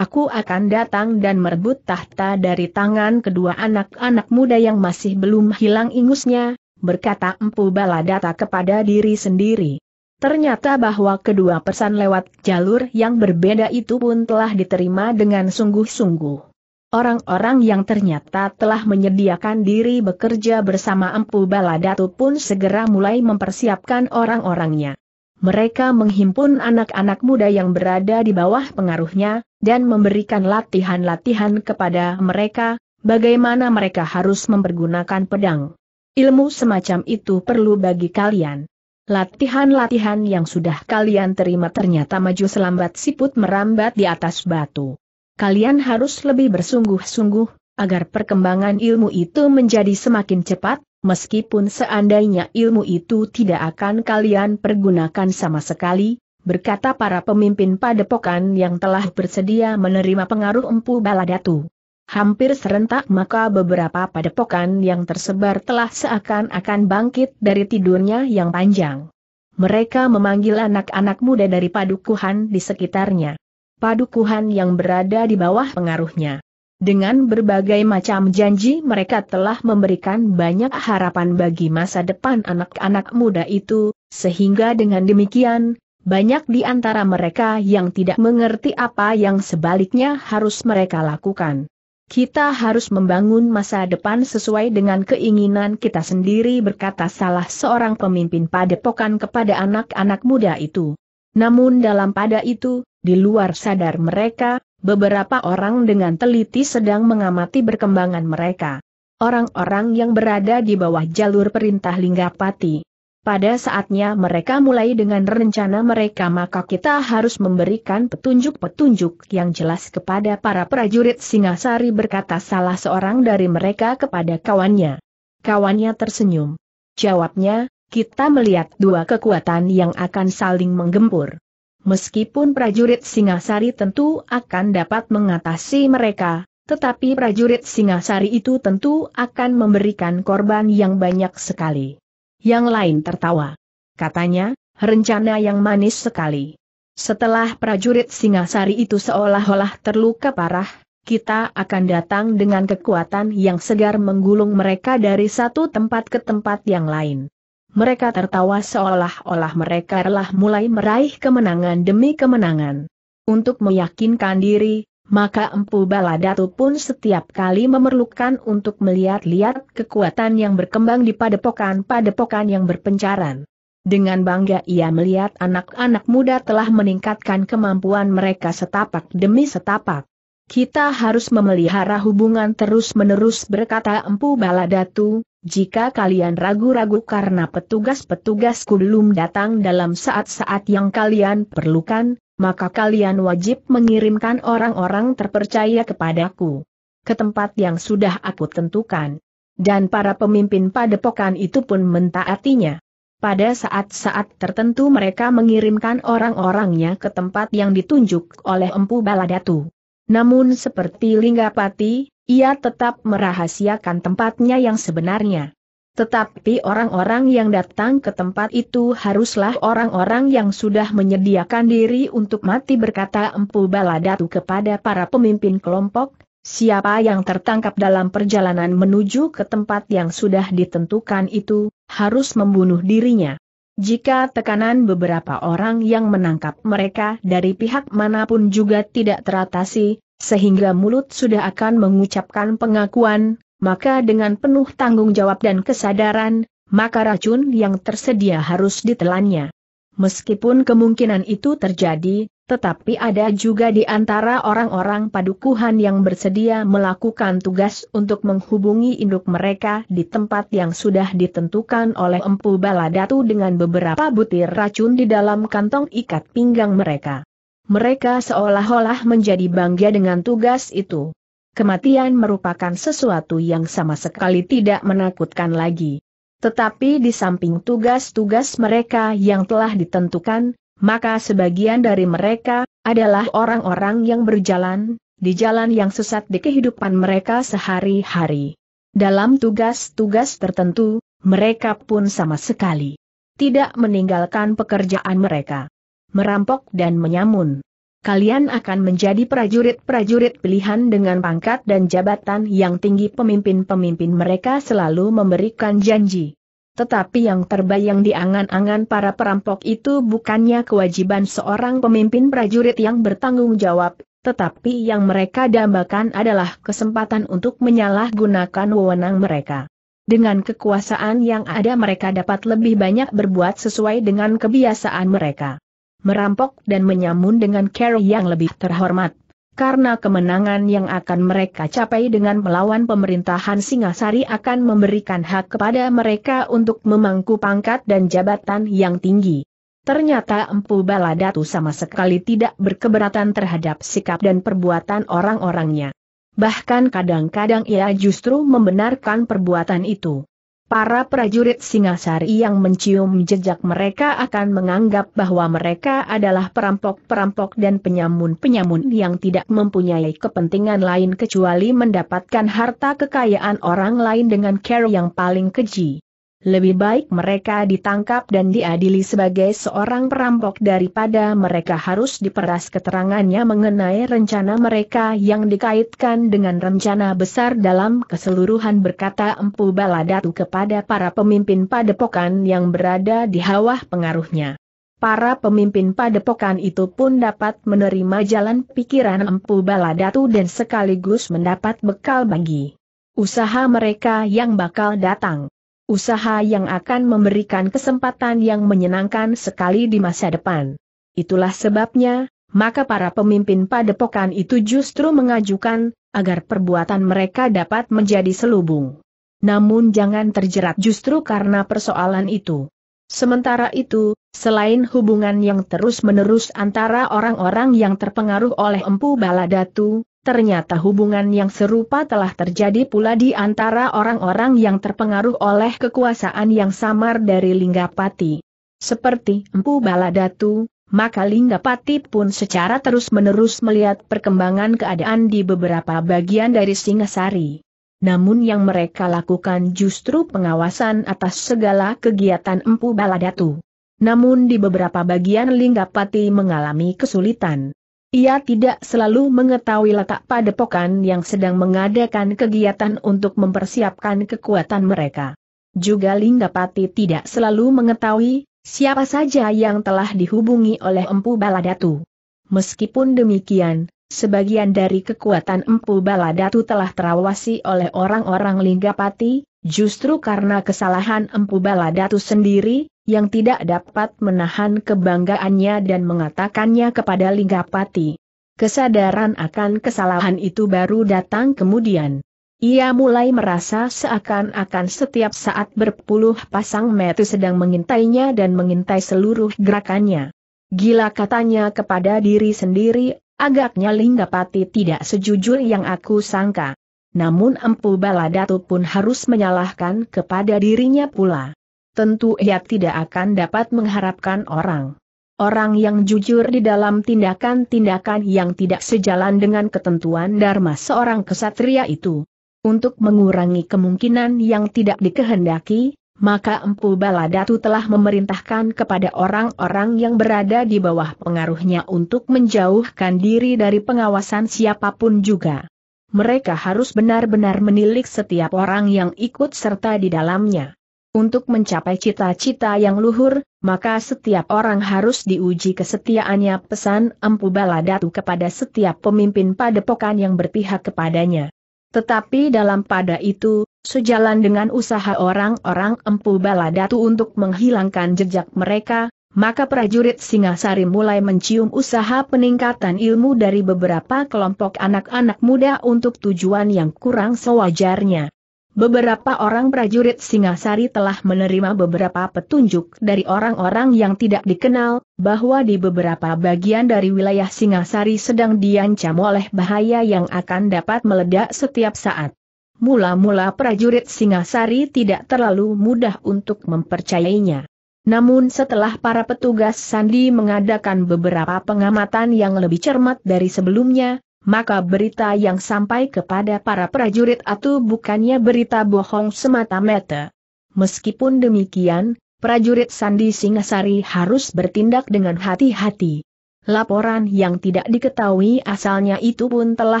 Aku akan datang dan merebut tahta dari tangan kedua anak-anak muda yang masih belum hilang ingusnya, berkata Empu Baladata kepada diri sendiri. Ternyata bahwa kedua pesan lewat jalur yang berbeda itu pun telah diterima dengan sungguh-sungguh. Orang-orang yang ternyata telah menyediakan diri bekerja bersama Empu Baladatu pun segera mulai mempersiapkan orang-orangnya. Mereka menghimpun anak-anak muda yang berada di bawah pengaruhnya, dan memberikan latihan-latihan kepada mereka, bagaimana mereka harus mempergunakan pedang. Ilmu semacam itu perlu bagi kalian. Latihan-latihan yang sudah kalian terima ternyata maju selambat siput merambat di atas batu. Kalian harus lebih bersungguh-sungguh, agar perkembangan ilmu itu menjadi semakin cepat, meskipun seandainya ilmu itu tidak akan kalian pergunakan sama sekali, berkata para pemimpin padepokan yang telah bersedia menerima pengaruh empu baladatu. Hampir serentak maka beberapa padepokan yang tersebar telah seakan-akan bangkit dari tidurnya yang panjang. Mereka memanggil anak-anak muda dari padukuhan di sekitarnya. Padukuhan yang berada di bawah pengaruhnya. Dengan berbagai macam janji mereka telah memberikan banyak harapan bagi masa depan anak-anak muda itu, sehingga dengan demikian, banyak di antara mereka yang tidak mengerti apa yang sebaliknya harus mereka lakukan. Kita harus membangun masa depan sesuai dengan keinginan kita sendiri berkata salah seorang pemimpin padepokan kepada anak-anak muda itu. Namun dalam pada itu, di luar sadar mereka, beberapa orang dengan teliti sedang mengamati perkembangan mereka. Orang-orang yang berada di bawah jalur perintah Linggapati pada saatnya mereka mulai dengan rencana mereka maka kita harus memberikan petunjuk-petunjuk yang jelas kepada para prajurit Singasari berkata salah seorang dari mereka kepada kawannya. Kawannya tersenyum. Jawabnya, kita melihat dua kekuatan yang akan saling menggempur. Meskipun prajurit Singasari tentu akan dapat mengatasi mereka, tetapi prajurit Singasari itu tentu akan memberikan korban yang banyak sekali. Yang lain tertawa. Katanya, rencana yang manis sekali. Setelah prajurit Singasari itu seolah-olah terluka parah, kita akan datang dengan kekuatan yang segar menggulung mereka dari satu tempat ke tempat yang lain. Mereka tertawa seolah-olah mereka telah mulai meraih kemenangan demi kemenangan. Untuk meyakinkan diri, maka Empu Baladatu pun setiap kali memerlukan untuk melihat-lihat kekuatan yang berkembang di padepokan-padepokan yang berpencaran. Dengan bangga ia melihat anak-anak muda telah meningkatkan kemampuan mereka setapak demi setapak. Kita harus memelihara hubungan terus-menerus berkata Empu Baladatu, jika kalian ragu-ragu karena petugas-petugasku belum datang dalam saat-saat yang kalian perlukan, maka kalian wajib mengirimkan orang-orang terpercaya kepadaku. Ke tempat yang sudah aku tentukan. Dan para pemimpin padepokan itu pun mentaatinya. Pada saat-saat tertentu mereka mengirimkan orang-orangnya ke tempat yang ditunjuk oleh Empu Baladatu. Namun seperti Linggapati, ia tetap merahasiakan tempatnya yang sebenarnya. Tetapi orang-orang yang datang ke tempat itu haruslah orang-orang yang sudah menyediakan diri untuk mati berkata Empu Baladatu kepada para pemimpin kelompok, siapa yang tertangkap dalam perjalanan menuju ke tempat yang sudah ditentukan itu, harus membunuh dirinya. Jika tekanan beberapa orang yang menangkap mereka dari pihak manapun juga tidak teratasi, sehingga mulut sudah akan mengucapkan pengakuan, maka dengan penuh tanggung jawab dan kesadaran, maka racun yang tersedia harus ditelannya. Meskipun kemungkinan itu terjadi, tetapi ada juga di antara orang-orang padukuhan yang bersedia melakukan tugas untuk menghubungi induk mereka di tempat yang sudah ditentukan oleh Empu Baladatu dengan beberapa butir racun di dalam kantong ikat pinggang mereka. Mereka seolah-olah menjadi bangga dengan tugas itu kematian merupakan sesuatu yang sama sekali tidak menakutkan lagi. Tetapi di samping tugas-tugas mereka yang telah ditentukan, maka sebagian dari mereka adalah orang-orang yang berjalan di jalan yang sesat di kehidupan mereka sehari-hari. Dalam tugas-tugas tertentu, mereka pun sama sekali tidak meninggalkan pekerjaan mereka. Merampok dan menyamun kalian akan menjadi prajurit-prajurit pilihan dengan pangkat dan jabatan yang tinggi pemimpin-pemimpin mereka selalu memberikan janji. Tetapi yang terbayang di angan-angan para perampok itu bukannya kewajiban seorang pemimpin prajurit yang bertanggung jawab, tetapi yang mereka dambakan adalah kesempatan untuk menyalahgunakan wewenang mereka. Dengan kekuasaan yang ada mereka dapat lebih banyak berbuat sesuai dengan kebiasaan mereka merampok dan menyamun dengan cara yang lebih terhormat. Karena kemenangan yang akan mereka capai dengan melawan pemerintahan Singasari akan memberikan hak kepada mereka untuk memangku pangkat dan jabatan yang tinggi. Ternyata Empu Baladatu sama sekali tidak berkeberatan terhadap sikap dan perbuatan orang-orangnya. Bahkan kadang-kadang ia justru membenarkan perbuatan itu. Para prajurit Singasari yang mencium jejak mereka akan menganggap bahwa mereka adalah perampok-perampok dan penyamun-penyamun yang tidak mempunyai kepentingan lain kecuali mendapatkan harta kekayaan orang lain dengan cara yang paling keji lebih baik mereka ditangkap dan diadili sebagai seorang perampok daripada mereka harus diperas keterangannya mengenai rencana mereka yang dikaitkan dengan rencana besar dalam keseluruhan berkata Empu Baladatu kepada para pemimpin padepokan yang berada di hawah pengaruhnya. Para pemimpin padepokan itu pun dapat menerima jalan pikiran Empu Baladatu dan sekaligus mendapat bekal bagi usaha mereka yang bakal datang. Usaha yang akan memberikan kesempatan yang menyenangkan sekali di masa depan. Itulah sebabnya, maka para pemimpin padepokan itu justru mengajukan, agar perbuatan mereka dapat menjadi selubung. Namun jangan terjerat justru karena persoalan itu. Sementara itu, selain hubungan yang terus-menerus antara orang-orang yang terpengaruh oleh Empu Baladatu, Ternyata hubungan yang serupa telah terjadi pula di antara orang-orang yang terpengaruh oleh kekuasaan yang samar dari Linggapati. Seperti Empu Baladatu, maka Linggapati pun secara terus-menerus melihat perkembangan keadaan di beberapa bagian dari Singasari. Namun yang mereka lakukan justru pengawasan atas segala kegiatan Empu Baladatu. Namun di beberapa bagian Linggapati mengalami kesulitan. Ia tidak selalu mengetahui letak padepokan yang sedang mengadakan kegiatan untuk mempersiapkan kekuatan mereka. Juga Linggapati tidak selalu mengetahui siapa saja yang telah dihubungi oleh Empu Baladatu. Meskipun demikian, sebagian dari kekuatan Empu Baladatu telah terawasi oleh orang-orang Linggapati, justru karena kesalahan Empu Baladatu sendiri, yang tidak dapat menahan kebanggaannya dan mengatakannya kepada Linggapati. Kesadaran akan kesalahan itu baru datang kemudian. Ia mulai merasa seakan-akan setiap saat berpuluh pasang mata sedang mengintainya dan mengintai seluruh gerakannya. Gila katanya kepada diri sendiri, agaknya Linggapati tidak sejujur yang aku sangka. Namun Empu Baladatu pun harus menyalahkan kepada dirinya pula tentu ia tidak akan dapat mengharapkan orang. Orang yang jujur di dalam tindakan-tindakan yang tidak sejalan dengan ketentuan Dharma seorang kesatria itu. Untuk mengurangi kemungkinan yang tidak dikehendaki, maka Empu Baladatu telah memerintahkan kepada orang-orang yang berada di bawah pengaruhnya untuk menjauhkan diri dari pengawasan siapapun juga. Mereka harus benar-benar menilik setiap orang yang ikut serta di dalamnya. Untuk mencapai cita-cita yang luhur, maka setiap orang harus diuji kesetiaannya pesan Empu Baladatu kepada setiap pemimpin padepokan yang berpihak kepadanya. Tetapi dalam pada itu, sejalan dengan usaha orang-orang Empu Baladatu untuk menghilangkan jejak mereka, maka prajurit Singasari mulai mencium usaha peningkatan ilmu dari beberapa kelompok anak-anak muda untuk tujuan yang kurang sewajarnya. Beberapa orang prajurit Singasari telah menerima beberapa petunjuk dari orang-orang yang tidak dikenal, bahwa di beberapa bagian dari wilayah Singasari sedang diancam oleh bahaya yang akan dapat meledak setiap saat. Mula-mula prajurit Singasari tidak terlalu mudah untuk mempercayainya. Namun setelah para petugas Sandi mengadakan beberapa pengamatan yang lebih cermat dari sebelumnya, maka berita yang sampai kepada para prajurit atau bukannya berita bohong semata-mata. Meskipun demikian, prajurit Sandi Singasari harus bertindak dengan hati-hati. Laporan yang tidak diketahui asalnya itu pun telah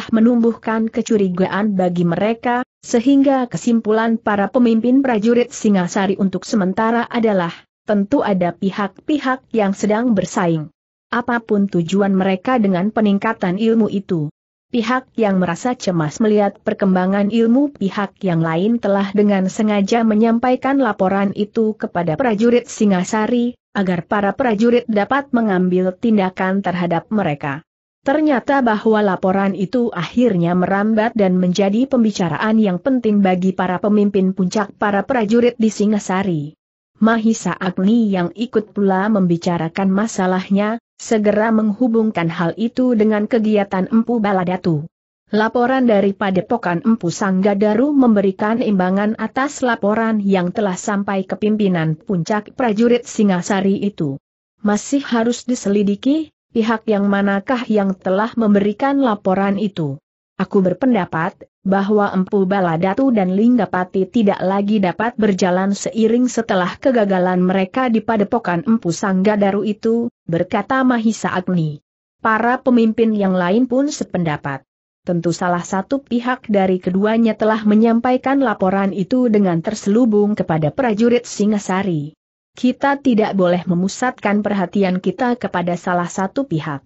menumbuhkan kecurigaan bagi mereka, sehingga kesimpulan para pemimpin prajurit Singasari untuk sementara adalah, tentu ada pihak-pihak yang sedang bersaing apapun tujuan mereka dengan peningkatan ilmu itu. Pihak yang merasa cemas melihat perkembangan ilmu pihak yang lain telah dengan sengaja menyampaikan laporan itu kepada prajurit Singasari, agar para prajurit dapat mengambil tindakan terhadap mereka. Ternyata bahwa laporan itu akhirnya merambat dan menjadi pembicaraan yang penting bagi para pemimpin puncak para prajurit di Singasari. Mahisa Agni yang ikut pula membicarakan masalahnya, segera menghubungkan hal itu dengan kegiatan Empu Baladatu. Laporan dari Padepokan Empu Sanggadaru memberikan imbangan atas laporan yang telah sampai ke pimpinan puncak prajurit Singasari itu. Masih harus diselidiki, pihak yang manakah yang telah memberikan laporan itu. Aku berpendapat, bahwa Empu Baladatu dan Linggapati tidak lagi dapat berjalan seiring setelah kegagalan mereka di padepokan Empu Sanggadaru itu, berkata Mahisa Agni. Para pemimpin yang lain pun sependapat. Tentu salah satu pihak dari keduanya telah menyampaikan laporan itu dengan terselubung kepada prajurit Singasari. Kita tidak boleh memusatkan perhatian kita kepada salah satu pihak.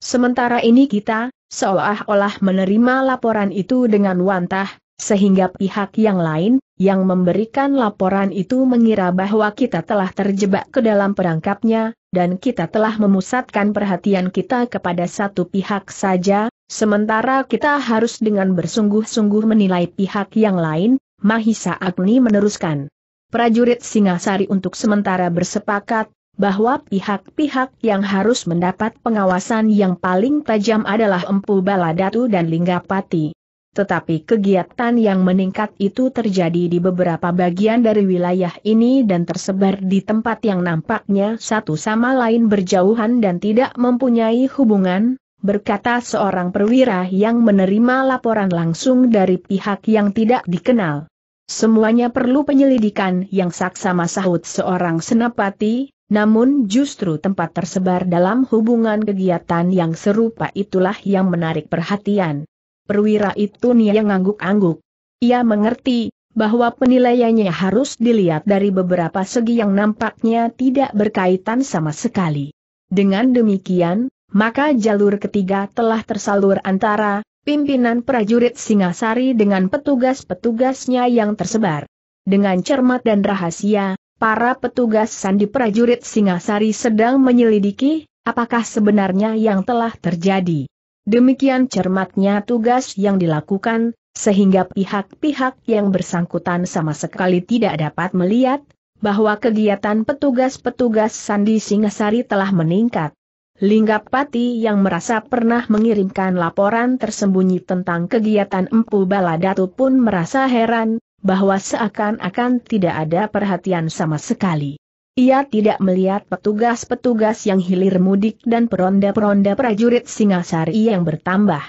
Sementara ini kita, seolah-olah menerima laporan itu dengan wantah, sehingga pihak yang lain, yang memberikan laporan itu mengira bahwa kita telah terjebak ke dalam perangkapnya, dan kita telah memusatkan perhatian kita kepada satu pihak saja, sementara kita harus dengan bersungguh-sungguh menilai pihak yang lain, Mahisa Agni meneruskan. Prajurit Singasari untuk sementara bersepakat, bahwa pihak-pihak yang harus mendapat pengawasan yang paling tajam adalah Empu Baladatu dan Linggapati. Tetapi kegiatan yang meningkat itu terjadi di beberapa bagian dari wilayah ini dan tersebar di tempat yang nampaknya satu sama lain berjauhan dan tidak mempunyai hubungan, berkata seorang perwira yang menerima laporan langsung dari pihak yang tidak dikenal. Semuanya perlu penyelidikan yang saksama sahut seorang senapati, namun justru tempat tersebar dalam hubungan kegiatan yang serupa itulah yang menarik perhatian. Perwira itu yang ngangguk-angguk. Ia mengerti, bahwa penilaiannya harus dilihat dari beberapa segi yang nampaknya tidak berkaitan sama sekali. Dengan demikian, maka jalur ketiga telah tersalur antara pimpinan prajurit Singasari dengan petugas-petugasnya yang tersebar. Dengan cermat dan rahasia, para petugas sandi prajurit Singasari sedang menyelidiki, apakah sebenarnya yang telah terjadi. Demikian cermatnya tugas yang dilakukan, sehingga pihak-pihak yang bersangkutan sama sekali tidak dapat melihat, bahwa kegiatan petugas-petugas Sandi Singasari telah meningkat. Linggapati yang merasa pernah mengirimkan laporan tersembunyi tentang kegiatan Empu Baladatu pun merasa heran, bahwa seakan-akan tidak ada perhatian sama sekali. Ia tidak melihat petugas-petugas yang hilir mudik dan peronda-peronda prajurit Singasari yang bertambah.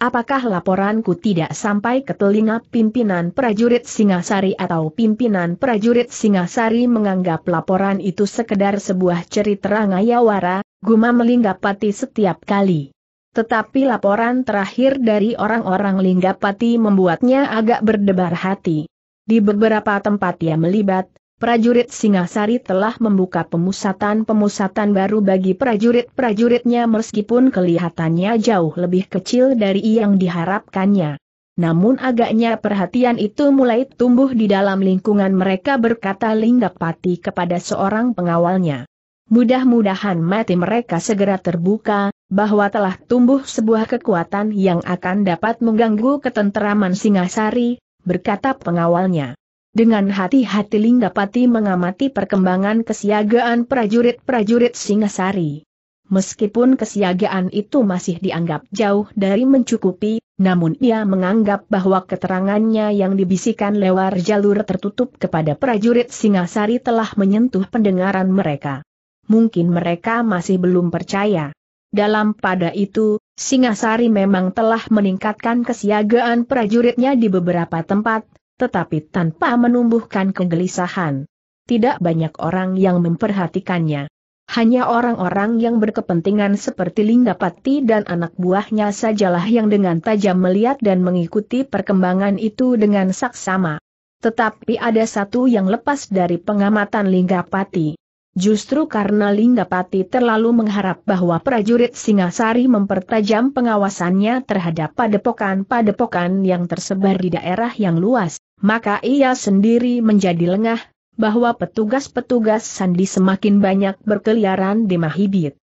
Apakah laporanku tidak sampai ke telinga pimpinan prajurit Singasari atau pimpinan prajurit Singasari menganggap laporan itu sekedar sebuah cerita ngayawara, guma melinggapati setiap kali. Tetapi laporan terakhir dari orang-orang Linggapati membuatnya agak berdebar hati. Di beberapa tempat ia melibat, prajurit Singasari telah membuka pemusatan-pemusatan baru bagi prajurit-prajuritnya meskipun kelihatannya jauh lebih kecil dari yang diharapkannya. Namun agaknya perhatian itu mulai tumbuh di dalam lingkungan mereka berkata Linggapati kepada seorang pengawalnya. Mudah-mudahan mati mereka segera terbuka, bahwa telah tumbuh sebuah kekuatan yang akan dapat mengganggu ketenteraman Singasari, berkata pengawalnya. Dengan hati-hati dapati mengamati perkembangan kesiagaan prajurit-prajurit Singasari. Meskipun kesiagaan itu masih dianggap jauh dari mencukupi, namun ia menganggap bahwa keterangannya yang dibisikkan lewat jalur tertutup kepada prajurit Singasari telah menyentuh pendengaran mereka. Mungkin mereka masih belum percaya. Dalam pada itu, Singasari memang telah meningkatkan kesiagaan prajuritnya di beberapa tempat, tetapi tanpa menumbuhkan kegelisahan. Tidak banyak orang yang memperhatikannya. Hanya orang-orang yang berkepentingan seperti Linggapati dan anak buahnya sajalah yang dengan tajam melihat dan mengikuti perkembangan itu dengan saksama. Tetapi ada satu yang lepas dari pengamatan Linggapati. Justru karena Linggapati terlalu mengharap bahwa prajurit Singasari mempertajam pengawasannya terhadap padepokan-padepokan yang tersebar di daerah yang luas, maka ia sendiri menjadi lengah, bahwa petugas-petugas sandi semakin banyak berkeliaran di Mahibit.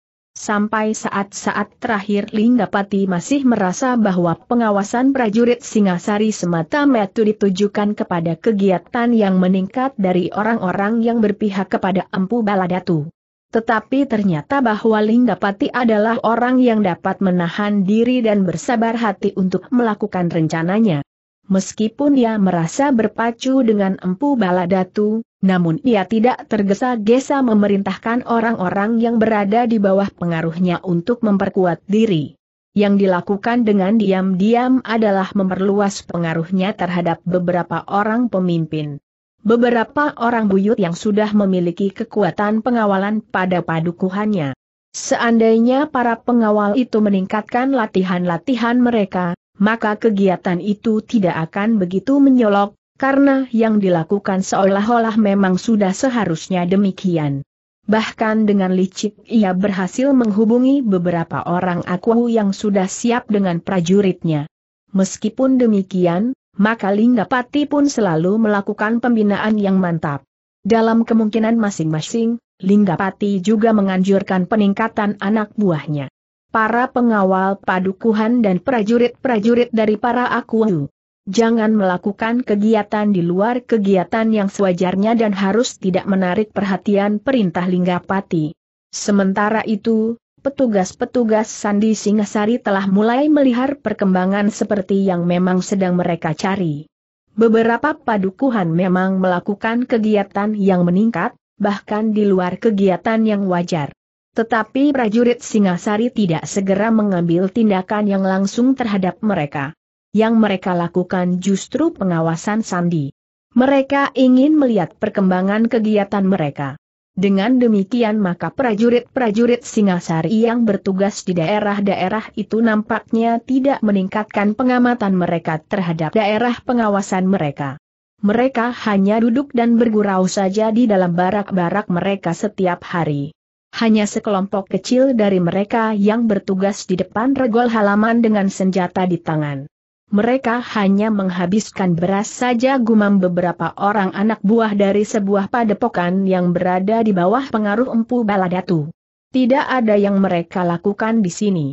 Sampai saat-saat terakhir Linggapati masih merasa bahwa pengawasan prajurit Singasari semata-mata ditujukan kepada kegiatan yang meningkat dari orang-orang yang berpihak kepada Empu Baladatu. Tetapi ternyata bahwa Linggapati adalah orang yang dapat menahan diri dan bersabar hati untuk melakukan rencananya meskipun ia merasa berpacu dengan empu baladatu, namun ia tidak tergesa-gesa memerintahkan orang-orang yang berada di bawah pengaruhnya untuk memperkuat diri. Yang dilakukan dengan diam-diam adalah memperluas pengaruhnya terhadap beberapa orang pemimpin. Beberapa orang buyut yang sudah memiliki kekuatan pengawalan pada padukuhannya. Seandainya para pengawal itu meningkatkan latihan-latihan mereka, maka kegiatan itu tidak akan begitu menyolok, karena yang dilakukan seolah-olah memang sudah seharusnya demikian. Bahkan dengan licik ia berhasil menghubungi beberapa orang akuahu yang sudah siap dengan prajuritnya. Meskipun demikian, maka Linggapati pun selalu melakukan pembinaan yang mantap. Dalam kemungkinan masing-masing, Linggapati juga menganjurkan peningkatan anak buahnya para pengawal padukuhan dan prajurit-prajurit dari para akuan. Jangan melakukan kegiatan di luar kegiatan yang sewajarnya dan harus tidak menarik perhatian perintah Linggapati. Sementara itu, petugas-petugas Sandi Singasari telah mulai melihat perkembangan seperti yang memang sedang mereka cari. Beberapa padukuhan memang melakukan kegiatan yang meningkat, bahkan di luar kegiatan yang wajar. Tetapi prajurit Singasari tidak segera mengambil tindakan yang langsung terhadap mereka. Yang mereka lakukan justru pengawasan Sandi. Mereka ingin melihat perkembangan kegiatan mereka. Dengan demikian maka prajurit-prajurit Singasari yang bertugas di daerah-daerah itu nampaknya tidak meningkatkan pengamatan mereka terhadap daerah pengawasan mereka. Mereka hanya duduk dan bergurau saja di dalam barak-barak mereka setiap hari. Hanya sekelompok kecil dari mereka yang bertugas di depan regol halaman dengan senjata di tangan. Mereka hanya menghabiskan beras saja gumam beberapa orang anak buah dari sebuah padepokan yang berada di bawah pengaruh empu baladatu. Tidak ada yang mereka lakukan di sini.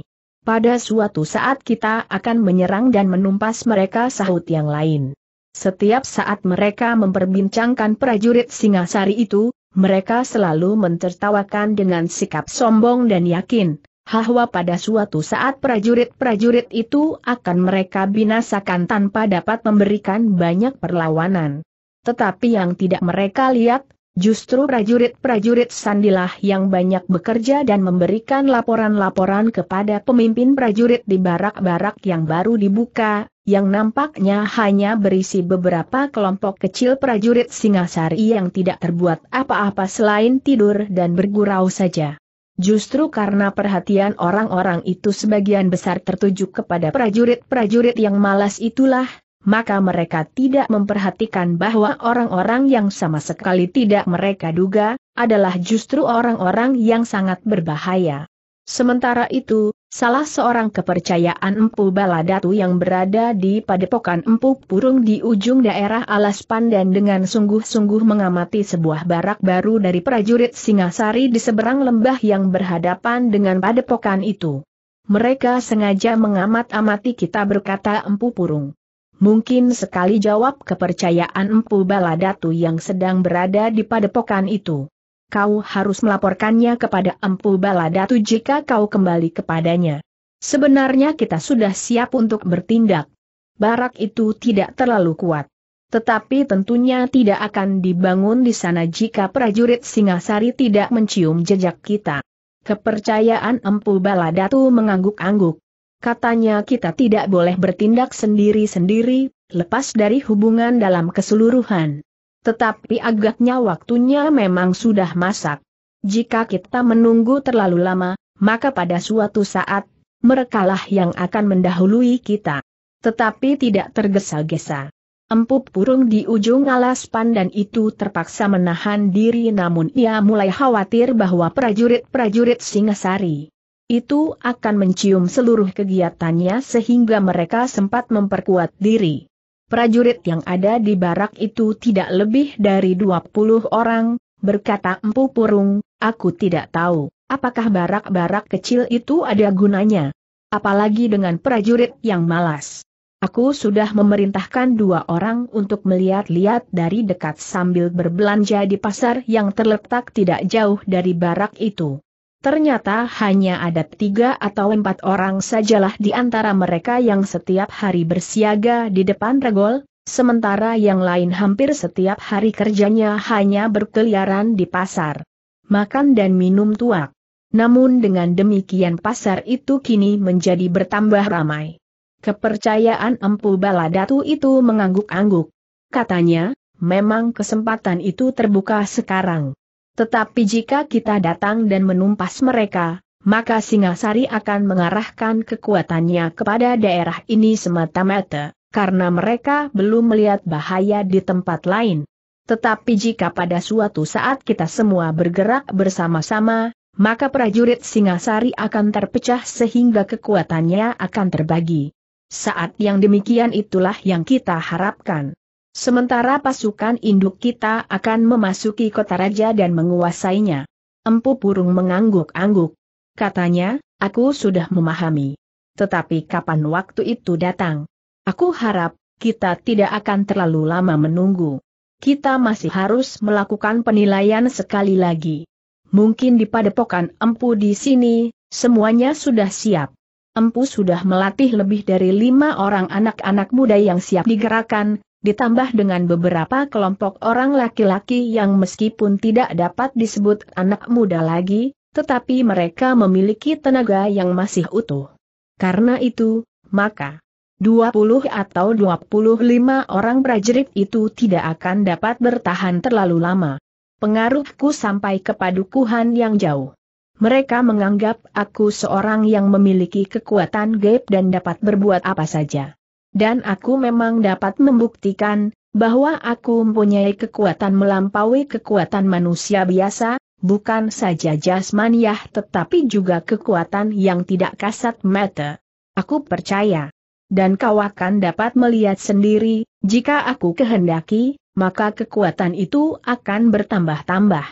Pada suatu saat kita akan menyerang dan menumpas mereka sahut yang lain. Setiap saat mereka memperbincangkan prajurit Singasari itu, mereka selalu mentertawakan dengan sikap sombong dan yakin, bahwa pada suatu saat prajurit-prajurit itu akan mereka binasakan tanpa dapat memberikan banyak perlawanan. Tetapi yang tidak mereka lihat, justru prajurit-prajurit sandilah yang banyak bekerja dan memberikan laporan-laporan kepada pemimpin prajurit di barak-barak yang baru dibuka, yang nampaknya hanya berisi beberapa kelompok kecil prajurit Singasari yang tidak terbuat apa-apa selain tidur dan bergurau saja. Justru karena perhatian orang-orang itu sebagian besar tertuju kepada prajurit-prajurit yang malas itulah, maka mereka tidak memperhatikan bahwa orang-orang yang sama sekali tidak mereka duga, adalah justru orang-orang yang sangat berbahaya. Sementara itu, Salah seorang kepercayaan Empu Baladatu yang berada di padepokan Empu Purung di ujung daerah Alas Pandan dengan sungguh-sungguh mengamati sebuah barak baru dari prajurit Singasari di seberang lembah yang berhadapan dengan padepokan itu. Mereka sengaja mengamat-amati kita berkata Empu Purung. Mungkin sekali jawab kepercayaan Empu Baladatu yang sedang berada di padepokan itu kau harus melaporkannya kepada Empu Baladatu jika kau kembali kepadanya. Sebenarnya kita sudah siap untuk bertindak. Barak itu tidak terlalu kuat. Tetapi tentunya tidak akan dibangun di sana jika prajurit Singasari tidak mencium jejak kita. Kepercayaan Empu Baladatu mengangguk-angguk. Katanya kita tidak boleh bertindak sendiri-sendiri, lepas dari hubungan dalam keseluruhan. Tetapi agaknya waktunya memang sudah masak. Jika kita menunggu terlalu lama, maka pada suatu saat, merekalah yang akan mendahului kita. Tetapi tidak tergesa-gesa. Empu purung di ujung alas pandan itu terpaksa menahan diri namun ia mulai khawatir bahwa prajurit-prajurit Singasari itu akan mencium seluruh kegiatannya sehingga mereka sempat memperkuat diri. Prajurit yang ada di barak itu tidak lebih dari 20 orang, berkata Empu Purung, aku tidak tahu, apakah barak-barak kecil itu ada gunanya. Apalagi dengan prajurit yang malas. Aku sudah memerintahkan dua orang untuk melihat-lihat dari dekat sambil berbelanja di pasar yang terletak tidak jauh dari barak itu. Ternyata hanya ada tiga atau empat orang sajalah di antara mereka yang setiap hari bersiaga di depan regol, sementara yang lain hampir setiap hari kerjanya hanya berkeliaran di pasar. Makan dan minum tuak. Namun dengan demikian pasar itu kini menjadi bertambah ramai. Kepercayaan Empu Baladatu itu mengangguk-angguk. Katanya, memang kesempatan itu terbuka sekarang. Tetapi jika kita datang dan menumpas mereka, maka Singasari akan mengarahkan kekuatannya kepada daerah ini semata-mata, karena mereka belum melihat bahaya di tempat lain. Tetapi jika pada suatu saat kita semua bergerak bersama-sama, maka prajurit Singasari akan terpecah sehingga kekuatannya akan terbagi. Saat yang demikian itulah yang kita harapkan. Sementara pasukan induk kita akan memasuki kota raja dan menguasainya. Empu Purung mengangguk-angguk. Katanya, aku sudah memahami. Tetapi kapan waktu itu datang? Aku harap, kita tidak akan terlalu lama menunggu. Kita masih harus melakukan penilaian sekali lagi. Mungkin di padepokan empu di sini, semuanya sudah siap. Empu sudah melatih lebih dari lima orang anak-anak muda yang siap digerakkan, ditambah dengan beberapa kelompok orang laki-laki yang meskipun tidak dapat disebut anak muda lagi, tetapi mereka memiliki tenaga yang masih utuh. Karena itu, maka 20 atau 25 orang prajurit itu tidak akan dapat bertahan terlalu lama. Pengaruhku sampai ke padukuhan yang jauh. Mereka menganggap aku seorang yang memiliki kekuatan gaib dan dapat berbuat apa saja dan aku memang dapat membuktikan bahwa aku mempunyai kekuatan melampaui kekuatan manusia biasa, bukan saja jasmaniah tetapi juga kekuatan yang tidak kasat mata. Aku percaya. Dan kau akan dapat melihat sendiri, jika aku kehendaki, maka kekuatan itu akan bertambah-tambah.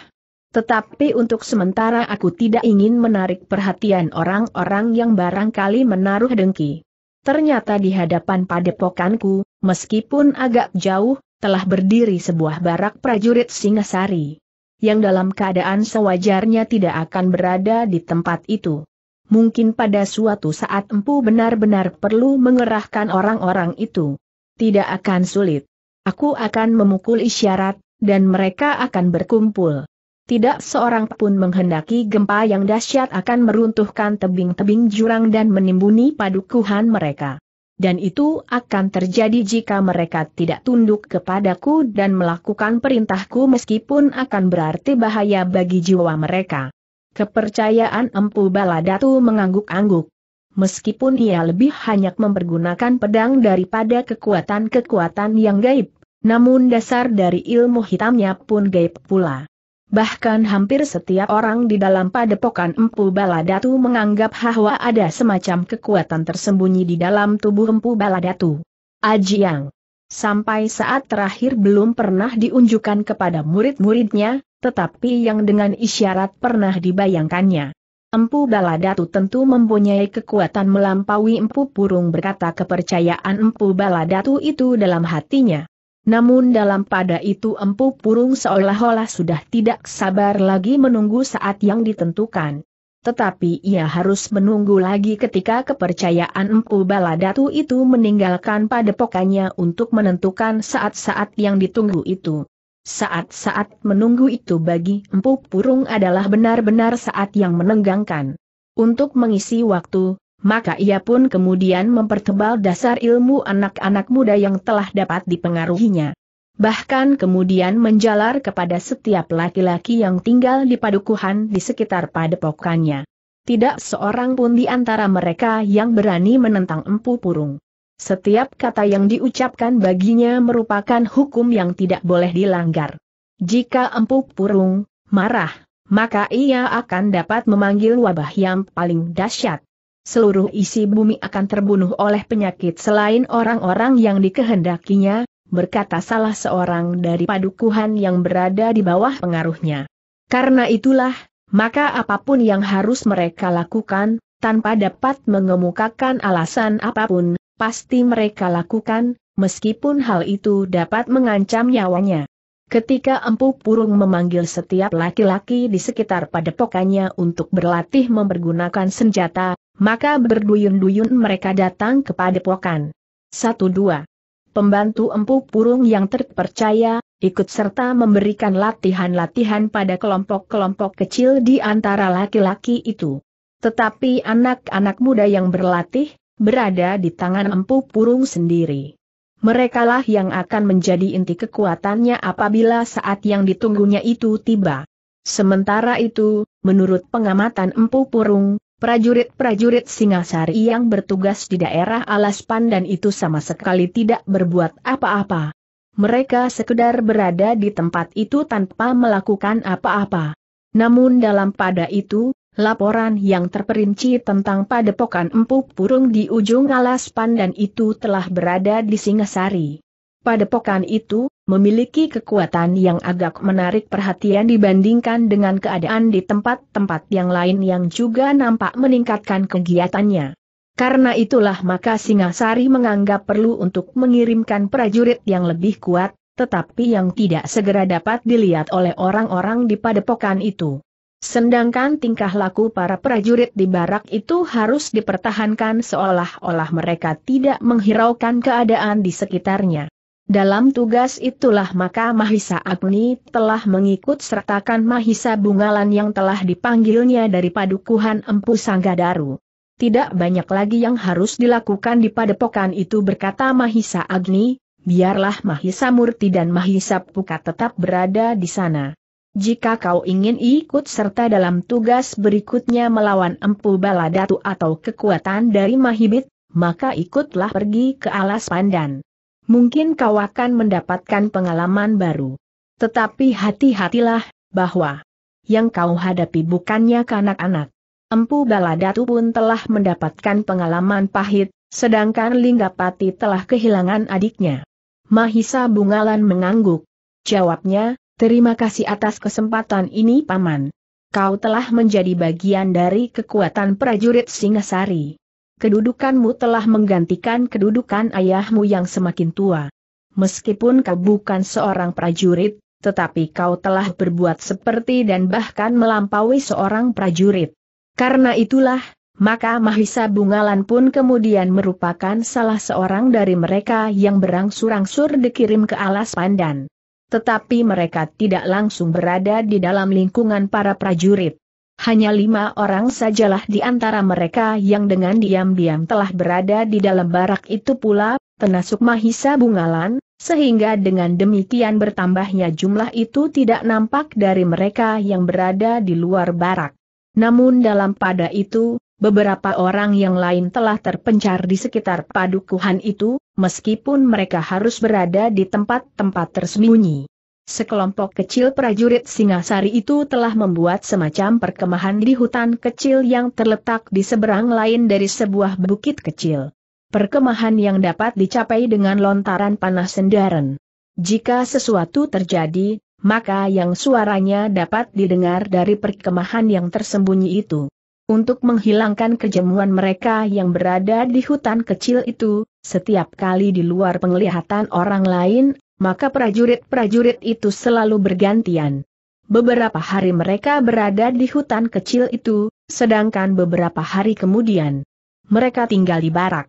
Tetapi untuk sementara aku tidak ingin menarik perhatian orang-orang yang barangkali menaruh dengki ternyata di hadapan padepokanku, meskipun agak jauh, telah berdiri sebuah barak prajurit Singasari. Yang dalam keadaan sewajarnya tidak akan berada di tempat itu. Mungkin pada suatu saat empu benar-benar perlu mengerahkan orang-orang itu. Tidak akan sulit. Aku akan memukul isyarat, dan mereka akan berkumpul. Tidak seorang pun menghendaki gempa yang dahsyat akan meruntuhkan tebing-tebing jurang dan menimbuni padukuhan mereka. Dan itu akan terjadi jika mereka tidak tunduk kepadaku dan melakukan perintahku meskipun akan berarti bahaya bagi jiwa mereka. Kepercayaan Empu Baladatu mengangguk-angguk. Meskipun ia lebih hanya mempergunakan pedang daripada kekuatan-kekuatan yang gaib, namun dasar dari ilmu hitamnya pun gaib pula. Bahkan hampir setiap orang di dalam padepokan Empu Baladatu menganggap bahwa ada semacam kekuatan tersembunyi di dalam tubuh Empu Baladatu. Ajiang. Sampai saat terakhir belum pernah diunjukkan kepada murid-muridnya, tetapi yang dengan isyarat pernah dibayangkannya. Empu Baladatu tentu mempunyai kekuatan melampaui Empu Purung berkata kepercayaan Empu Baladatu itu dalam hatinya. Namun dalam pada itu Empu Purung seolah-olah sudah tidak sabar lagi menunggu saat yang ditentukan. Tetapi ia harus menunggu lagi ketika kepercayaan Empu Baladatu itu meninggalkan padepokannya untuk menentukan saat-saat yang ditunggu itu. Saat-saat menunggu itu bagi Empu Purung adalah benar-benar saat yang menenggangkan. Untuk mengisi waktu, maka ia pun kemudian mempertebal dasar ilmu anak-anak muda yang telah dapat dipengaruhinya. Bahkan kemudian menjalar kepada setiap laki-laki yang tinggal di padukuhan di sekitar padepokannya. Tidak seorang pun di antara mereka yang berani menentang empu purung. Setiap kata yang diucapkan baginya merupakan hukum yang tidak boleh dilanggar. Jika empu purung marah, maka ia akan dapat memanggil wabah yang paling dahsyat seluruh isi bumi akan terbunuh oleh penyakit selain orang-orang yang dikehendakinya, berkata salah seorang dari padukuhan yang berada di bawah pengaruhnya. Karena itulah, maka apapun yang harus mereka lakukan, tanpa dapat mengemukakan alasan apapun, pasti mereka lakukan, meskipun hal itu dapat mengancam nyawanya. Ketika Empu Purung memanggil setiap laki-laki di sekitar padepokannya untuk berlatih mempergunakan senjata, maka berduyun-duyun mereka datang kepada padepokan. Satu dua. Pembantu empu purung yang terpercaya, ikut serta memberikan latihan-latihan pada kelompok-kelompok kecil di antara laki-laki itu. Tetapi anak-anak muda yang berlatih, berada di tangan empu purung sendiri. Merekalah yang akan menjadi inti kekuatannya apabila saat yang ditunggunya itu tiba. Sementara itu, menurut pengamatan Empu Purung, Prajurit-prajurit Singasari yang bertugas di daerah Alas Pandan itu sama sekali tidak berbuat apa-apa. Mereka sekedar berada di tempat itu tanpa melakukan apa-apa. Namun dalam pada itu, laporan yang terperinci tentang padepokan empuk burung di ujung Alas Pandan itu telah berada di Singasari padepokan itu, memiliki kekuatan yang agak menarik perhatian dibandingkan dengan keadaan di tempat-tempat yang lain yang juga nampak meningkatkan kegiatannya. Karena itulah maka Singasari menganggap perlu untuk mengirimkan prajurit yang lebih kuat, tetapi yang tidak segera dapat dilihat oleh orang-orang di padepokan itu. Sedangkan tingkah laku para prajurit di barak itu harus dipertahankan seolah-olah mereka tidak menghiraukan keadaan di sekitarnya. Dalam tugas itulah maka Mahisa Agni telah mengikut sertakan Mahisa Bungalan yang telah dipanggilnya dari padukuhan Empu Sanggadaru. Tidak banyak lagi yang harus dilakukan di padepokan itu berkata Mahisa Agni, biarlah Mahisa Murti dan Mahisa Puka tetap berada di sana. Jika kau ingin ikut serta dalam tugas berikutnya melawan Empu Baladatu atau kekuatan dari Mahibit, maka ikutlah pergi ke Alas Pandan mungkin kau akan mendapatkan pengalaman baru. Tetapi hati-hatilah, bahwa yang kau hadapi bukannya kanak-anak. Empu Baladatu pun telah mendapatkan pengalaman pahit, sedangkan Linggapati telah kehilangan adiknya. Mahisa Bungalan mengangguk. Jawabnya, terima kasih atas kesempatan ini Paman. Kau telah menjadi bagian dari kekuatan prajurit Singasari kedudukanmu telah menggantikan kedudukan ayahmu yang semakin tua. Meskipun kau bukan seorang prajurit, tetapi kau telah berbuat seperti dan bahkan melampaui seorang prajurit. Karena itulah, maka Mahisa Bungalan pun kemudian merupakan salah seorang dari mereka yang berangsur-angsur dikirim ke alas pandan. Tetapi mereka tidak langsung berada di dalam lingkungan para prajurit. Hanya lima orang sajalah di antara mereka yang dengan diam-diam telah berada di dalam barak itu pula, penasuk Mahisa Bungalan, sehingga dengan demikian bertambahnya jumlah itu tidak nampak dari mereka yang berada di luar barak. Namun dalam pada itu, beberapa orang yang lain telah terpencar di sekitar padukuhan itu, meskipun mereka harus berada di tempat-tempat tersembunyi. Sekelompok kecil prajurit Singasari itu telah membuat semacam perkemahan di hutan kecil yang terletak di seberang lain dari sebuah bukit kecil. Perkemahan yang dapat dicapai dengan lontaran panah sendaren. Jika sesuatu terjadi, maka yang suaranya dapat didengar dari perkemahan yang tersembunyi itu. Untuk menghilangkan kejemuan mereka yang berada di hutan kecil itu, setiap kali di luar penglihatan orang lain, maka prajurit-prajurit itu selalu bergantian. Beberapa hari mereka berada di hutan kecil itu, sedangkan beberapa hari kemudian, mereka tinggal di barak.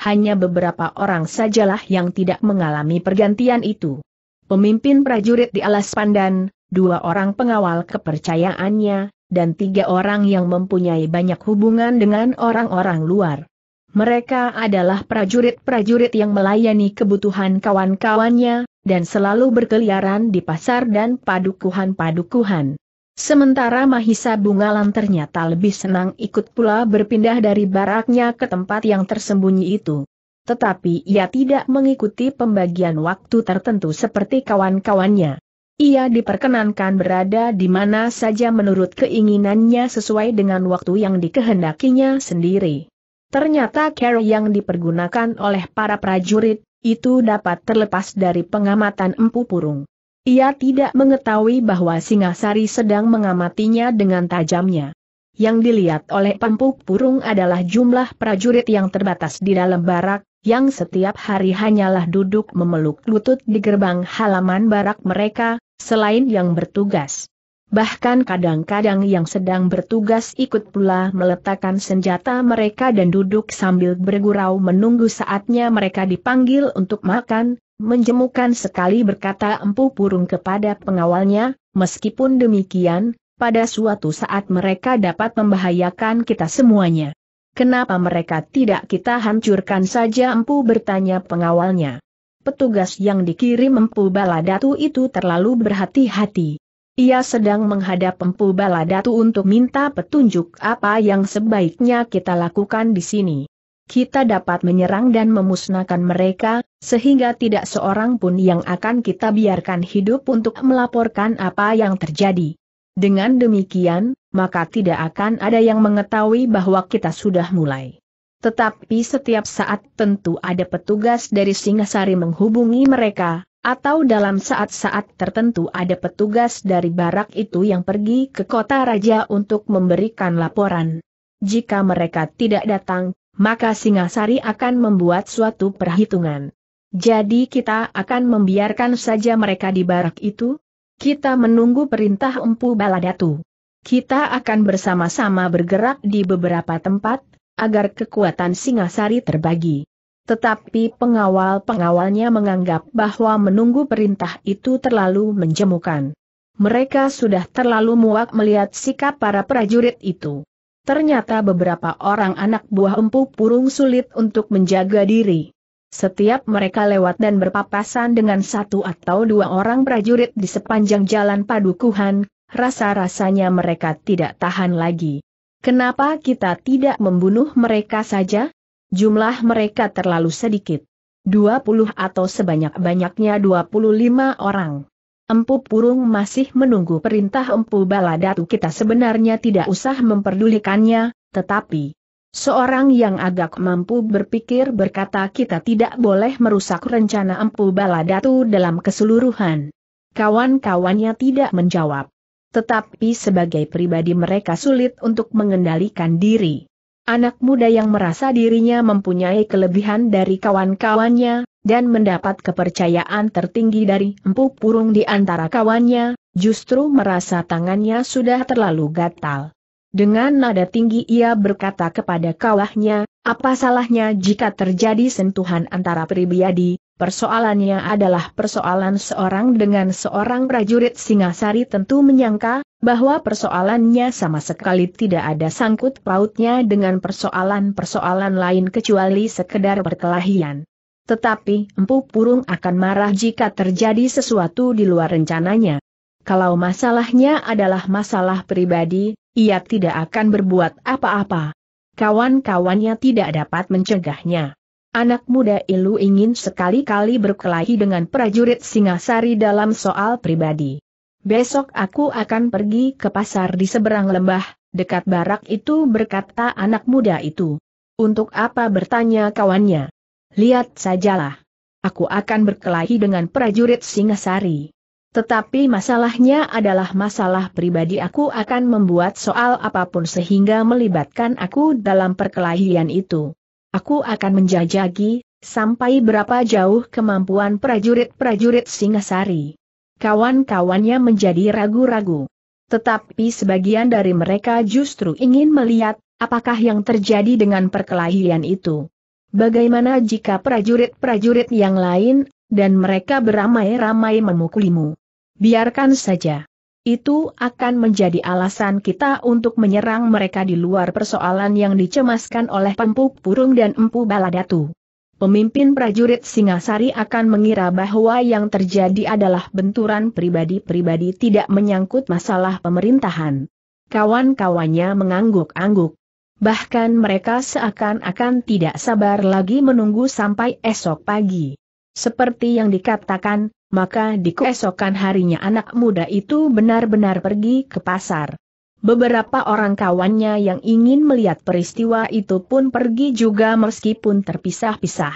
Hanya beberapa orang sajalah yang tidak mengalami pergantian itu. Pemimpin prajurit di alas pandan, dua orang pengawal kepercayaannya, dan tiga orang yang mempunyai banyak hubungan dengan orang-orang luar. Mereka adalah prajurit-prajurit yang melayani kebutuhan kawan-kawannya, dan selalu berkeliaran di pasar dan padukuhan-padukuhan. Sementara Mahisa Bungalan ternyata lebih senang ikut pula berpindah dari baraknya ke tempat yang tersembunyi itu. Tetapi ia tidak mengikuti pembagian waktu tertentu seperti kawan-kawannya. Ia diperkenankan berada di mana saja menurut keinginannya sesuai dengan waktu yang dikehendakinya sendiri. Ternyata cara yang dipergunakan oleh para prajurit, itu dapat terlepas dari pengamatan Empu Purung. Ia tidak mengetahui bahwa Singasari sedang mengamatinya dengan tajamnya. Yang dilihat oleh Empu Purung adalah jumlah prajurit yang terbatas di dalam barak, yang setiap hari hanyalah duduk memeluk lutut di gerbang halaman barak mereka, selain yang bertugas bahkan kadang-kadang yang sedang bertugas ikut pula meletakkan senjata mereka dan duduk sambil bergurau menunggu saatnya mereka dipanggil untuk makan, menjemukan sekali berkata empu purung kepada pengawalnya, meskipun demikian, pada suatu saat mereka dapat membahayakan kita semuanya. Kenapa mereka tidak kita hancurkan saja empu bertanya pengawalnya. Petugas yang dikirim empu baladatu itu terlalu berhati-hati. Ia sedang menghadap Empu Baladatu untuk minta petunjuk apa yang sebaiknya kita lakukan di sini. Kita dapat menyerang dan memusnahkan mereka, sehingga tidak seorang pun yang akan kita biarkan hidup untuk melaporkan apa yang terjadi. Dengan demikian, maka tidak akan ada yang mengetahui bahwa kita sudah mulai. Tetapi setiap saat tentu ada petugas dari Singasari menghubungi mereka, atau dalam saat-saat tertentu ada petugas dari barak itu yang pergi ke kota raja untuk memberikan laporan. Jika mereka tidak datang, maka Singasari akan membuat suatu perhitungan. Jadi kita akan membiarkan saja mereka di barak itu? Kita menunggu perintah Empu Baladatu. Kita akan bersama-sama bergerak di beberapa tempat, agar kekuatan Singasari terbagi. Tetapi pengawal-pengawalnya menganggap bahwa menunggu perintah itu terlalu menjemukan. Mereka sudah terlalu muak melihat sikap para prajurit itu. Ternyata beberapa orang anak buah empu purung sulit untuk menjaga diri. Setiap mereka lewat dan berpapasan dengan satu atau dua orang prajurit di sepanjang jalan padukuhan, rasa-rasanya mereka tidak tahan lagi. Kenapa kita tidak membunuh mereka saja? Jumlah mereka terlalu sedikit. 20 atau sebanyak-banyaknya 25 orang. Empu Purung masih menunggu perintah Empu Baladatu kita sebenarnya tidak usah memperdulikannya, tetapi seorang yang agak mampu berpikir berkata kita tidak boleh merusak rencana Empu Baladatu dalam keseluruhan. Kawan-kawannya tidak menjawab. Tetapi sebagai pribadi mereka sulit untuk mengendalikan diri anak muda yang merasa dirinya mempunyai kelebihan dari kawan-kawannya, dan mendapat kepercayaan tertinggi dari empu purung di antara kawannya, justru merasa tangannya sudah terlalu gatal. Dengan nada tinggi ia berkata kepada kawahnya, apa salahnya jika terjadi sentuhan antara pribadi, Persoalannya adalah persoalan seorang dengan seorang prajurit Singasari tentu menyangka, bahwa persoalannya sama sekali tidak ada sangkut pautnya dengan persoalan-persoalan lain kecuali sekedar perkelahian. Tetapi Empu Purung akan marah jika terjadi sesuatu di luar rencananya. Kalau masalahnya adalah masalah pribadi, ia tidak akan berbuat apa-apa. Kawan-kawannya tidak dapat mencegahnya. Anak muda Ilu ingin sekali-kali berkelahi dengan prajurit Singasari dalam soal pribadi. Besok aku akan pergi ke pasar di seberang lembah, dekat barak itu berkata anak muda itu. Untuk apa bertanya kawannya? Lihat sajalah. Aku akan berkelahi dengan prajurit Singasari. Tetapi masalahnya adalah masalah pribadi aku akan membuat soal apapun sehingga melibatkan aku dalam perkelahian itu. Aku akan menjajagi, sampai berapa jauh kemampuan prajurit-prajurit Singasari. Kawan-kawannya menjadi ragu-ragu. Tetapi sebagian dari mereka justru ingin melihat, apakah yang terjadi dengan perkelahian itu. Bagaimana jika prajurit-prajurit yang lain, dan mereka beramai-ramai memukulimu? Biarkan saja. Itu akan menjadi alasan kita untuk menyerang mereka di luar persoalan yang dicemaskan oleh Pempuk Purung dan Empu Baladatu. Pemimpin prajurit Singasari akan mengira bahwa yang terjadi adalah benturan pribadi-pribadi tidak menyangkut masalah pemerintahan. Kawan-kawannya mengangguk-angguk. Bahkan mereka seakan-akan tidak sabar lagi menunggu sampai esok pagi. Seperti yang dikatakan, maka di keesokan harinya anak muda itu benar-benar pergi ke pasar. Beberapa orang kawannya yang ingin melihat peristiwa itu pun pergi juga meskipun terpisah-pisah.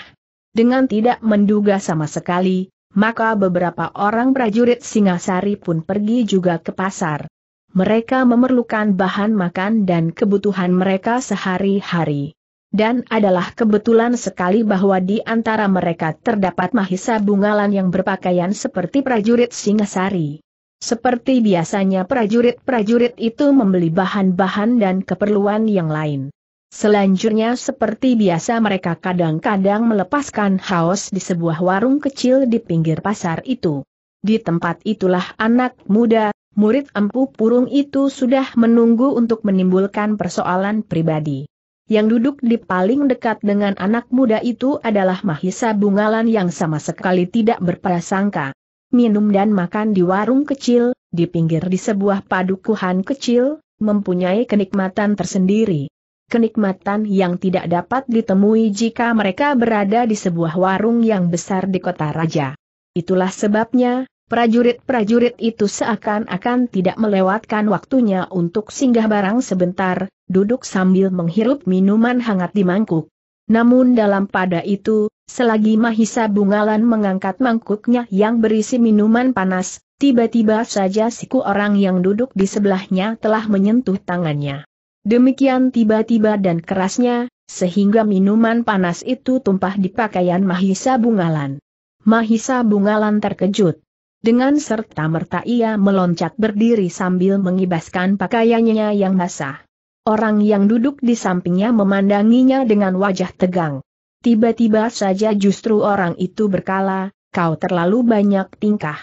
Dengan tidak menduga sama sekali, maka beberapa orang prajurit Singasari pun pergi juga ke pasar. Mereka memerlukan bahan makan dan kebutuhan mereka sehari-hari dan adalah kebetulan sekali bahwa di antara mereka terdapat Mahisa Bungalan yang berpakaian seperti prajurit Singasari. Seperti biasanya prajurit-prajurit itu membeli bahan-bahan dan keperluan yang lain. Selanjutnya seperti biasa mereka kadang-kadang melepaskan haus di sebuah warung kecil di pinggir pasar itu. Di tempat itulah anak muda, murid empu purung itu sudah menunggu untuk menimbulkan persoalan pribadi. Yang duduk di paling dekat dengan anak muda itu adalah Mahisa Bungalan yang sama sekali tidak berprasangka. Minum dan makan di warung kecil, di pinggir di sebuah padukuhan kecil, mempunyai kenikmatan tersendiri. Kenikmatan yang tidak dapat ditemui jika mereka berada di sebuah warung yang besar di kota raja. Itulah sebabnya, prajurit-prajurit itu seakan-akan tidak melewatkan waktunya untuk singgah barang sebentar, duduk sambil menghirup minuman hangat di mangkuk. Namun dalam pada itu, selagi Mahisa Bungalan mengangkat mangkuknya yang berisi minuman panas, tiba-tiba saja siku orang yang duduk di sebelahnya telah menyentuh tangannya. Demikian tiba-tiba dan kerasnya, sehingga minuman panas itu tumpah di pakaian Mahisa Bungalan. Mahisa Bungalan terkejut. Dengan serta merta ia meloncat berdiri sambil mengibaskan pakaiannya yang basah. Orang yang duduk di sampingnya memandanginya dengan wajah tegang. Tiba-tiba saja justru orang itu berkala, kau terlalu banyak tingkah.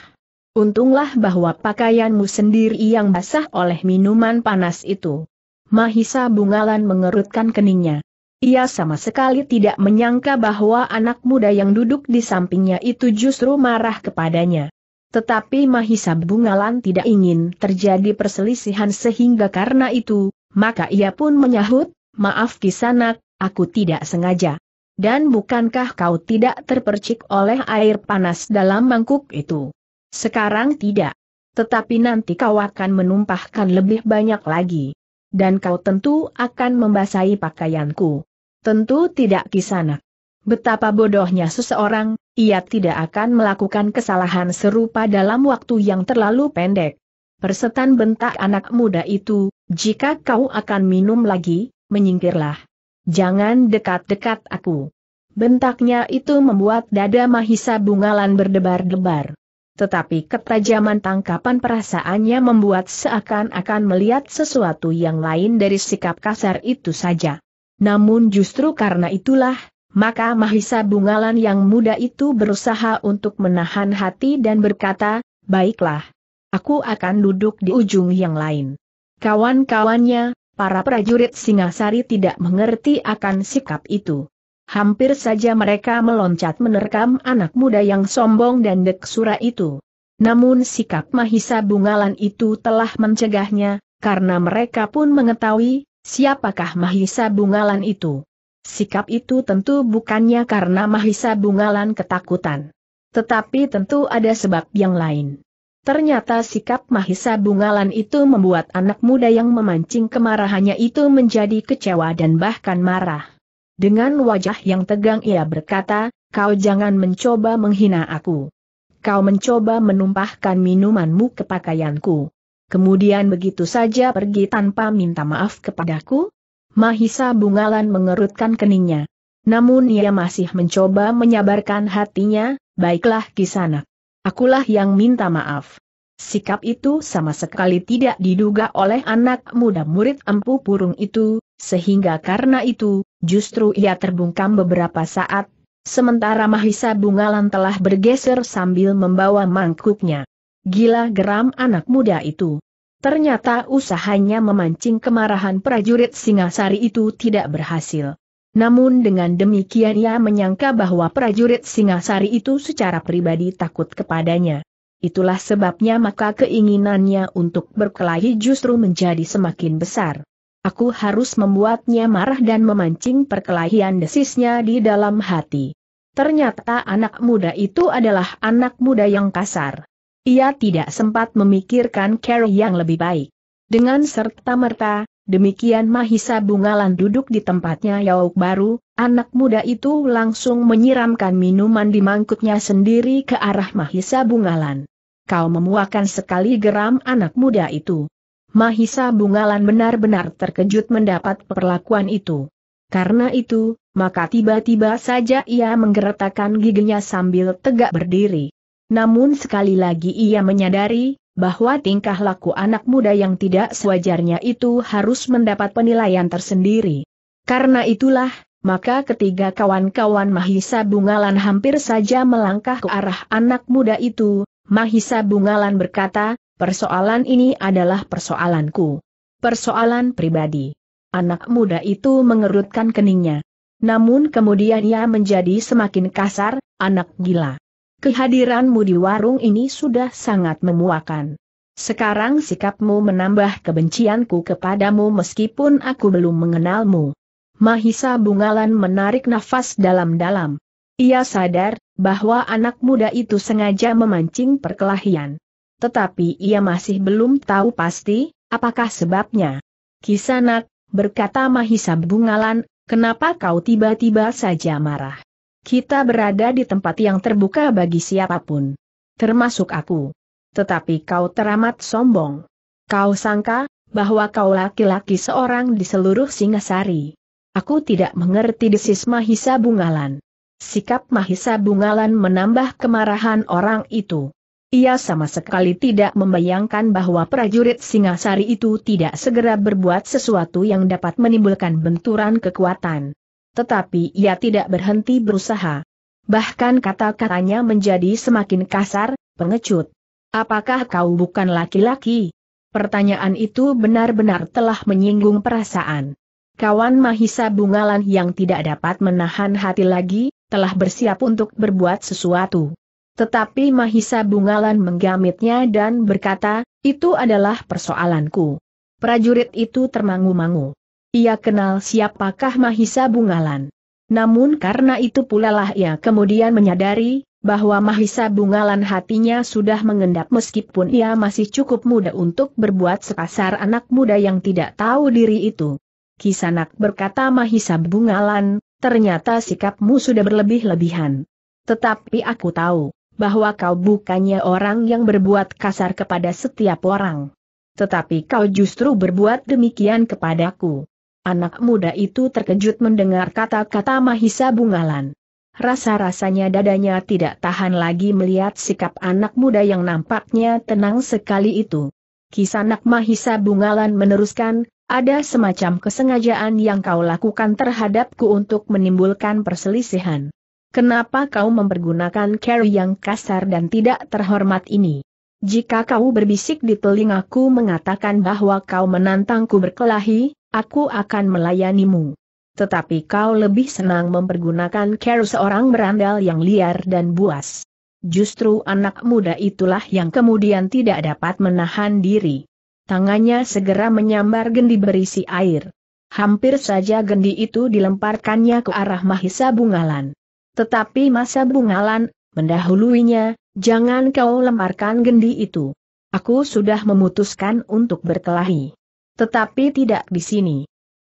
Untunglah bahwa pakaianmu sendiri yang basah oleh minuman panas itu. Mahisa Bungalan mengerutkan keningnya. Ia sama sekali tidak menyangka bahwa anak muda yang duduk di sampingnya itu justru marah kepadanya. Tetapi Mahisa Bungalan tidak ingin terjadi perselisihan sehingga karena itu, maka ia pun menyahut, maaf kisanak, aku tidak sengaja. Dan bukankah kau tidak terpercik oleh air panas dalam mangkuk itu? Sekarang tidak. Tetapi nanti kau akan menumpahkan lebih banyak lagi. Dan kau tentu akan membasahi pakaianku. Tentu tidak kisanak. Betapa bodohnya seseorang, ia tidak akan melakukan kesalahan serupa dalam waktu yang terlalu pendek. Persetan bentak anak muda itu, jika kau akan minum lagi, menyingkirlah. Jangan dekat-dekat aku. Bentaknya itu membuat dada Mahisa Bungalan berdebar-debar. Tetapi ketajaman tangkapan perasaannya membuat seakan-akan melihat sesuatu yang lain dari sikap kasar itu saja. Namun justru karena itulah, maka Mahisa Bungalan yang muda itu berusaha untuk menahan hati dan berkata, baiklah, aku akan duduk di ujung yang lain. Kawan-kawannya, para prajurit Singasari tidak mengerti akan sikap itu. Hampir saja mereka meloncat menerkam anak muda yang sombong dan deksura itu. Namun sikap Mahisa Bungalan itu telah mencegahnya, karena mereka pun mengetahui, siapakah Mahisa Bungalan itu. Sikap itu tentu bukannya karena Mahisa Bungalan ketakutan. Tetapi tentu ada sebab yang lain. Ternyata sikap Mahisa Bungalan itu membuat anak muda yang memancing kemarahannya itu menjadi kecewa dan bahkan marah. Dengan wajah yang tegang ia berkata, kau jangan mencoba menghina aku. Kau mencoba menumpahkan minumanmu ke pakaianku. Kemudian begitu saja pergi tanpa minta maaf kepadaku? Mahisa Bungalan mengerutkan keningnya. Namun ia masih mencoba menyabarkan hatinya, baiklah kisanak. Akulah yang minta maaf. Sikap itu sama sekali tidak diduga oleh anak muda murid empu purung itu, sehingga karena itu, justru ia terbungkam beberapa saat, sementara Mahisa Bungalan telah bergeser sambil membawa mangkuknya. Gila geram anak muda itu. Ternyata usahanya memancing kemarahan prajurit Singasari itu tidak berhasil. Namun dengan demikian ia menyangka bahwa prajurit Singasari itu secara pribadi takut kepadanya. Itulah sebabnya maka keinginannya untuk berkelahi justru menjadi semakin besar. Aku harus membuatnya marah dan memancing perkelahian desisnya di dalam hati. Ternyata anak muda itu adalah anak muda yang kasar. Ia tidak sempat memikirkan cara yang lebih baik. Dengan serta-merta, Demikian Mahisa Bungalan duduk di tempatnya Yauk baru, anak muda itu langsung menyiramkan minuman di mangkuknya sendiri ke arah Mahisa Bungalan. Kau memuakan sekali geram anak muda itu. Mahisa Bungalan benar-benar terkejut mendapat perlakuan itu. Karena itu, maka tiba-tiba saja ia menggeretakkan giginya sambil tegak berdiri. Namun sekali lagi ia menyadari, bahwa tingkah laku anak muda yang tidak sewajarnya itu harus mendapat penilaian tersendiri. Karena itulah, maka ketiga kawan-kawan Mahisa Bungalan hampir saja melangkah ke arah anak muda itu, Mahisa Bungalan berkata, persoalan ini adalah persoalanku. Persoalan pribadi. Anak muda itu mengerutkan keningnya. Namun kemudian ia menjadi semakin kasar, anak gila. Kehadiranmu di warung ini sudah sangat memuakan. Sekarang sikapmu menambah kebencianku kepadamu meskipun aku belum mengenalmu. Mahisa Bungalan menarik nafas dalam-dalam. Ia sadar bahwa anak muda itu sengaja memancing perkelahian. Tetapi ia masih belum tahu pasti apakah sebabnya. Kisanak, berkata Mahisa Bungalan, kenapa kau tiba-tiba saja marah? Kita berada di tempat yang terbuka bagi siapapun. Termasuk aku. Tetapi kau teramat sombong. Kau sangka, bahwa kau laki-laki seorang di seluruh Singasari. Aku tidak mengerti desis Mahisa Bungalan. Sikap Mahisa Bungalan menambah kemarahan orang itu. Ia sama sekali tidak membayangkan bahwa prajurit Singasari itu tidak segera berbuat sesuatu yang dapat menimbulkan benturan kekuatan tetapi ia tidak berhenti berusaha. Bahkan kata-katanya menjadi semakin kasar, pengecut. Apakah kau bukan laki-laki? Pertanyaan itu benar-benar telah menyinggung perasaan. Kawan Mahisa Bungalan yang tidak dapat menahan hati lagi, telah bersiap untuk berbuat sesuatu. Tetapi Mahisa Bungalan menggamitnya dan berkata, itu adalah persoalanku. Prajurit itu termangu-mangu. Ia kenal siapakah Mahisa Bungalan. Namun karena itu pula lah ia kemudian menyadari, bahwa Mahisa Bungalan hatinya sudah mengendap meskipun ia masih cukup muda untuk berbuat sekasar anak muda yang tidak tahu diri itu. Kisanak berkata Mahisa Bungalan, ternyata sikapmu sudah berlebih-lebihan. Tetapi aku tahu, bahwa kau bukannya orang yang berbuat kasar kepada setiap orang tetapi kau justru berbuat demikian kepadaku. Anak muda itu terkejut mendengar kata-kata Mahisa Bungalan. Rasa-rasanya dadanya tidak tahan lagi melihat sikap anak muda yang nampaknya tenang sekali itu. Kisanak Mahisa Bungalan meneruskan, ada semacam kesengajaan yang kau lakukan terhadapku untuk menimbulkan perselisihan. Kenapa kau mempergunakan cara yang kasar dan tidak terhormat ini? Jika kau berbisik di telingaku mengatakan bahwa kau menantangku berkelahi, aku akan melayanimu. Tetapi kau lebih senang mempergunakan care seorang berandal yang liar dan buas. Justru anak muda itulah yang kemudian tidak dapat menahan diri. Tangannya segera menyambar gendi berisi air. Hampir saja gendi itu dilemparkannya ke arah Mahisa Bungalan. Tetapi Masa Bungalan, mendahuluinya, jangan kau lemparkan gendi itu. Aku sudah memutuskan untuk berkelahi. Tetapi tidak di sini.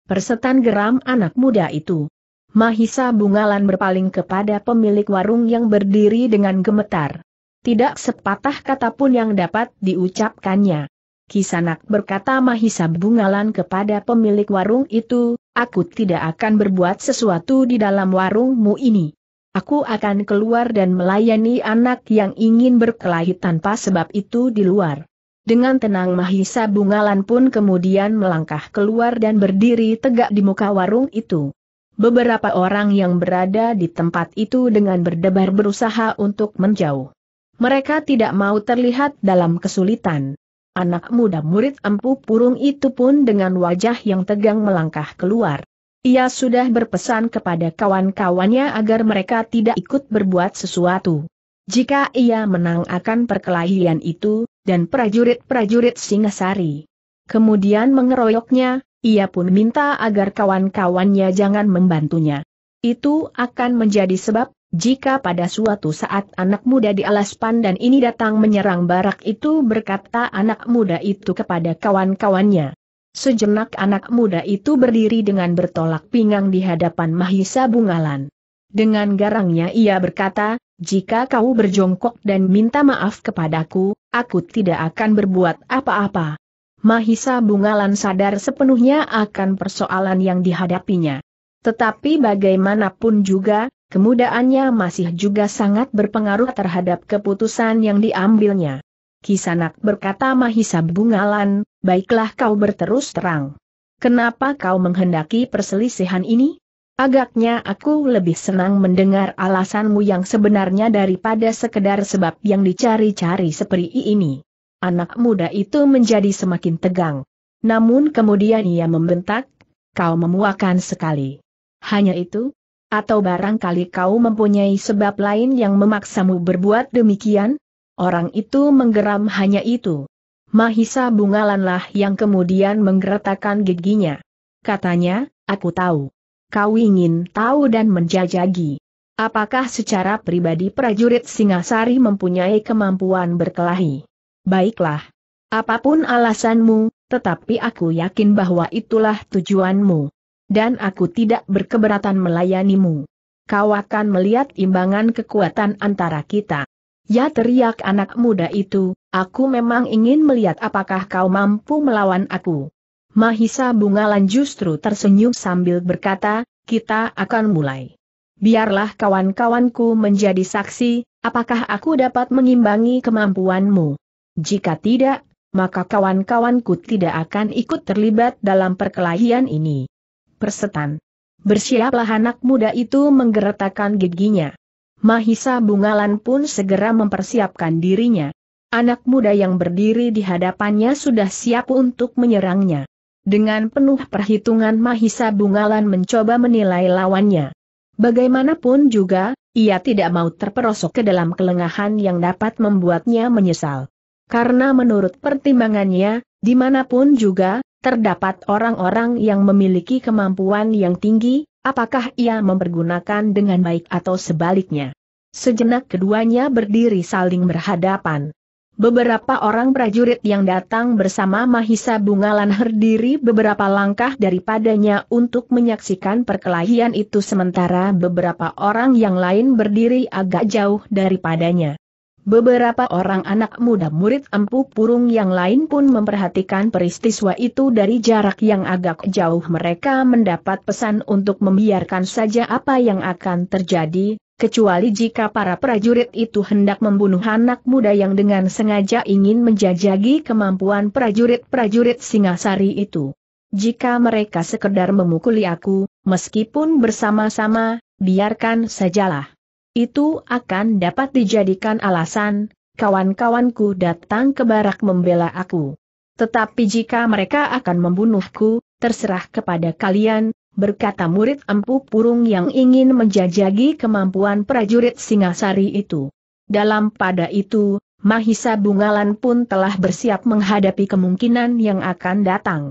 Persetan geram anak muda itu. Mahisa Bungalan berpaling kepada pemilik warung yang berdiri dengan gemetar. Tidak sepatah kata pun yang dapat diucapkannya. Kisanak berkata Mahisa Bungalan kepada pemilik warung itu, aku tidak akan berbuat sesuatu di dalam warungmu ini. Aku akan keluar dan melayani anak yang ingin berkelahi tanpa sebab itu di luar. Dengan tenang Mahisa Bungalan pun kemudian melangkah keluar dan berdiri tegak di muka warung itu. Beberapa orang yang berada di tempat itu dengan berdebar berusaha untuk menjauh. Mereka tidak mau terlihat dalam kesulitan. Anak muda murid empu purung itu pun dengan wajah yang tegang melangkah keluar. Ia sudah berpesan kepada kawan-kawannya agar mereka tidak ikut berbuat sesuatu. Jika ia menang akan perkelahian itu, dan prajurit-prajurit Singasari. Kemudian mengeroyoknya, ia pun minta agar kawan-kawannya jangan membantunya. Itu akan menjadi sebab, jika pada suatu saat anak muda di alas pandan ini datang menyerang barak itu berkata anak muda itu kepada kawan-kawannya. Sejenak anak muda itu berdiri dengan bertolak pinggang di hadapan Mahisa Bungalan. Dengan garangnya ia berkata, jika kau berjongkok dan minta maaf kepadaku, aku tidak akan berbuat apa-apa. Mahisa Bungalan sadar sepenuhnya akan persoalan yang dihadapinya. Tetapi bagaimanapun juga, kemudaannya masih juga sangat berpengaruh terhadap keputusan yang diambilnya. Kisanak berkata Mahisa Bungalan, baiklah kau berterus terang. Kenapa kau menghendaki perselisihan ini? Agaknya aku lebih senang mendengar alasanmu yang sebenarnya daripada sekedar sebab yang dicari-cari seperti ini. Anak muda itu menjadi semakin tegang. Namun kemudian ia membentak, kau memuakan sekali. Hanya itu? Atau barangkali kau mempunyai sebab lain yang memaksamu berbuat demikian? Orang itu menggeram hanya itu. Mahisa Bungalanlah yang kemudian menggeretakkan giginya. Katanya, aku tahu kau ingin tahu dan menjajagi. Apakah secara pribadi prajurit Singasari mempunyai kemampuan berkelahi? Baiklah. Apapun alasanmu, tetapi aku yakin bahwa itulah tujuanmu. Dan aku tidak berkeberatan melayanimu. Kau akan melihat imbangan kekuatan antara kita. Ya teriak anak muda itu, aku memang ingin melihat apakah kau mampu melawan aku. Mahisa Bungalan justru tersenyum sambil berkata, kita akan mulai. Biarlah kawan-kawanku menjadi saksi, apakah aku dapat mengimbangi kemampuanmu? Jika tidak, maka kawan-kawanku tidak akan ikut terlibat dalam perkelahian ini. Persetan. Bersiaplah anak muda itu menggeretakkan giginya. Mahisa Bungalan pun segera mempersiapkan dirinya. Anak muda yang berdiri di hadapannya sudah siap untuk menyerangnya. Dengan penuh perhitungan Mahisa Bungalan mencoba menilai lawannya. Bagaimanapun juga, ia tidak mau terperosok ke dalam kelengahan yang dapat membuatnya menyesal. Karena menurut pertimbangannya, dimanapun juga, terdapat orang-orang yang memiliki kemampuan yang tinggi, apakah ia mempergunakan dengan baik atau sebaliknya. Sejenak keduanya berdiri saling berhadapan. Beberapa orang prajurit yang datang bersama Mahisa Bungalan herdiri beberapa langkah daripadanya untuk menyaksikan perkelahian itu sementara beberapa orang yang lain berdiri agak jauh daripadanya. Beberapa orang anak muda murid empu purung yang lain pun memperhatikan peristiwa itu dari jarak yang agak jauh mereka mendapat pesan untuk membiarkan saja apa yang akan terjadi, kecuali jika para prajurit itu hendak membunuh anak muda yang dengan sengaja ingin menjajagi kemampuan prajurit-prajurit Singasari itu. Jika mereka sekedar memukuli aku, meskipun bersama-sama, biarkan sajalah. Itu akan dapat dijadikan alasan, kawan-kawanku datang ke barak membela aku. Tetapi jika mereka akan membunuhku, terserah kepada kalian, berkata murid Empu Purung yang ingin menjajagi kemampuan prajurit Singasari itu. Dalam pada itu, Mahisa Bungalan pun telah bersiap menghadapi kemungkinan yang akan datang.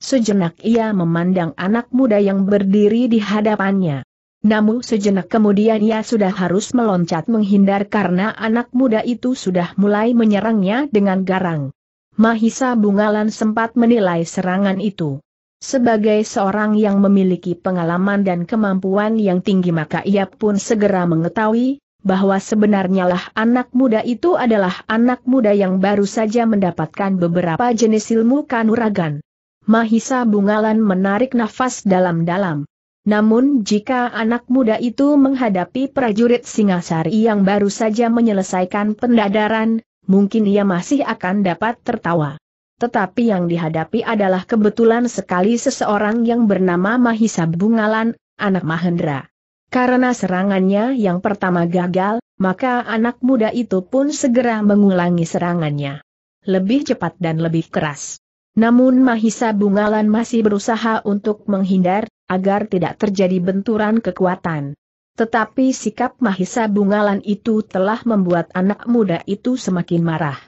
Sejenak ia memandang anak muda yang berdiri di hadapannya. Namun sejenak kemudian ia sudah harus meloncat menghindar karena anak muda itu sudah mulai menyerangnya dengan garang. Mahisa Bungalan sempat menilai serangan itu. Sebagai seorang yang memiliki pengalaman dan kemampuan yang tinggi maka ia pun segera mengetahui, bahwa sebenarnya lah anak muda itu adalah anak muda yang baru saja mendapatkan beberapa jenis ilmu kanuragan. Mahisa Bungalan menarik nafas dalam-dalam. Namun jika anak muda itu menghadapi prajurit Singasari yang baru saja menyelesaikan pendadaran, mungkin ia masih akan dapat tertawa. Tetapi yang dihadapi adalah kebetulan sekali seseorang yang bernama Mahisa Bungalan, anak Mahendra. Karena serangannya yang pertama gagal, maka anak muda itu pun segera mengulangi serangannya. Lebih cepat dan lebih keras. Namun Mahisa Bungalan masih berusaha untuk menghindar, agar tidak terjadi benturan kekuatan. Tetapi sikap Mahisa Bungalan itu telah membuat anak muda itu semakin marah.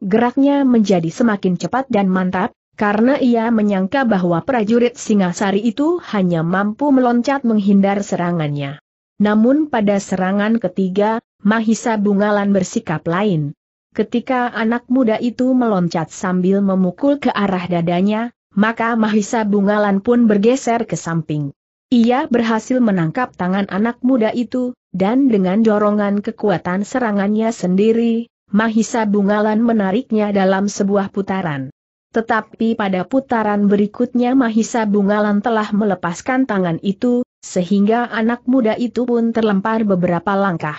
Geraknya menjadi semakin cepat dan mantap, karena ia menyangka bahwa prajurit Singasari itu hanya mampu meloncat menghindar serangannya. Namun pada serangan ketiga, Mahisa Bungalan bersikap lain. Ketika anak muda itu meloncat sambil memukul ke arah dadanya, maka Mahisa Bungalan pun bergeser ke samping. Ia berhasil menangkap tangan anak muda itu, dan dengan dorongan kekuatan serangannya sendiri, Mahisa Bungalan menariknya dalam sebuah putaran. Tetapi pada putaran berikutnya Mahisa Bungalan telah melepaskan tangan itu, sehingga anak muda itu pun terlempar beberapa langkah.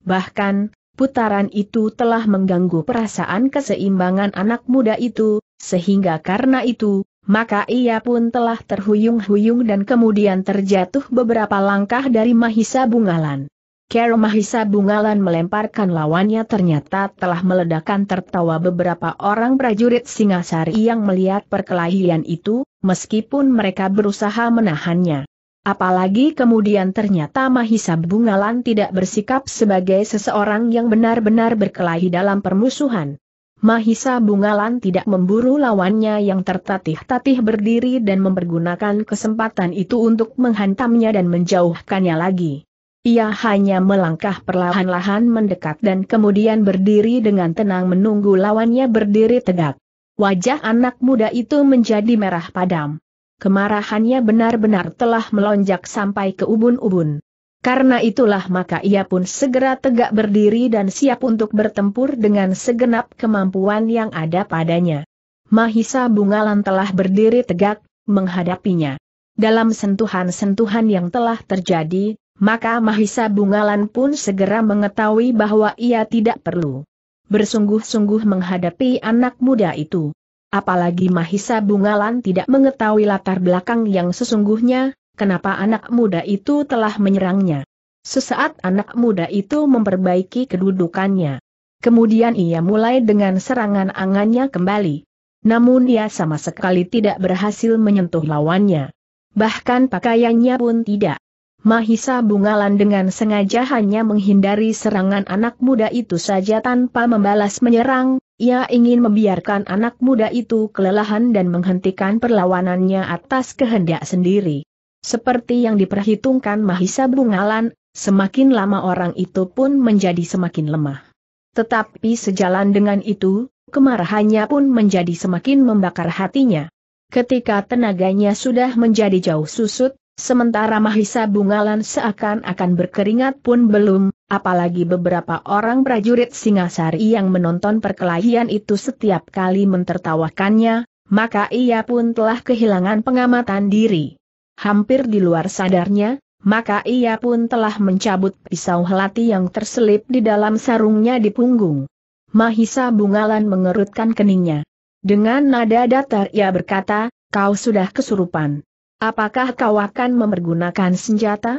Bahkan, putaran itu telah mengganggu perasaan keseimbangan anak muda itu, sehingga karena itu, maka ia pun telah terhuyung-huyung dan kemudian terjatuh beberapa langkah dari Mahisa Bungalan. Kero Mahisa Bungalan melemparkan lawannya ternyata telah meledakan tertawa beberapa orang prajurit Singasari yang melihat perkelahian itu, meskipun mereka berusaha menahannya. Apalagi kemudian ternyata Mahisa Bungalan tidak bersikap sebagai seseorang yang benar-benar berkelahi dalam permusuhan. Mahisa Bungalan tidak memburu lawannya yang tertatih-tatih berdiri dan mempergunakan kesempatan itu untuk menghantamnya dan menjauhkannya lagi. Ia hanya melangkah perlahan-lahan mendekat dan kemudian berdiri dengan tenang menunggu lawannya berdiri tegak. Wajah anak muda itu menjadi merah padam. Kemarahannya benar-benar telah melonjak sampai ke ubun-ubun. Karena itulah maka ia pun segera tegak berdiri dan siap untuk bertempur dengan segenap kemampuan yang ada padanya. Mahisa Bungalan telah berdiri tegak, menghadapinya. Dalam sentuhan-sentuhan yang telah terjadi, maka Mahisa Bungalan pun segera mengetahui bahwa ia tidak perlu bersungguh-sungguh menghadapi anak muda itu. Apalagi Mahisa Bungalan tidak mengetahui latar belakang yang sesungguhnya, kenapa anak muda itu telah menyerangnya. Sesaat anak muda itu memperbaiki kedudukannya. Kemudian ia mulai dengan serangan angannya kembali. Namun ia sama sekali tidak berhasil menyentuh lawannya. Bahkan pakaiannya pun tidak. Mahisa Bungalan dengan sengaja hanya menghindari serangan anak muda itu saja tanpa membalas menyerang, ia ingin membiarkan anak muda itu kelelahan dan menghentikan perlawanannya atas kehendak sendiri. Seperti yang diperhitungkan Mahisa Bungalan, semakin lama orang itu pun menjadi semakin lemah. Tetapi sejalan dengan itu, kemarahannya pun menjadi semakin membakar hatinya. Ketika tenaganya sudah menjadi jauh susut, Sementara Mahisa Bungalan seakan-akan berkeringat pun belum, apalagi beberapa orang prajurit Singasari yang menonton perkelahian itu setiap kali mentertawakannya, maka ia pun telah kehilangan pengamatan diri. Hampir di luar sadarnya, maka ia pun telah mencabut pisau helati yang terselip di dalam sarungnya di punggung. Mahisa Bungalan mengerutkan keningnya. Dengan nada datar ia berkata, kau sudah kesurupan. Apakah kau akan memergunakan senjata?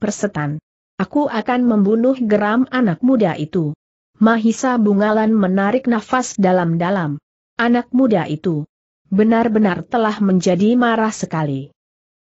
Persetan. Aku akan membunuh geram anak muda itu. Mahisa Bungalan menarik nafas dalam-dalam. Anak muda itu benar-benar telah menjadi marah sekali.